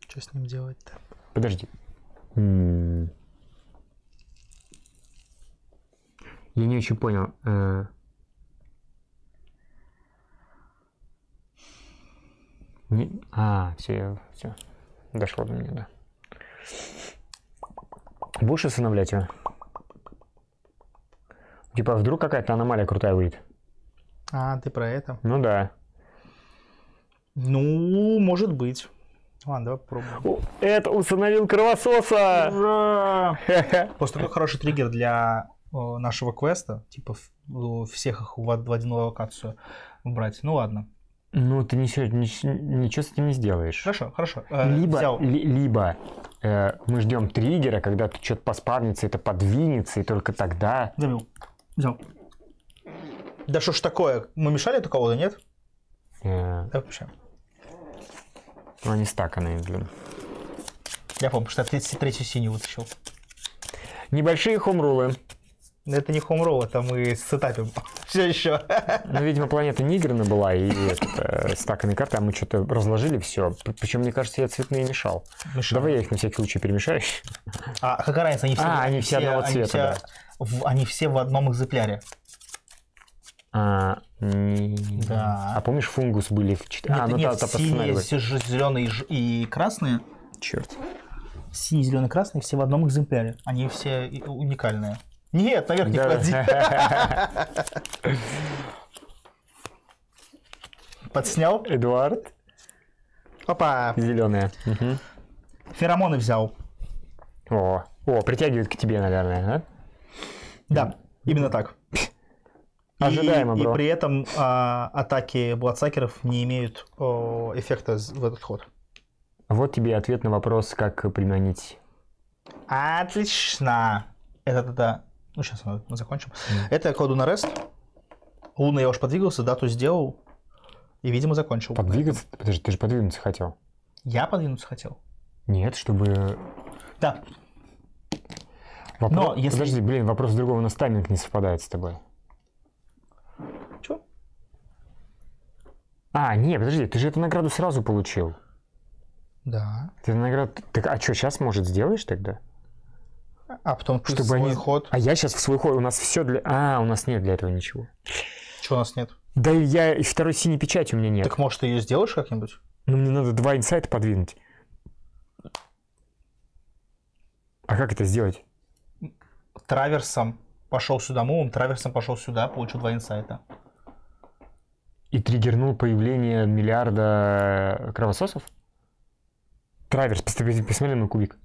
Что с ним делать-то? Подожди. М -м Я не очень понял. Э, а, все, все. Дошло до меня, да. Будешь останавливать его? Типа, а вдруг какая-то аномалия крутая выйдет. А, ты про это? Ну да. Ну, может быть. Ладно, давай попробуем. О, это установил кровососа! Ура! *laughs* Просто такой хороший триггер для Э, нашего квеста, типа всех их в, в одну локацию брать. Ну ладно. Ну, ты ничего, ничего, ничего с этим не сделаешь. Хорошо, хорошо. Э, либо взял. Ли, либо э, мы ждем триггера, когда тут что-то поспавнится, это подвинется, и только тогда... Забил. Взял. Да что ж такое? Мы мешали это кого-то, нет? Э... Да вообще. Ну, они стаканы, блин. Я помню, что я третью синюю вытащил. Небольшие хомрулы. Это не хомрово, там и сетапим *laughs* все еще. Ну, видимо, планета неиграна была, и стаканы стаками карты, а мы что-то разложили все. Причем, мне кажется, я цветные мешал. мешал. Давай я их на всякий случай перемешаю. А какая разница, они все, а, они все одного цвета, все, да. В, они все в одном экземпляре. А, да. а помнишь, фунгус были в 4? Нет, а, ну, нет, та, та синие, зеленые и красные. Черт. Синий, зеленый, красный все в одном экземпляре. Они все уникальные. Нет, наверх не клади. Подснял? Эдуард. Опа. Зеленая. Феромоны взял. О, о, притягивает к тебе, наверное, да? Да, именно так. Ожидаемо, бро. и при этом а, атаки бладсакеров не имеют эффекта в этот ход. Вот тебе ответ на вопрос, как применить. Отлично. Это тогда ну, сейчас мы закончим. Mm. Это коду на REST. Луна я уж подвигался, дату сделал. И, видимо, закончил. Подвигаться? Подожди, ты же подвинуться хотел. Я подвинуться хотел. Нет, чтобы... Да. Вопрос... Но если... Подожди, блин, вопрос другого. У нас тайминг не совпадает с тобой. Чё? А, нет, подожди, ты же эту награду сразу получил. Да. Ты награду... Так, а что, сейчас, может, сделаешь тогда? А потом ты чтобы свой они... ход. А я сейчас в свой ход. У нас все для. А, у нас нет для этого ничего. Чего у нас нет? Да и я и второй синей печати у меня нет. Так может ты ее сделаешь как-нибудь? Ну мне надо два инсайта подвинуть. А как это сделать? Траверсом пошел сюда мувом, траверсом пошел сюда, получил два инсайта. И триггернул появление миллиарда кровососов? Траверс, посмотри на кубик.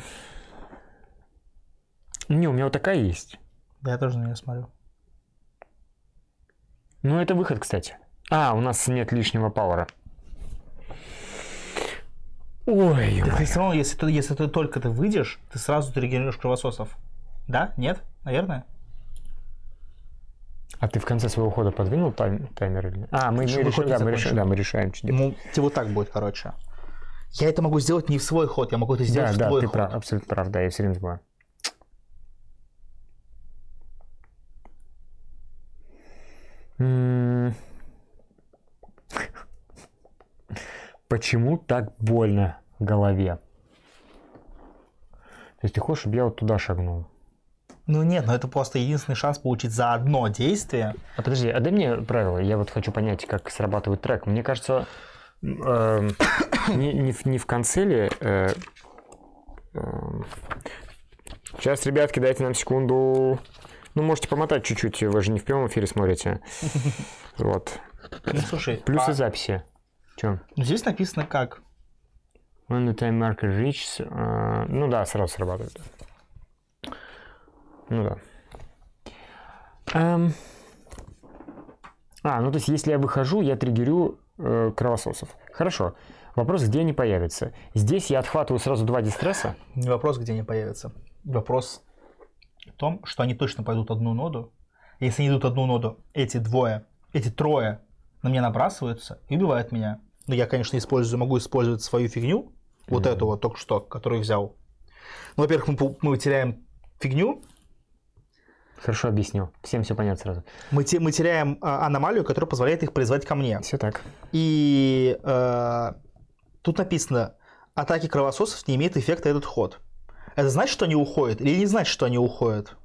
*laughs* Не, у меня вот такая есть. Да, я тоже на нее смотрю. Ну, это выход, кстати. А, у нас нет лишнего пауэра. Ой, ты, ты все равно, если ты, если ты только ты выйдешь, ты сразу ты регенерируешь кровососов. Да? Нет? Наверное? А ты в конце своего хода подвинул тайм, таймер или нет? А, мы, мы решаем, да, мы решаем, да, мы решаем. Что ну, тебе вот так будет, короче я это могу сделать не в свой ход, я могу это сделать да, в да, твой ты ход. Прав, абсолютно прав, да, я все время забываю. *laughs* Почему так больно в голове? То есть ты хочешь, чтобы я вот туда шагнул? Ну нет, но ну это просто единственный шанс получить за одно действие. А подожди, а дай мне правила, я вот хочу понять, как срабатывает трек. Мне кажется, Э, не, не, в, не в конце ли... Э, э, сейчас, ребятки, дайте нам секунду. Ну, можете помотать чуть-чуть, вы же не в прямом эфире смотрите. *laughs* Вот. Ну, слушай. Плюсы а... записи. Чем? Здесь написано как. When the time marker reaches... Э, ну да, сразу срабатывает. Ну да. Эм... А, ну то есть, если я выхожу, я триггерю э, кровососов. Хорошо. Вопрос, где они появятся. Здесь я отхватываю сразу два дистресса. Не вопрос, где они появятся. Вопрос в том, что они точно пойдут одну ноду. Если они идут одну ноду, эти двое, эти трое на меня набрасываются и убивают меня. Но я, конечно, использую, могу использовать свою фигню, вот mm эту вот только что, которую взял. Ну, во-первых, мы, мы теряем фигню, Хорошо объяснил. Всем все понятно сразу. Мы, те, мы теряем а, аномалию, которая позволяет их призвать ко мне. Все так. И э, тут написано, атаки кровососов не имеет эффекта этот ход. Это значит, что они уходят? Или не значит, что они уходят?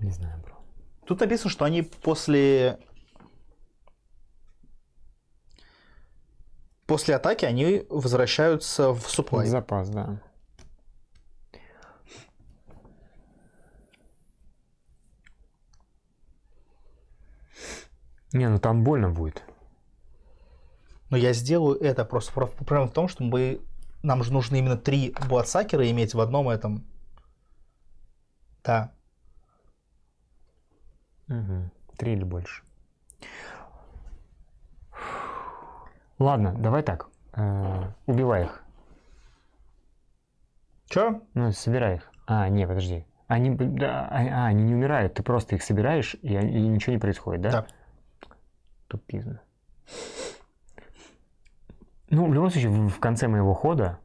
Не знаю, бро. Тут написано, что они после... После атаки они возвращаются в supply. В запас, да. Не, ну там больно будет. Но я сделаю это просто проблема в том, что мы нам же нужно именно три буатсакера иметь в одном этом. Да. Угу. Три или больше. Ладно, давай так. Э-э- убивай их. Чё? Ну, собирай их. А, не, подожди. Они, да, а, а они не умирают, ты просто их собираешь, и, и ничего не происходит, да? Да тупизм. Ну, в любом случае, в конце моего хода,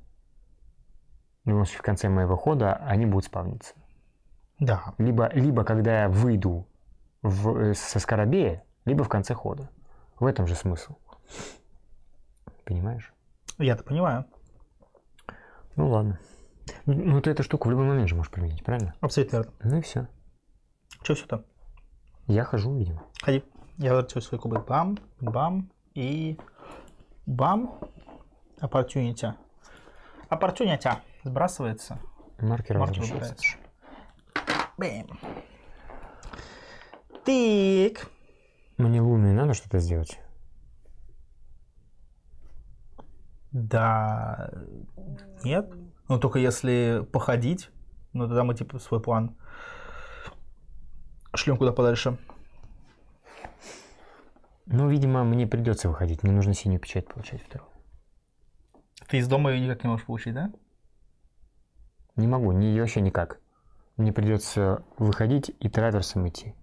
в любом случае, в конце моего хода они будут спавниться. Да. Либо, либо когда я выйду в, э, со скоробея, либо в конце хода. В этом же смысл. Понимаешь? Я-то понимаю. Ну ладно. Ну, ну ты эту штуку в любой момент же можешь применить, правильно? Абсолютно верно. Ну и все. Че все там? Я хожу, видимо. Ходи. Я вертю свої куби бам, бам и бам. Opportunity. Opportunity сбрасывается. Маркер, Маркер разрушается. Бэм. Тык. Мне лунные надо что-то сделать. Да. Нет. Ну, только если походить, ну, тогда мы, типа, свой план шлем куда подальше. Ну, видимо, мне придется выходить. Мне нужно синюю печать получать вторую. Ты из дома ее никак не можешь получить, да? Не могу, не, вообще никак. Мне придется выходить и траверсом идти.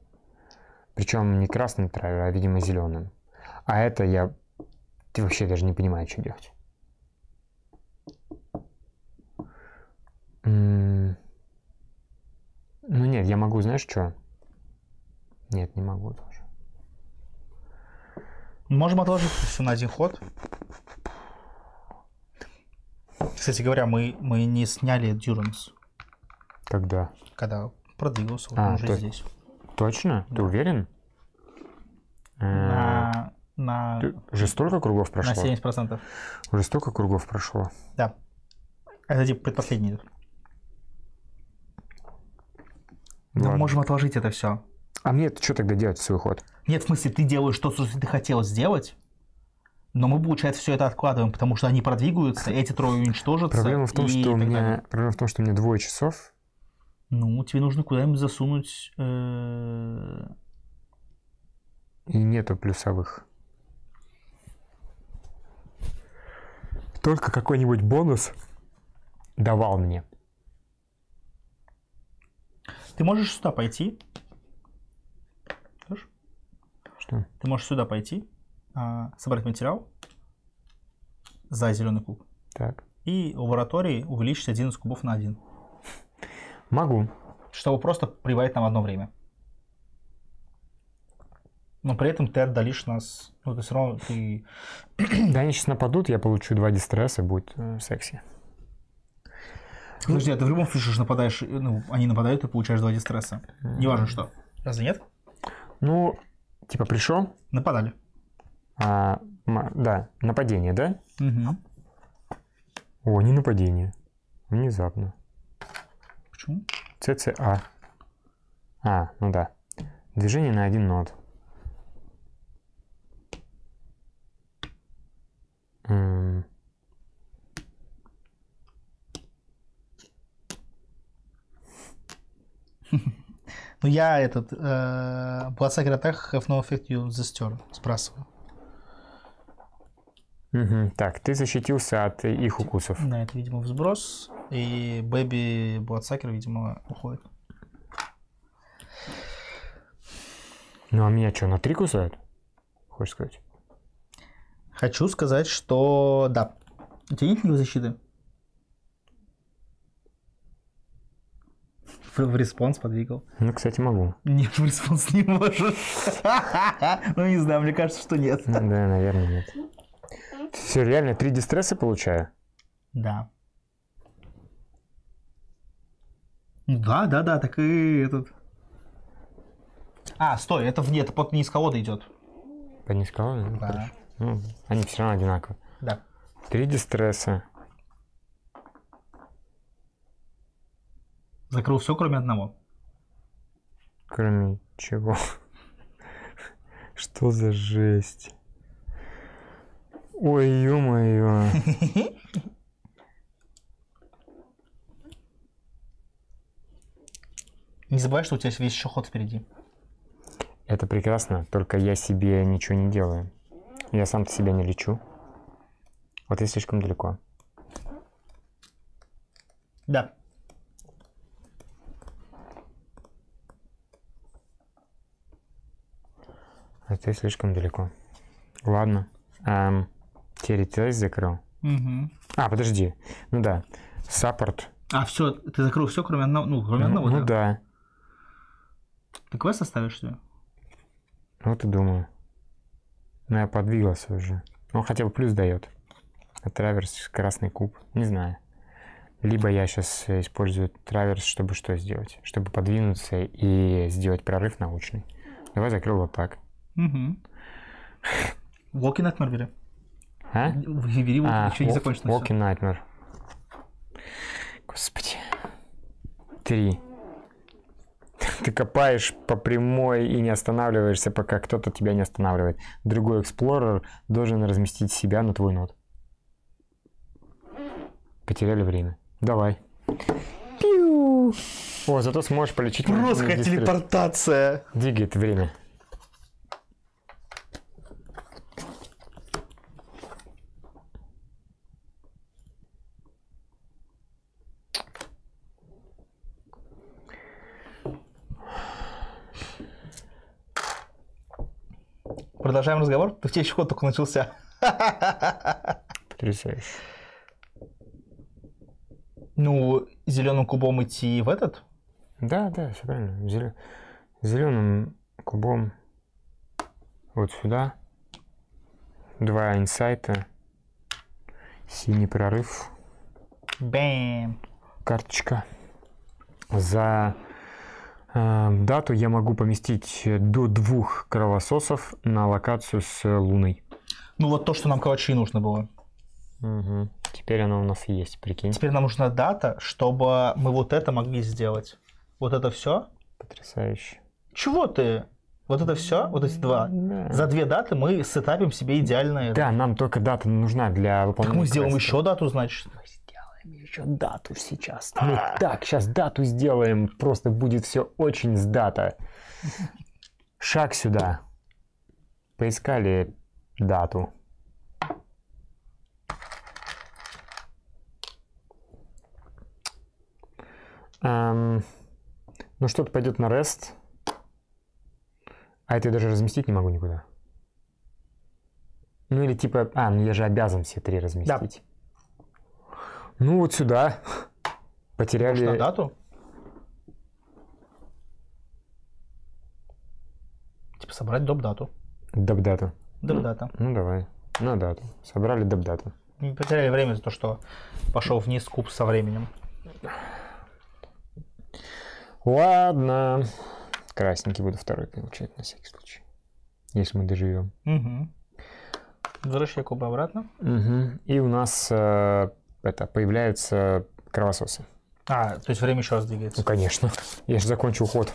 Причем не красным травер, а, видимо, зеленым. А это я... Ты вообще даже не понимаешь, что делать. М м-м-м. -м ну нет, я могу, знаешь, что? Нет, не могу. Можем отложить все на один ход. Кстати говоря, мы, мы не сняли Дюранс. Когда? Когда продвинулся, вот а, он уже то... здесь. Точно? Да. Ты уверен? На... на... Уже столько кругов прошло? На 70%. Уже столько кругов прошло? Да. Это типа предпоследний. Мы можем отложить это все. А мне это что тогда делать в свой ход? Нет, в смысле, ты делаешь то, что ты хотел сделать, но мы, получается, все это откладываем, потому что они продвигаются, *laughs* эти трое уничтожатся. Проблема в том, что у меня... Проблема в том, что у меня двое часов. Ну, тебе нужно куда-нибудь засунуть... Э, и нету плюсовых. Только какой-нибудь бонус давал мне. Ты можешь сюда пойти, что? Ты можешь сюда пойти, а, собрать материал за зеленый куб. Так. И лаборатории увеличить один из кубов на один. Могу. Чтобы просто прибавить нам одно время. Но при этом ты отдалишь нас. Ну, ты все равно ты... Да они сейчас нападут, я получу два дистресса, будет э, секси. Подожди, а ты в любом случае же нападаешь, ну, они нападают, ты получаешь два дистресса. Неважно что. Разве нет? Ну, Типа пришел? Нападали. А, да, нападение, да? Угу. О, не нападение. Внезапно. Почему? ЦЦА. А, ну да. Движение на один нод. М *laughs* Но ну, я этот э, Bloodside Attack Have No Effect You застер, сбрасываю. Угу. Так, ты защитился от их укусов. Да, это, видимо, взброс. И Бэби Бладсакер, видимо, уходит. Ну, а меня что, на три кусают? Хочешь сказать? Хочу сказать, что да. У тебя нет никакой защиты? в, в респонс подвигал. Ну, кстати, могу. Нет, в респонс не можешь. *laughs* Ну, не знаю, мне кажется, что нет. Ну да, наверное, нет. Все, реально, три дистресса получаю? Да. Ну да, да, да, так и этот. А, стой, это вне, это под низ колоды идет. Под низ ну, Да. Ну, они все равно одинаковые. Да. Три дистресса. Закрыл все, кроме одного. Кроме чего? *laughs* Что за жесть? Ой, ё-моё. *laughs* Не забывай, что у тебя весь еще ход впереди. Это прекрасно, только я себе ничего не делаю. Я сам-то себя не лечу. Вот я слишком далеко. Да. А ты слишком далеко. Ладно. Эм, Терри закрыл. Угу. А, подожди. Ну да. Саппорт. А, все, ты закрыл все, кроме одного. Ну, кроме ну, одного. Ну, ну да. Ты квест оставишь что ну, ли? Вот и думаю. Но ну, я подвигался уже. Он хотя бы плюс дает. А траверс, красный куб. Не знаю. Либо я сейчас использую траверс, чтобы что сделать? Чтобы подвинуться и сделать прорыв научный. Давай закрыл вот так. Угу. Walking Nightmare бери. А? Бери, а, еще не закончено. Walking Nightmare. Господи. Три. *laughs* Ты копаешь по прямой и не останавливаешься, пока кто-то тебя не останавливает. Другой эксплорер должен разместить себя на твой нот. Потеряли время. Давай. Пиу. О, зато сможешь полечить. Просто телепортация. Двигает время. Продолжаем разговор. Ты в тебе ход только начался. *laughs* Потрясающе. Ну, зеленым кубом идти в этот? Да, да, все правильно. Зел... Зеленым кубом вот сюда. Два инсайта. Синий прорыв. Бэм. Карточка. За Эм, дату я могу поместить до двух кровососов на локацию с луной. Ну вот то, что нам калачи нужно было. Угу. Теперь она у нас есть, прикинь. Теперь нам нужна дата, чтобы мы вот это могли сделать. Вот это все. Потрясающе. Чего ты? Вот это все, вот эти два. Да. За две даты мы сетапим себе идеальное. Да, нам только дата нужна для выполнения. Так мы сделаем квеста. еще дату, значит еще дату сейчас. Мы *laughs* так, сейчас дату сделаем, просто будет все очень с дата. Шаг сюда. Поискали дату. Эм, ну что-то пойдет на REST. А это я даже разместить не могу никуда. Ну или типа, а, ну я же обязан все три разместить. Да. Ну, вот сюда. Потеряли... Может, на дату? Типа собрать доп-дату. Доп-дату. Доп-дата. Ну, ну, давай. На дату. Собрали доп-дату. Мы потеряли время за то, что пошел вниз куб со временем. Ладно. Красненький буду второй получать на всякий случай. Если мы доживем. Угу. Возвращай кубы обратно. Угу. И у нас э, это, появляются кровососы. А, то есть время еще раз двигается. Ну, конечно. Я же закончу уход.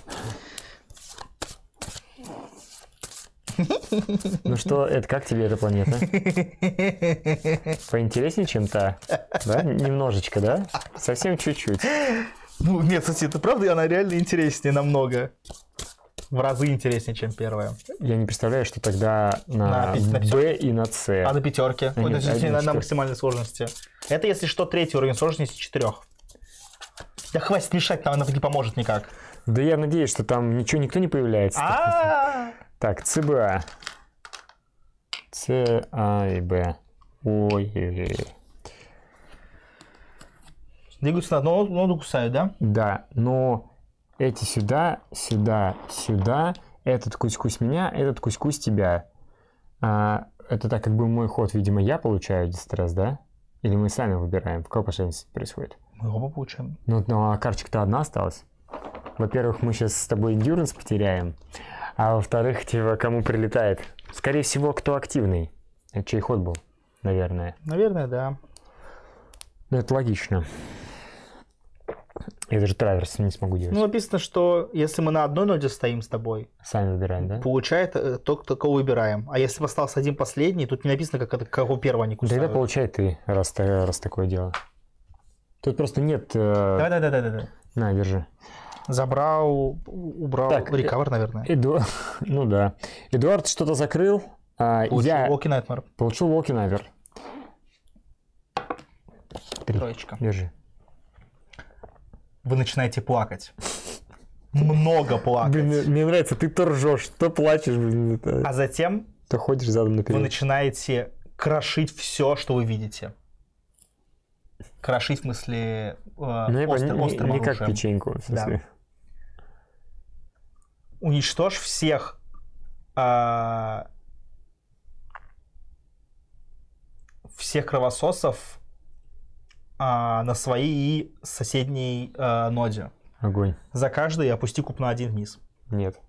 Ну что, это как тебе эта планета? Поинтереснее, чем та? Да? Немножечко, да? Совсем чуть-чуть. Ну, нет, кстати, это правда, она реально интереснее намного в разы интереснее, чем первое. Я не представляю, что тогда на, Б и на С. А на пятерке? А, нет, ну, на, на, на максимальной сложности. Это, если что, третий уровень сложности из четырех. Да хватит мешать, там она не поможет никак. Да я надеюсь, что там ничего никто не появляется. А -а -а. Так, ЦБА. С, А и Б. Ой, ой, ой. Двигаются на одну ногу ну, ну, кусают, да? Да, но эти сюда, сюда, сюда. Этот кусь-кусь меня, этот кусь-кусь тебя. А, это так как бы мой ход, видимо, я получаю дистресс, да? Или мы сами выбираем, в какой последовательности происходит? Мы оба получаем. Ну, ну а карточка-то одна осталась. Во-первых, мы сейчас с тобой эндюранс потеряем, а во-вторых, типа, кому прилетает. Скорее всего, кто активный. Это чей ход был, наверное. Наверное, да. Ну, это логично. Я даже траверс не смогу делать. Ну, написано, что если мы на одной ноде стоим с тобой... Сами выбираем, да? Получает э, тот, кого выбираем. А если остался один последний, тут не написано, как, это, кого первого они кусают. Тогда получай ты, раз, раз такое дело. Тут просто нет... Э, Да-да-да-да-да. На, держи. Забрал, убрал, так, э, рекавер, наверное. Эду... *laughs* ну да. Эдуард что-то закрыл. А, получил я... Walking Nightmare. Получил Walking Nightmare. Троечка. Держи вы начинаете плакать. Много плакать. Блин, мне нравится, ты то ржешь, то плачешь, блин. Это... А затем... То ходишь задом наперед. Вы начинаете крошить все, что вы видите. Крошить в смысле э, ну, остр, не, острым не, не оружием. как печеньку, в смысле. Да. Уничтожь всех э, всех кровососов а, на своей соседней а, ноде. Огонь. За каждый опусти куб на один вниз. Нет.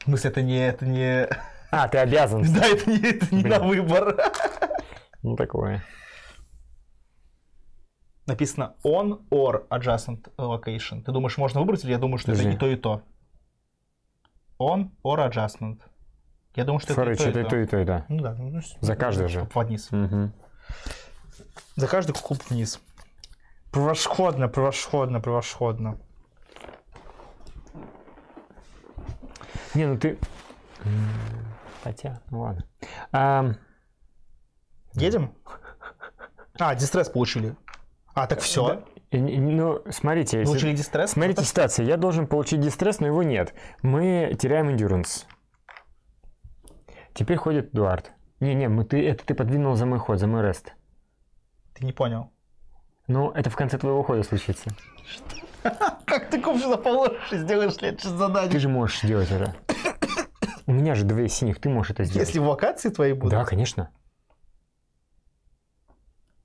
В смысле, это не... Это не... А, ты обязан. *laughs* Да, это не, это не на выбор. *laughs* Ну, такое. Написано on or adjacent location. Ты думаешь, можно выбрать, или я думаю, что Подожди. это не то, и то? On or adjustment. Я думаю, что Короче, это и то, и то. и то, и то. Ну да. Ну, За каждый же. Вниз. Угу. За каждый куб вниз. Превосходно, превосходно, превосходно. Не, ну ты... Хотя, ладно. А... Едем? А, дистресс получили. А, так все. Да. Ну, смотрите. Получили дистресс? Смотрите ситуация. Я должен получить дистресс, но его нет. Мы теряем эндюранс. Теперь ходит Эдуард. Не-не, мы, ты, это ты подвинул за мой ход, за мой рест. Ты не понял. Ну, это в конце твоего хода случится. *laughs* Как ты кувшина положишь и сделаешь следующее задание? Ты же можешь сделать это. У меня же две синих, ты можешь это сделать. Если вакации твои будут. Да, конечно.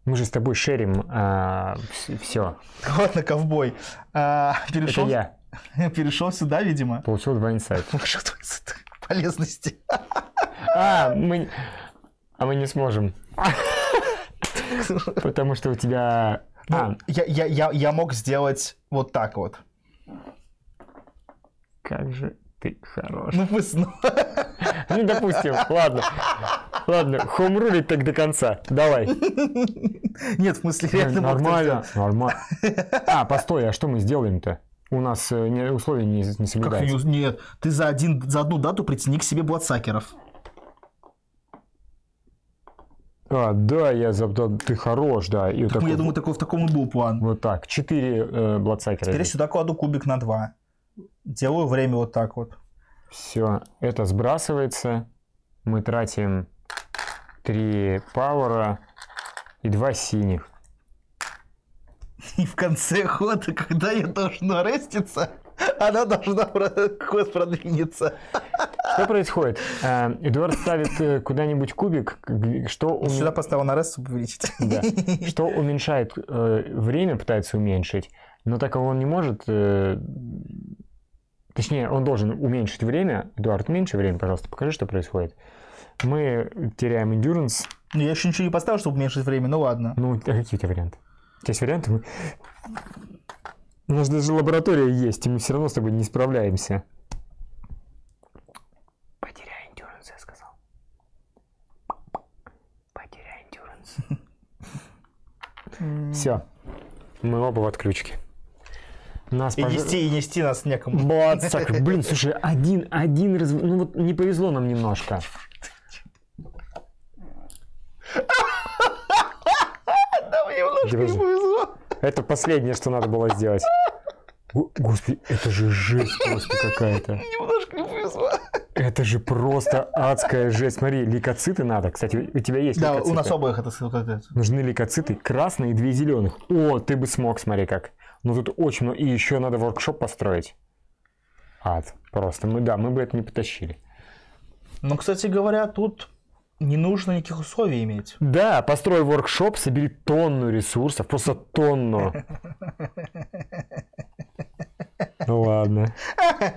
Мы же с тобой шерим а, все. Ладно, ковбой. А, перешел, Это я. *laughs* Перешел сюда, видимо. Получил два инсайта. Ну, *laughs* Полезности. А, мы... А мы не сможем. *laughs* Потому что у тебя... А, ну, а. я, я, я, я мог сделать вот так вот. Как же ты хорош. Ну, вы *laughs* Ну, допустим, ладно. Ладно, хомрулить так до конца. Давай. *laughs* Нет, в смысле, реально Нормально, нормально. А, постой, а что мы сделаем-то? У нас э, условия не, не соблюдаются. Как, нет, ты за, один, за одну дату притяни к себе бладсакеров. А, да, я забыл, ты хорош, да. И так, такой, я думаю, такой, в таком и был план. Вот так, Четыре э, бладсайкера. Теперь сюда кладу кубик на два. Делаю время вот так вот. Все, это сбрасывается. Мы тратим три пауэра и два синих. *laughs* И в конце хода, когда я должен ареститься, она должна ход продвинется. Что происходит? Э, Эдуард ставит э, куда-нибудь кубик, что... Он... Сюда поставил на раз, чтобы увеличить. Да. Что уменьшает э, время, пытается уменьшить, но так как он не может... Точнее, он должен уменьшить время. Эдуард, меньше время, пожалуйста, покажи, что происходит. Мы теряем endurance. Ну, я еще ничего не поставил, чтобы уменьшить время, ну ладно. Ну, а какие у тебя варианты? У тебя есть варианты? У нас даже лаборатория есть, и мы все равно с тобой не справляемся. Потеряй эндюранс, я сказал. Потеряй эндюранс. Все. Мы оба в отключке. Нас и пож... нести, и нести нас некому. Бацак. *laughs* Блин, слушай, один, один раз... Ну вот не повезло нам немножко. Да, немножко не повезло. Это последнее, что надо было сделать. Господи, это же жесть просто какая-то. *laughs* Немножко повезло. Это же просто адская жесть. Смотри, лейкоциты надо. Кстати, у тебя есть Да, лейкоциты. у нас обоих это ссылка. Нужны лейкоциты. Красные и две зеленых. О, ты бы смог, смотри как. Ну тут очень много. И еще надо воркшоп построить. Ад. Просто. Мы, да, мы бы это не потащили. Ну, кстати говоря, тут не нужно никаких условий иметь. Да, построй воркшоп, собери тонну ресурсов, просто тонну. Ну ладно.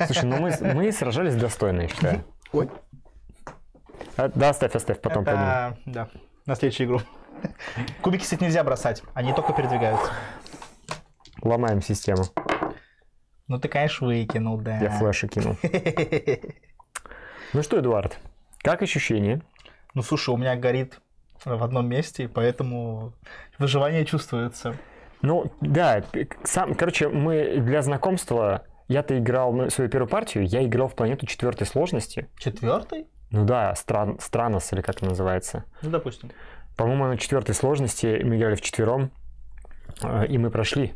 Слушай, ну мы, мы сражались достойно, я считаю. Ой. А, да, оставь, оставь, потом Это... Пойду. Да, на следующую игру. Кубики, кстати, нельзя бросать, они только передвигаются. Ломаем систему. Ну ты, конечно, выкинул, да. Я флешу кинул. *laughs* ну что, Эдуард, как ощущения? Ну, слушай, у меня горит в одном месте, поэтому выживание чувствуется. Ну, да, сам, короче, мы для знакомства, я-то играл ну, свою первую партию, я играл в планету четвертой сложности. Четвертой? Ну да, стран, Странос, или как это называется. Ну, допустим. По-моему, на четвертой сложности мы играли в четвером, э, и мы прошли.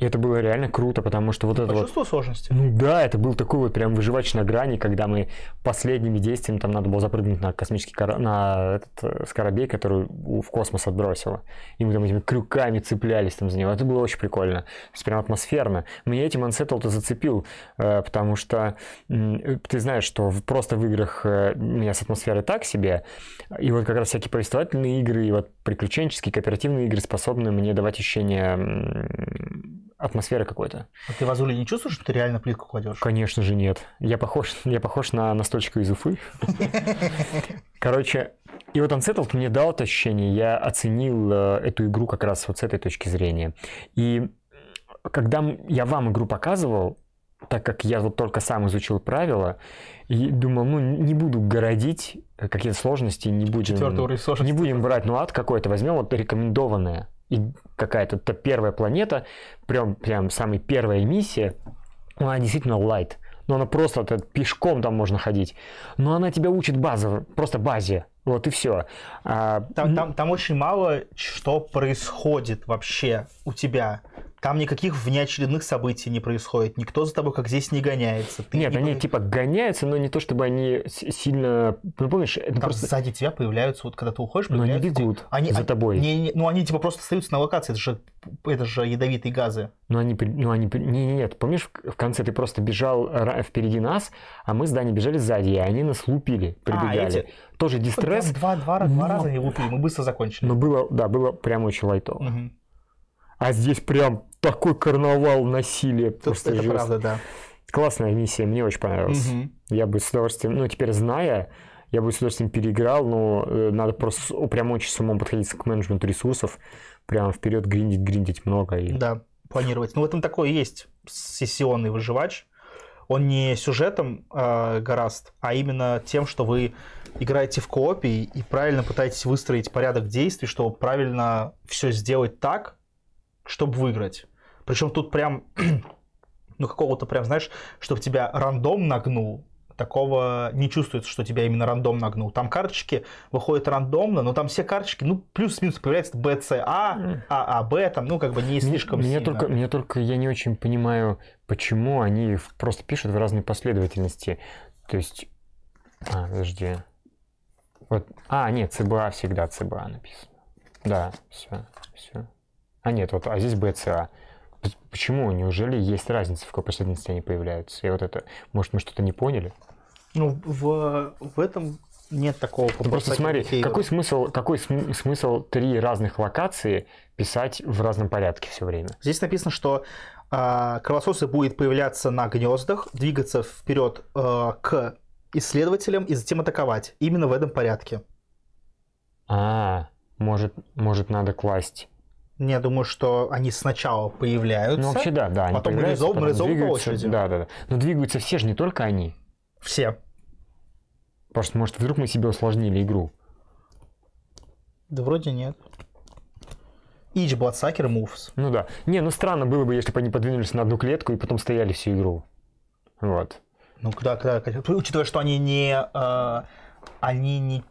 И это было реально круто, потому что вот ну, это вот... чувство сложности. Ну да, это был такой вот прям выживач на грани, когда мы последними действиями, там надо было запрыгнуть на космический кора... на этот э, скоробей, который в космос отбросило. И мы там этими крюками цеплялись там за него. Это было очень прикольно. То есть прям атмосферно. Меня этим Unsettled зацепил, э, потому что э, ты знаешь, что просто в играх меня с атмосферой так себе, и вот как раз всякие повествовательные игры, и вот приключенческие кооперативные игры способны мне давать ощущение атмосферы какой-то. А ты в Азуле не чувствуешь, что ты реально плитку кладешь? Конечно же нет. Я похож, я похож на настольщика из Уфы. *laughs* Короче, и вот Unsettled мне дал это ощущение, я оценил э, эту игру как раз вот с этой точки зрения. И когда я вам игру показывал, так как я вот только сам изучил правила, и думал, ну, не буду городить э, какие-то сложности, не будем, не будем брать ну ад какой-то, возьмем вот рекомендованное. И какая-то та первая планета, прям, прям самая первая миссия, ну она действительно лайт. Но ну, она просто это, пешком там можно ходить. Но она тебя учит базов, просто базе. Вот и все. А, там, там, там очень мало что происходит вообще у тебя. Там никаких внеочередных событий не происходит, никто за тобой как здесь не гоняется. Ты Нет, не они про... типа гоняются, но не то чтобы они сильно, ну помнишь, это там просто... сзади тебя появляются, вот когда ты уходишь, но они бегут они, за тобой. Они, не, ну они типа просто остаются на локации, это же, это же ядовитые газы. Ну они, ну они, не, не, нет, помнишь, в конце ты просто бежал впереди нас, а мы с Дани бежали сзади, и они нас лупили, а, прибегали. А, эти... Тоже типа, дистресс. Два, два, два, но... два раза не лупили, мы быстро закончили. Ну было, да, было прямо очень лайтово. Угу. А здесь прям такой карнавал насилия. просто это жест. правда, да. Классная миссия, мне очень понравилась. Угу. Я бы с удовольствием, ну теперь зная, я бы с удовольствием переиграл, но э, надо просто прям очень самому подходить к менеджменту ресурсов, прям вперед гриндить, гриндить много. И... Да, планировать. Ну в этом такое есть сессионный выживач. Он не сюжетом э, гораст, а именно тем, что вы играете в коопе и правильно пытаетесь выстроить порядок действий, чтобы правильно все сделать так, чтобы выиграть. Причем тут прям, *clears throat* ну какого-то прям, знаешь, чтобы тебя рандом нагнул, такого не чувствуется, что тебя именно рандом нагнул. Там карточки выходят рандомно, но там все карточки, ну, плюс-минус появляется B, C, A, A, A, B, там, ну, как бы не слишком мне сильно. Только, мне только, я не очень понимаю, почему они просто пишут в разной последовательности. То есть, а, подожди. Вот, а, нет, CBA а всегда CBA а написано. Да, все, все. А нет, вот, а здесь БЦА. Почему? Неужели есть разница, в какой последовательности они появляются? И вот это, может, мы что-то не поняли? Ну, в, в этом нет такого ну, Просто смотри, фейвора. какой смысл, какой см- смысл три разных локации писать в разном порядке все время? Здесь написано, что э, кровососы будет появляться на гнездах, двигаться вперед э, к исследователям и затем атаковать. Именно в этом порядке. А, может, может надо класть ну, я думаю, что они сначала появляются, ну, вообще, да, да, они потом реализованы по очереди. Да, да, да. Но двигаются все же, не только они. Все. Потому что, может, вдруг мы себе усложнили игру. Да вроде нет. Each Bloodsucker moves. Ну да. Не, ну странно было бы, если бы они подвинулись на одну клетку и потом стояли всю игру. Вот. Ну да, да. Учитывая, что они не... Э, они не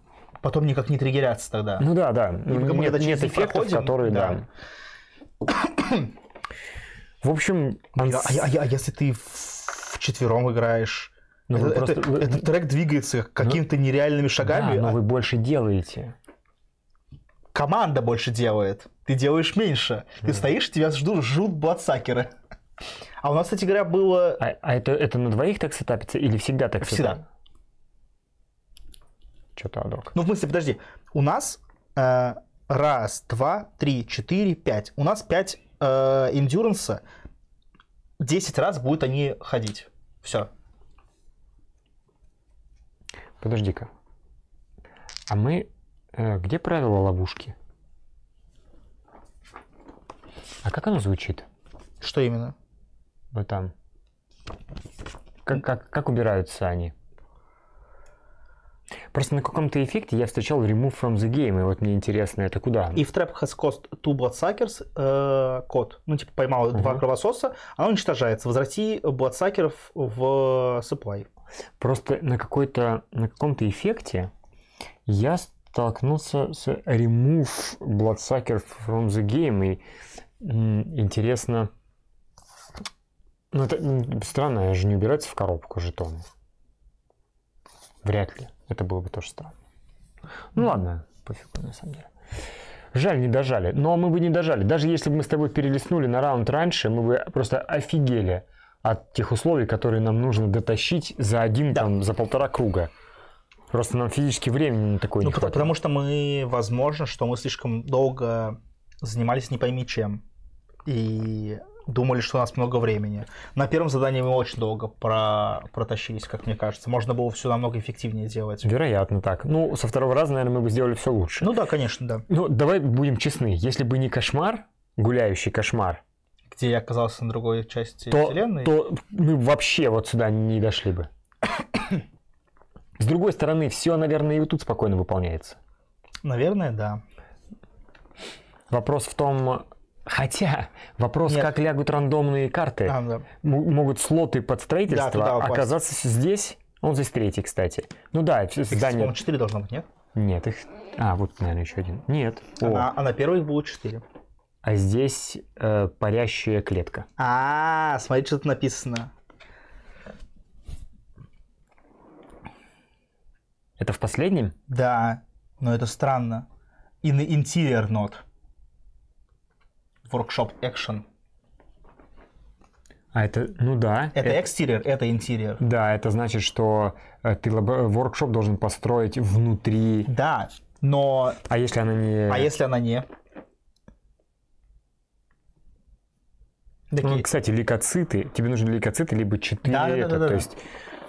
потом никак не триггерятся тогда. Ну да, да. И нет, нет эффектов, проходим, которые, да. да. В общем... Он... А, а, а, а если ты в четвером играешь, ну, это, просто... это, этот трек двигается какими-то ну, нереальными шагами. Да, но а... вы больше делаете. Команда больше делает. Ты делаешь меньше. Mm. Ты стоишь, тебя ждут, ждут бладсакеры. А у нас, кстати говоря, было... А, а это, это на двоих так сетапится или всегда так Всегда. Сетап? Что-то адок. Ну, в смысле, подожди. У нас э, раз, два, три, четыре, пять. У нас пять э, эндюранса. Десять раз будут они ходить. Все. Подожди-ка. А мы... Э, где правило ловушки? А как оно звучит? Что именно? Вот там. Как, как, как убираются они? Просто на каком-то эффекте я встречал remove from the game, и вот мне интересно, это куда? И в Trap has cost two bloodsuckers э, код. Ну, типа, поймал угу. два кровососа, оно уничтожается. Возврати bloodsuckers в supply. Просто на, какой-то, на каком-то эффекте я столкнулся с remove bloodsucker from the game, и интересно... Ну, это странно, я же не убирается в коробку жетоны. Вряд ли. Это было бы тоже странно. Ну ладно, пофигу на самом деле. Жаль, не дожали. Но мы бы не дожали. Даже если бы мы с тобой перелистнули на раунд раньше, мы бы просто офигели от тех условий, которые нам нужно дотащить за один, да. там, за полтора круга. Просто нам физически времени на такое ну, не хватит. Потому что мы, возможно, что мы слишком долго занимались не пойми чем. И думали, что у нас много времени. На первом задании мы очень долго про... протащились, как мне кажется. Можно было все намного эффективнее делать. Вероятно, так. Ну, со второго раза, наверное, мы бы сделали все лучше. Ну да, конечно, да. Ну, давай будем честны. Если бы не кошмар, гуляющий кошмар, где я оказался на другой части то, вселенной, то мы вообще вот сюда не дошли бы. *coughs* С другой стороны, все, наверное, и тут спокойно выполняется. Наверное, да. Вопрос в том, Хотя вопрос, Нет. как лягут рандомные карты, а, да. могут слоты под строительство да, оказаться здесь. Он здесь третий, кстати. Ну да, здание. по четыре должно быть, нет? Нет, их. А, вот, наверное, еще один. Нет. Она, О. а на первой их было четыре. А здесь э, парящая клетка. А, -а, -а смотри, что тут написано. Это в последнем? Да, но это странно. In the interior note workshop action. А это, ну да. Это, это exterior, это interior. Да, это значит, что э, ты воркшоп э, должен построить внутри. Да, но... А если она не... А если она не... Ну, Такие... Ну, кстати, лейкоциты. Тебе нужны лейкоциты либо четыре. Да, да, да, да, то да. есть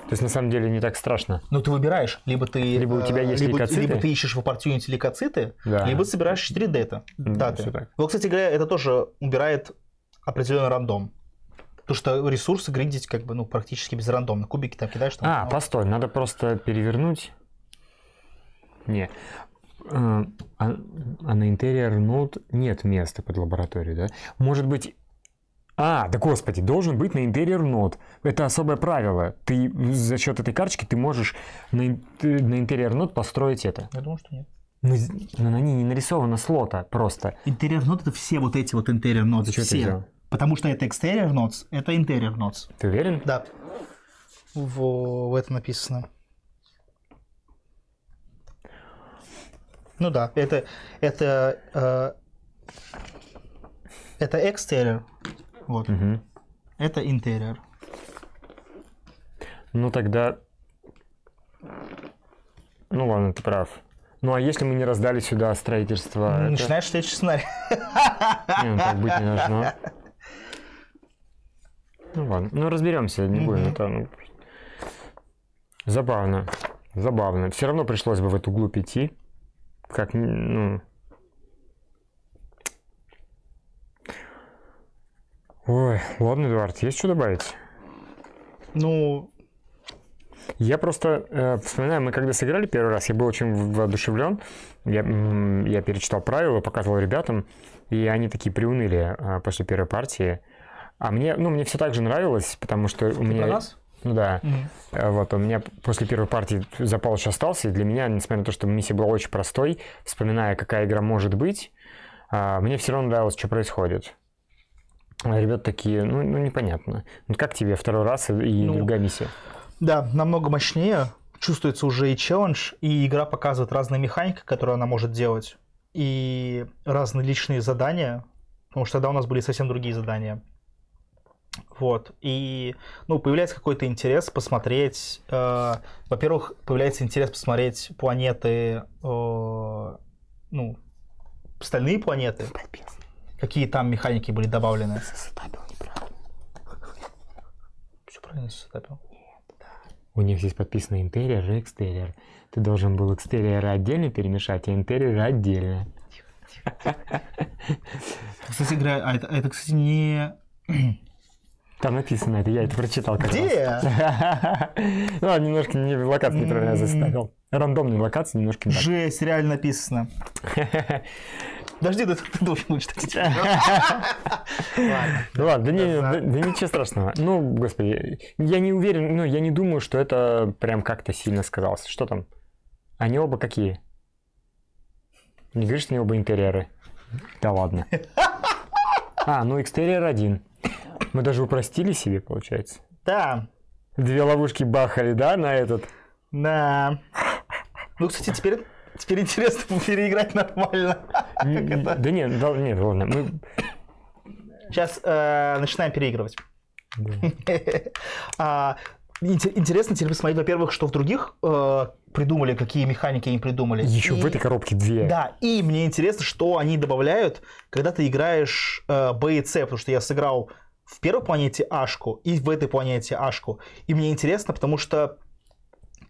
то есть на самом деле не так страшно. Ну ты выбираешь, либо ты либо у тебя э, есть либо, лейкоциты. либо ты ищешь в opportunity лейкоциты, да. либо собираешь 3 дата. Даты. Да, вот, кстати говоря, это тоже убирает определенный рандом. Потому что ресурсы гриндить как бы ну практически без рандома. Кубики там кидаешь. Там, а, ну, постой, надо просто перевернуть. Не. Э, а, а на интерьер нод нет места под лабораторию, да? Может быть, а, да господи, должен быть на интерьер нот. Это особое правило. Ты за счет этой карточки ты можешь на, на интерьер нот построить это. Я думаю, что нет. Ну, но ну, на ней не нарисовано слота просто. Интерьер нот это все вот эти вот интерьер ноты. все. ты Потому что это экстерьер нотс, это интерьер нотс. Ты уверен? Да. В, в это написано. Ну да, это это э, это экстерьер. Вот. Угу. Это интерьер. Ну тогда... Ну ладно, ты прав. Ну а если мы не раздали сюда строительство? Начинаешь это... сечь сценарий. Не, ну, так быть не должно. Ну ладно, ну разберемся, не будем это. Ну... Забавно, забавно. Все равно пришлось бы в эту глубь идти, как ну Ой, ладно, Эдуард, есть что добавить? Ну... Я просто э, вспоминаю, мы когда сыграли первый раз, я был очень воодушевлен. Я, я перечитал правила, показывал ребятам, и они такие приуныли э, после первой партии. А мне, ну, мне все так же нравилось, потому что у меня... Раз? Ну да. Mm-hmm. Вот у меня после первой партии запал еще остался, и для меня, несмотря на то, что миссия была очень простой, вспоминая, какая игра может быть, э, мне все равно нравилось, что происходит ребята такие, ну, ну непонятно. как тебе второй раз и ну, другая миссия? Да, намного мощнее. Чувствуется уже и челлендж, и игра показывает разные механики, которые она может делать, и разные личные задания, потому что тогда у нас были совсем другие задания. Вот. И, ну, появляется какой-то интерес посмотреть. Э, во-первых, появляется интерес посмотреть планеты, э, ну, остальные планеты. Балбес какие там механики были добавлены. Сосетапил неправильно. Все правильно сосетапил. У них здесь подписано интерьер и экстерьер. Ты должен был экстерьер отдельно перемешать, а интерьер отдельно. Кстати игра, а это, а это, кстати, не... *clears throat* Там написано это, я это прочитал как Где? *laughs* Ну, немножко не локацию неправильно м-м. заставил рандомные локации немножко не так. Жесть, реально написано. *laughs* Подожди, ты должен лучше так Ну ладно, да ничего страшного. Ну, господи, я не уверен, ну, я не думаю, что это прям как-то сильно сказалось. Что там? Они оба какие? Не говоришь, что они оба интерьеры? Да ладно. *laughs* А, ну экстерьер один. Мы даже упростили себе, получается. Да. Две ловушки бахали, да, на этот? Да. Ну, кстати, теперь Теперь интересно переиграть нормально. *laughs* Да нет, да, нет, ладно. Мы... Сейчас э, начинаем переигрывать. Да. *laughs* А, интересно теперь посмотреть, во-первых, что в других э, придумали, какие механики они придумали. Еще и, в этой коробке две. Да, и мне интересно, что они добавляют, когда ты играешь э, B и C, потому что я сыграл в первой планете Ашку и в этой планете Ашку. И мне интересно, потому что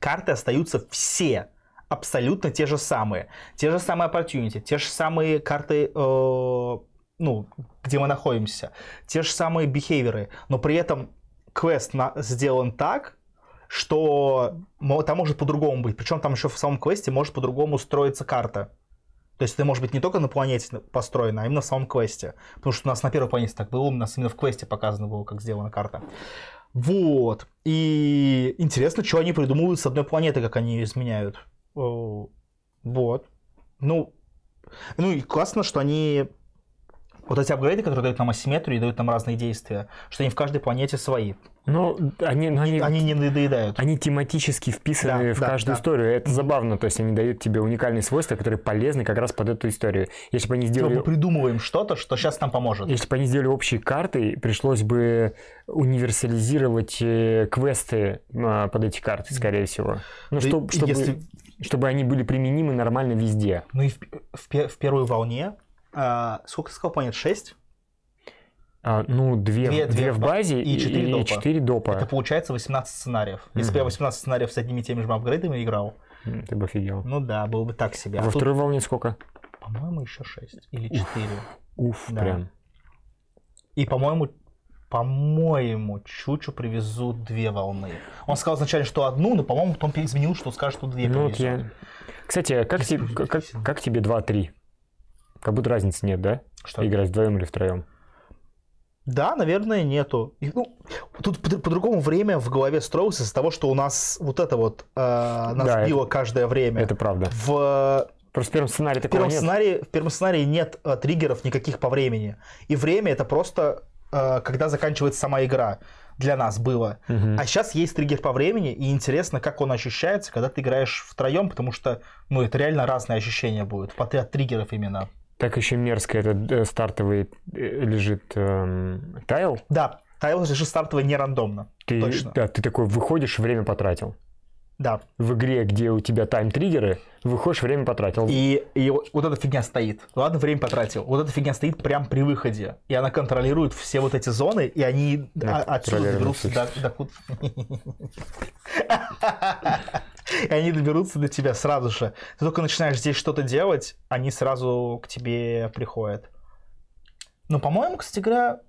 карты остаются все абсолютно те же самые. Те же самые opportunity, те же самые карты, э, ну, где мы находимся, те же самые бихейверы, но при этом квест на, сделан так, что там может по-другому быть. Причем там еще в самом квесте может по-другому строиться карта. То есть это может быть не только на планете построено, а именно в самом квесте. Потому что у нас на первой планете так было, у нас именно в квесте показано было, как сделана карта. Вот. И интересно, что они придумывают с одной планеты, как они ее изменяют. Э, вот. Ну, ну и классно, что они вот эти апгрейды, которые дают нам асимметрию и дают нам разные действия, что они в каждой планете свои. Ну, они, ну, они, они не надоедают. Они тематически вписаны да, в да, каждую да. историю. Это забавно. То есть они дают тебе уникальные свойства, которые полезны как раз под эту историю. Если бы они сделали... Но мы придумываем что-то, что сейчас нам поможет. Если бы они сделали общие карты, пришлось бы универсализировать э, квесты а, под эти карты, скорее всего. Ну, да чтоб, чтобы, если... чтобы они были применимы нормально везде. Ну и в, в, в первой волне а, сколько ты сказал планет? Шесть? А, ну, две, две, две, две в базе и четыре допа. И 4 допа. Это получается 18 сценариев. Если бы я 18 сценариев с одними и теми же апгрейдами играл. Ты бы офигел. Ну да, было бы так себе. А Во тут... второй волне сколько? По-моему, еще 6 или 4. Уф, Уф да. прям. И, по-моему, по-моему, Чучу привезут две волны. Он сказал вначале, что одну, но, по-моему, потом изменил, что скажет, что две ну, привезут. я... Кстати, а как, те... как, как тебе 2-3? Как будто разницы нет, да? Что? Играть вдвоем или втроем. Да, наверное, нету. И, ну, тут по-другому по, время в голове строилось из-за того, что у нас вот это вот э, нас да, било это, каждое время. Это правда. В Просто в первом сценарии такого в первом нет. Сценарии, в первом сценарии нет э, триггеров никаких по времени. И время это просто э, когда заканчивается сама игра для нас было. Угу. А сейчас есть триггер по времени, и интересно, как он ощущается, когда ты играешь втроем, потому что ну, это реально разные ощущения будут. По от триггеров именно. Так еще мерзко этот э, стартовый э, лежит эм, тайл. Да, тайл лежит стартовый не рандомно. Ты, точно. Да, ты такой выходишь, время потратил. Да. В игре, где у тебя тайм-триггеры, выходишь, время потратил. И, и вот эта фигня стоит. Ладно, время потратил. Вот эта фигня стоит прям при выходе. И она контролирует все вот эти зоны, и они да, отсюда доберутся до, *laughs* И они доберутся до тебя сразу же. Ты только начинаешь здесь что-то делать, они сразу к тебе приходят. Ну, по-моему, кстати, игра...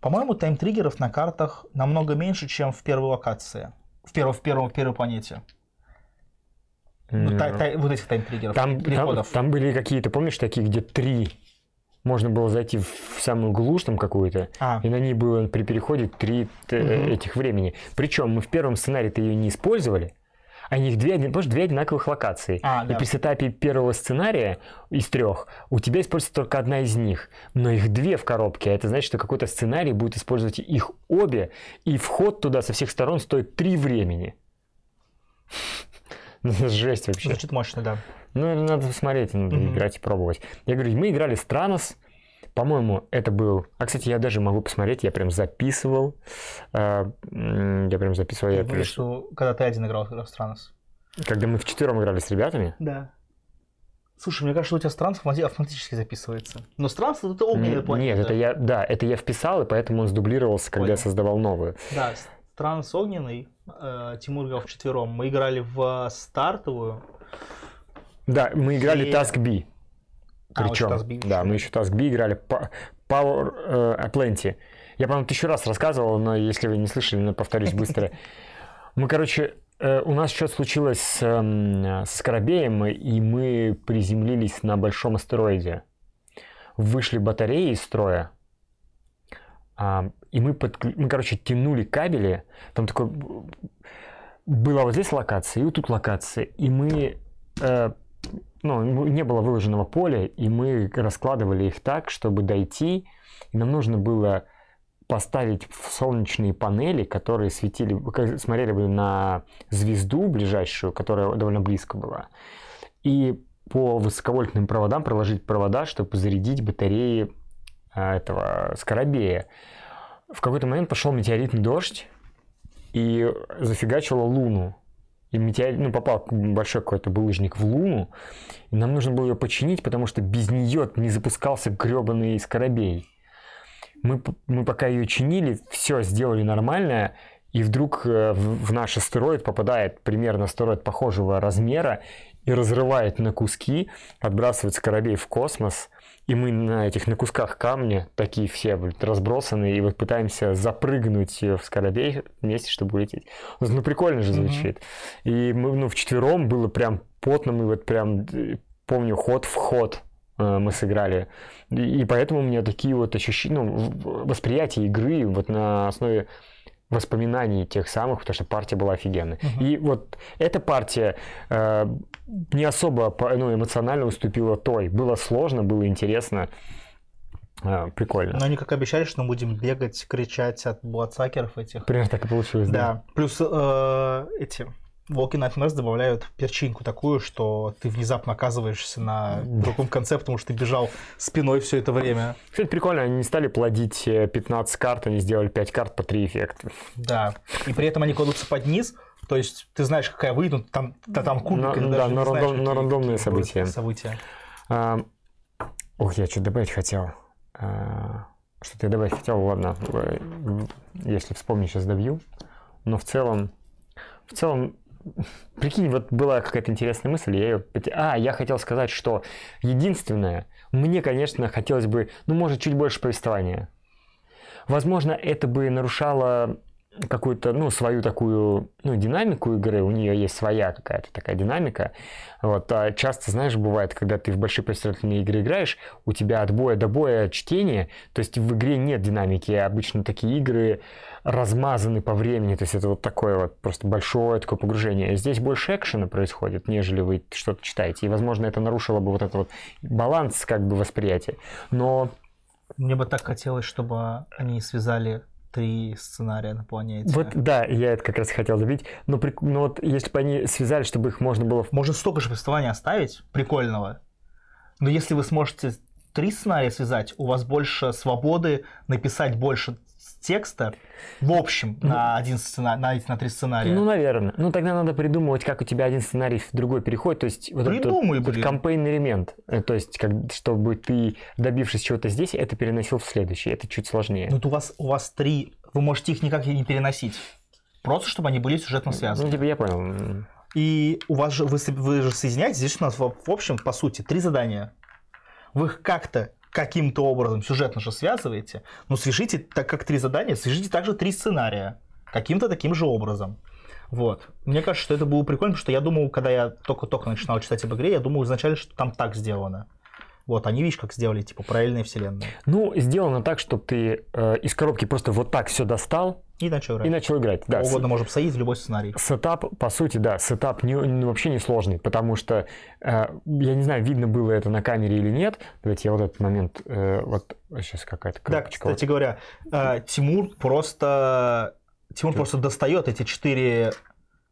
По-моему, тайм-триггеров на картах намного меньше, чем в первой локации в, первом, в, первом, в первой планете. Ну, та, та, вот этих тайм-триггеров, там, переходов. Там, там были какие-то, помнишь, такие, где три можно было зайти в самую глушь там какую-то, а. и на ней было при переходе три угу. этих времени. Причем мы в первом сценарии-то ее не использовали, а них две, тоже две одинаковых локации. А, да. И при сетапе первого сценария из трех у тебя используется только одна из них, но их две в коробке, а это значит, что какой-то сценарий будет использовать их обе, и вход туда со всех сторон стоит три времени. *laughs* Ну, жесть вообще. Значит мощно, да. Ну, надо смотреть, надо играть и пробовать. Я говорю, мы играли с Транос, по-моему, это был... А, кстати, я даже могу посмотреть, я прям записывал. Э, я прям записывал... Ты я говоришь, что когда ты один играл в Странос? Когда мы в четвером играли с ребятами? Да. Слушай, мне кажется, у тебя странс автоматически записывается. Но странство это огненная не, планета. Нет, это я, да, это я вписал, и поэтому он сдублировался, Понял. когда я создавал новую. Да, странс огненный, э, Тимур играл в четвером. Мы играли в э, стартовую. Да, мы играли и... Task B. Причем, а, Task да, мы еще Task B играли. Power uh, Aplenty. Я, по-моему, тысячу раз рассказывал, но если вы не слышали, но повторюсь быстро. *laughs* Мы, короче, э, у нас что-то случилось с, эм, с корабеем, и мы приземлились на большом астероиде. Вышли батареи из строя, а, и мы, подклю... мы, короче, тянули кабели. Там такое э, Была вот здесь локация, и вот тут локация. И мы ну, не было выложенного поля, и мы раскладывали их так, чтобы дойти, и нам нужно было поставить в солнечные панели, которые светили, смотрели бы на звезду ближайшую, которая довольно близко была, и по высоковольтным проводам проложить провода, чтобы зарядить батареи а, этого скоробея. В какой-то момент пошел метеоритный дождь и зафигачила Луну и метеорит, ну, попал большой какой-то булыжник в Луну, и нам нужно было ее починить, потому что без нее не запускался гребаный скоробей. Мы, мы пока ее чинили, все сделали нормально, и вдруг э, в, в наш астероид попадает примерно астероид похожего размера и разрывает на куски, отбрасывает скоробей в космос – и мы на этих, на кусках камня, такие все будут разбросаны, и вот пытаемся запрыгнуть э, в скоробей вместе, чтобы улететь. Ну, ну прикольно же звучит. Mm-hmm. И мы, ну, вчетвером было прям потно, мы вот прям, э, помню, ход в ход э, мы сыграли. И, и поэтому у меня такие вот ощущения, ну, восприятие игры вот на основе воспоминаний тех самых, потому что партия была офигенная. Uh-huh. И вот эта партия э, не особо ну, эмоционально уступила той. Было сложно, было интересно. А, прикольно. Но они как обещали, что мы будем бегать, кричать от блатсакеров этих. Примерно так и получилось, да. да. Плюс э, эти Walking Nightmares добавляют перчинку такую, что ты внезапно оказываешься на другом конце, потому что ты бежал спиной все это время. Все это прикольно, они не стали плодить 15 э, карт, они сделали 5 карт по 3 эффекта. Да, и при этом они кладутся под низ, то есть ты знаешь, какая выйдет, ну, там, да, там кубик. На, да, на, рандом, знаешь, на рандомные события. события. А, ох, я что-то добавить хотел. А, что-то я добавить хотел, ладно, э, если вспомню, сейчас добью. Но в целом, в целом Прикинь, вот была какая-то интересная мысль, я ее... А, я хотел сказать, что единственное, мне, конечно, хотелось бы, ну, может, чуть больше повествования. Возможно, это бы нарушало какую-то, ну, свою такую, ну, динамику игры, у нее есть своя какая-то такая динамика. Вот, а часто, знаешь, бывает, когда ты в большие представительные игры играешь, у тебя от боя до боя чтение, то есть в игре нет динамики, обычно такие игры, размазаны по времени, то есть это вот такое вот просто большое такое погружение. Здесь больше экшена происходит, нежели вы что-то читаете, и, возможно, это нарушило бы вот этот вот баланс как бы восприятия. Но... Мне бы так хотелось, чтобы они связали три сценария на планете. Вот, да, я это как раз хотел добить. Но, при... но вот если бы они связали, чтобы их можно было... Можно столько же повествования оставить, прикольного. Но если вы сможете три сценария связать, у вас больше свободы написать больше текста в общем ну. на один сценарий, на, три сценария. Ну, наверное. Ну, тогда надо придумывать, как у тебя один сценарий в другой переходит. То есть, вот Придумай, этот, этот кампейнный элемент. Э, то есть, как, чтобы ты, добившись чего-то здесь, это переносил в следующий. Это чуть сложнее. Ну, у вас, у вас три... Вы можете их никак не переносить. Просто, чтобы они были сюжетно ну, связаны. Ну, типа, я понял. И у вас же, вы, вы же соединяете, здесь у нас в общем, по сути, три задания. Вы их как-то каким-то образом сюжетно же связываете, но свяжите, так как три задания, свяжите также три сценария каким-то таким же образом. Вот. Мне кажется, что это было прикольно, потому что я думал, когда я только-только начинал читать об игре, я думал изначально, что там так сделано. Вот, они, видишь, как сделали, типа, параллельные вселенные. Ну, сделано так, чтобы ты э, из коробки просто вот так все достал, и начал играть. И начал играть, да. Угодно можем садить в любой сценарий. Сетап, по сути, да, сетап не, не, ну, вообще не сложный, потому что, э, я не знаю, видно было это на камере или нет. Давайте я вот этот момент, э, вот сейчас какая-то кнопочка. Да, кстати вот. говоря, э, Тимур просто... Тимур Ты... просто достает эти четыре,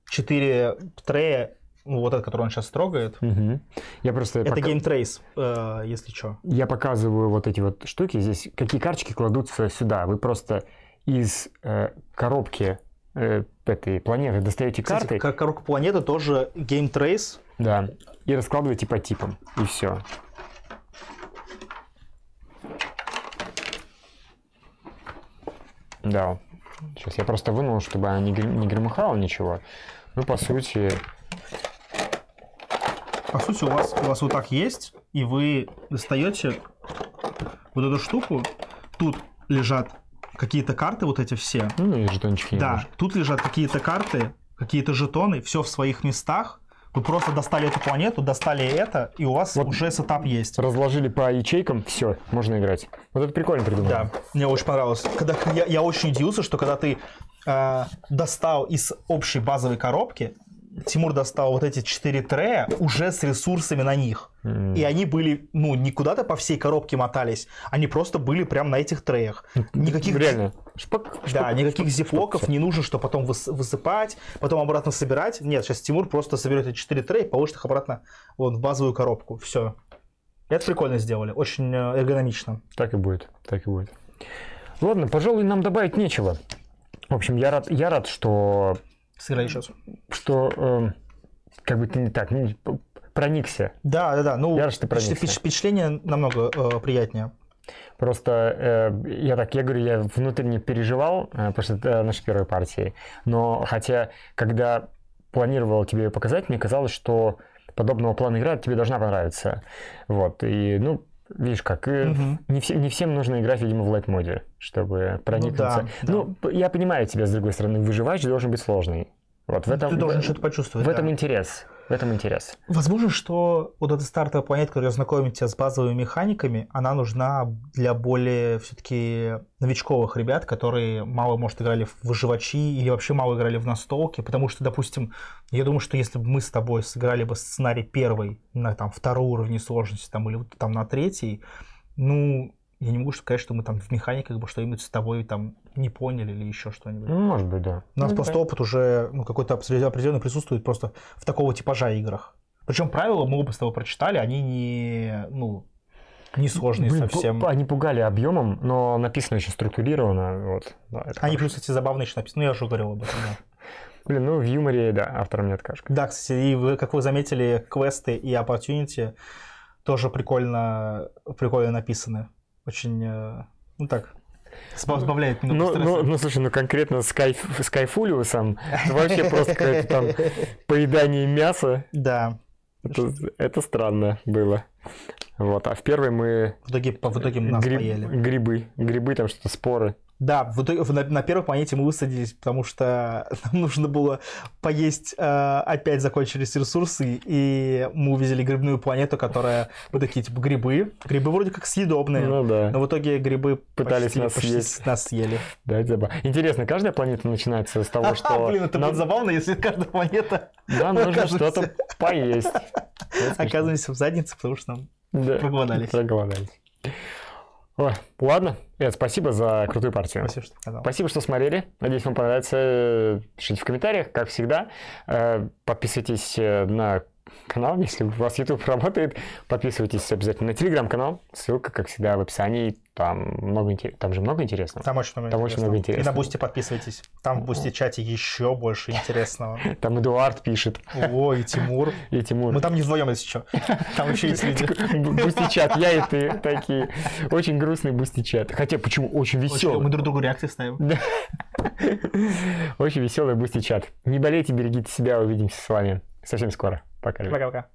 четыре трея ну, вот этот, который он сейчас трогает. Угу. Я просто это пок... геймтрейс, э, если что. Я показываю вот эти вот штуки. Здесь какие карточки кладутся сюда. Вы просто из э, коробки э, этой планеты достаете Кстати, карты. Как коробка планеты тоже game trace. Да. И раскладываете по типам. И все. Да. Сейчас я просто вынул, чтобы она не, не громыхала ничего. Ну, по сути... По сути, у вас, у вас вот так есть, и вы достаете вот эту штуку. Тут лежат какие-то карты вот эти все. Ну, ну и жетончики. Да, немножко. тут лежат какие-то карты, какие-то жетоны, все в своих местах. Вы просто достали эту планету, достали это, и у вас вот уже сетап есть. Разложили по ячейкам, все, можно играть. Вот это прикольно придумано. Да, мне очень понравилось. Когда, я, я очень удивился, что когда ты э, достал из общей базовой коробки, Тимур достал вот эти четыре трея уже с ресурсами на них. Mm. И они были, ну, не куда-то по всей коробке мотались, они просто были прям на этих треях. Никаких... Реально. Шпак, шпак, да, никаких шпак, зиплоков не нужно, чтобы потом высыпать, потом обратно собирать. Нет, сейчас Тимур просто соберет эти четыре трея и положит их обратно вот, в базовую коробку. Все. Это прикольно сделали, очень э, эргономично. Так и будет, так и будет. Ладно, пожалуй, нам добавить нечего. В общем, я рад, я рад, что сыграли сейчас. Что э, как бы ты не так, не, проникся. Да, да, да. Ну, я рад, что ты проникся. Впечатление намного э, приятнее. Просто э, я так, я говорю, я внутренне переживал, э, потому что это наши первые партии. Но хотя, когда планировал тебе ее показать, мне казалось, что подобного плана игра тебе должна понравиться. Вот. И, ну, Видишь, как угу. не, все, не всем нужно играть, видимо, в лайт-моде, чтобы проникнуться. Ну, да, ну да. я понимаю тебя, с другой стороны, выживач должен быть сложный. Вот в ну, этом, ты должен что-то почувствовать. В да. этом интерес. В этом интерес. Возможно, что вот эта стартовая планета, которая знакомит тебя с базовыми механиками, она нужна для более все-таки новичковых ребят, которые мало, может, играли в выживачи или вообще мало играли в настолки, потому что, допустим, я думаю, что если бы мы с тобой сыграли бы сценарий первый на там второй уровне сложности там, или там на третий, ну, я не могу сказать, что мы там в механике как бы что-нибудь с тобой там не поняли или еще что-нибудь. Ну, может быть, да. У нас ну, просто да. опыт уже ну, какой-то определенный присутствует просто в такого типажа играх. Причем правила мы оба с тобой прочитали, они не, ну, не сложные Блин, совсем. Они пугали объемом, но написано очень структурированно. Вот. Да, они хорошо. кстати, забавно еще написаны. Ну, я уже говорил об этом, да. *laughs* Блин, ну в юморе, да, автором не откажешь. Да, кстати, и вы, как вы заметили, квесты и opportunity тоже прикольно, прикольно написаны. Очень, э, ну так, ну, сбавляет немного ну, стресса. Ну, ну, слушай, ну конкретно с, кайф, с кайфулиусом это вообще просто какое-то там поедание мяса. Да. Это, это странно было. Вот, а в первой мы... В итоге, по, в итоге нас гриб, поели. Грибы, грибы, там что-то споры. Да, в итоге, на, на первой планете мы высадились, потому что *laughs* нам нужно было поесть, э, опять закончились ресурсы, и мы увидели грибную планету, которая вот такие типа грибы. Грибы вроде как съедобные, ну, да. но в итоге грибы пытались почти, нас, почти съесть. нас съели. Да, типа. Интересно, каждая планета начинается с того, а *laughs* что... Блин, это нам... будет забавно, если каждая планета... Нам нужно что-то поесть. *laughs* Оказываемся в заднице, потому что нам проголодались. Проголодались. Ой, ладно. Эд, спасибо за крутую партию. Спасибо, что показал. Спасибо, что смотрели. Надеюсь, вам понравится. Пишите в комментариях, как всегда. Э, подписывайтесь э, на канал, если у вас YouTube работает, подписывайтесь обязательно на телеграм-канал, ссылка, как всегда, в описании, там много там же много интересного. Там очень много, там интересного. Очень много интересного. И на Бусти подписывайтесь, там в бусте чате еще больше *laughs* интересного. Там Эдуард пишет. О, и Тимур. *laughs* И Тимур. Мы там не вдвоем, если что. *laughs* Там еще есть люди. Бусти чат, я и ты такие. Очень грустный Бусти чат. Хотя почему? Очень веселый. Мы друг другу реакции ставим. Очень веселый Бусти чат. Не болейте, берегите себя, увидимся с вами. Совсем скоро. Пока. Пока-пока.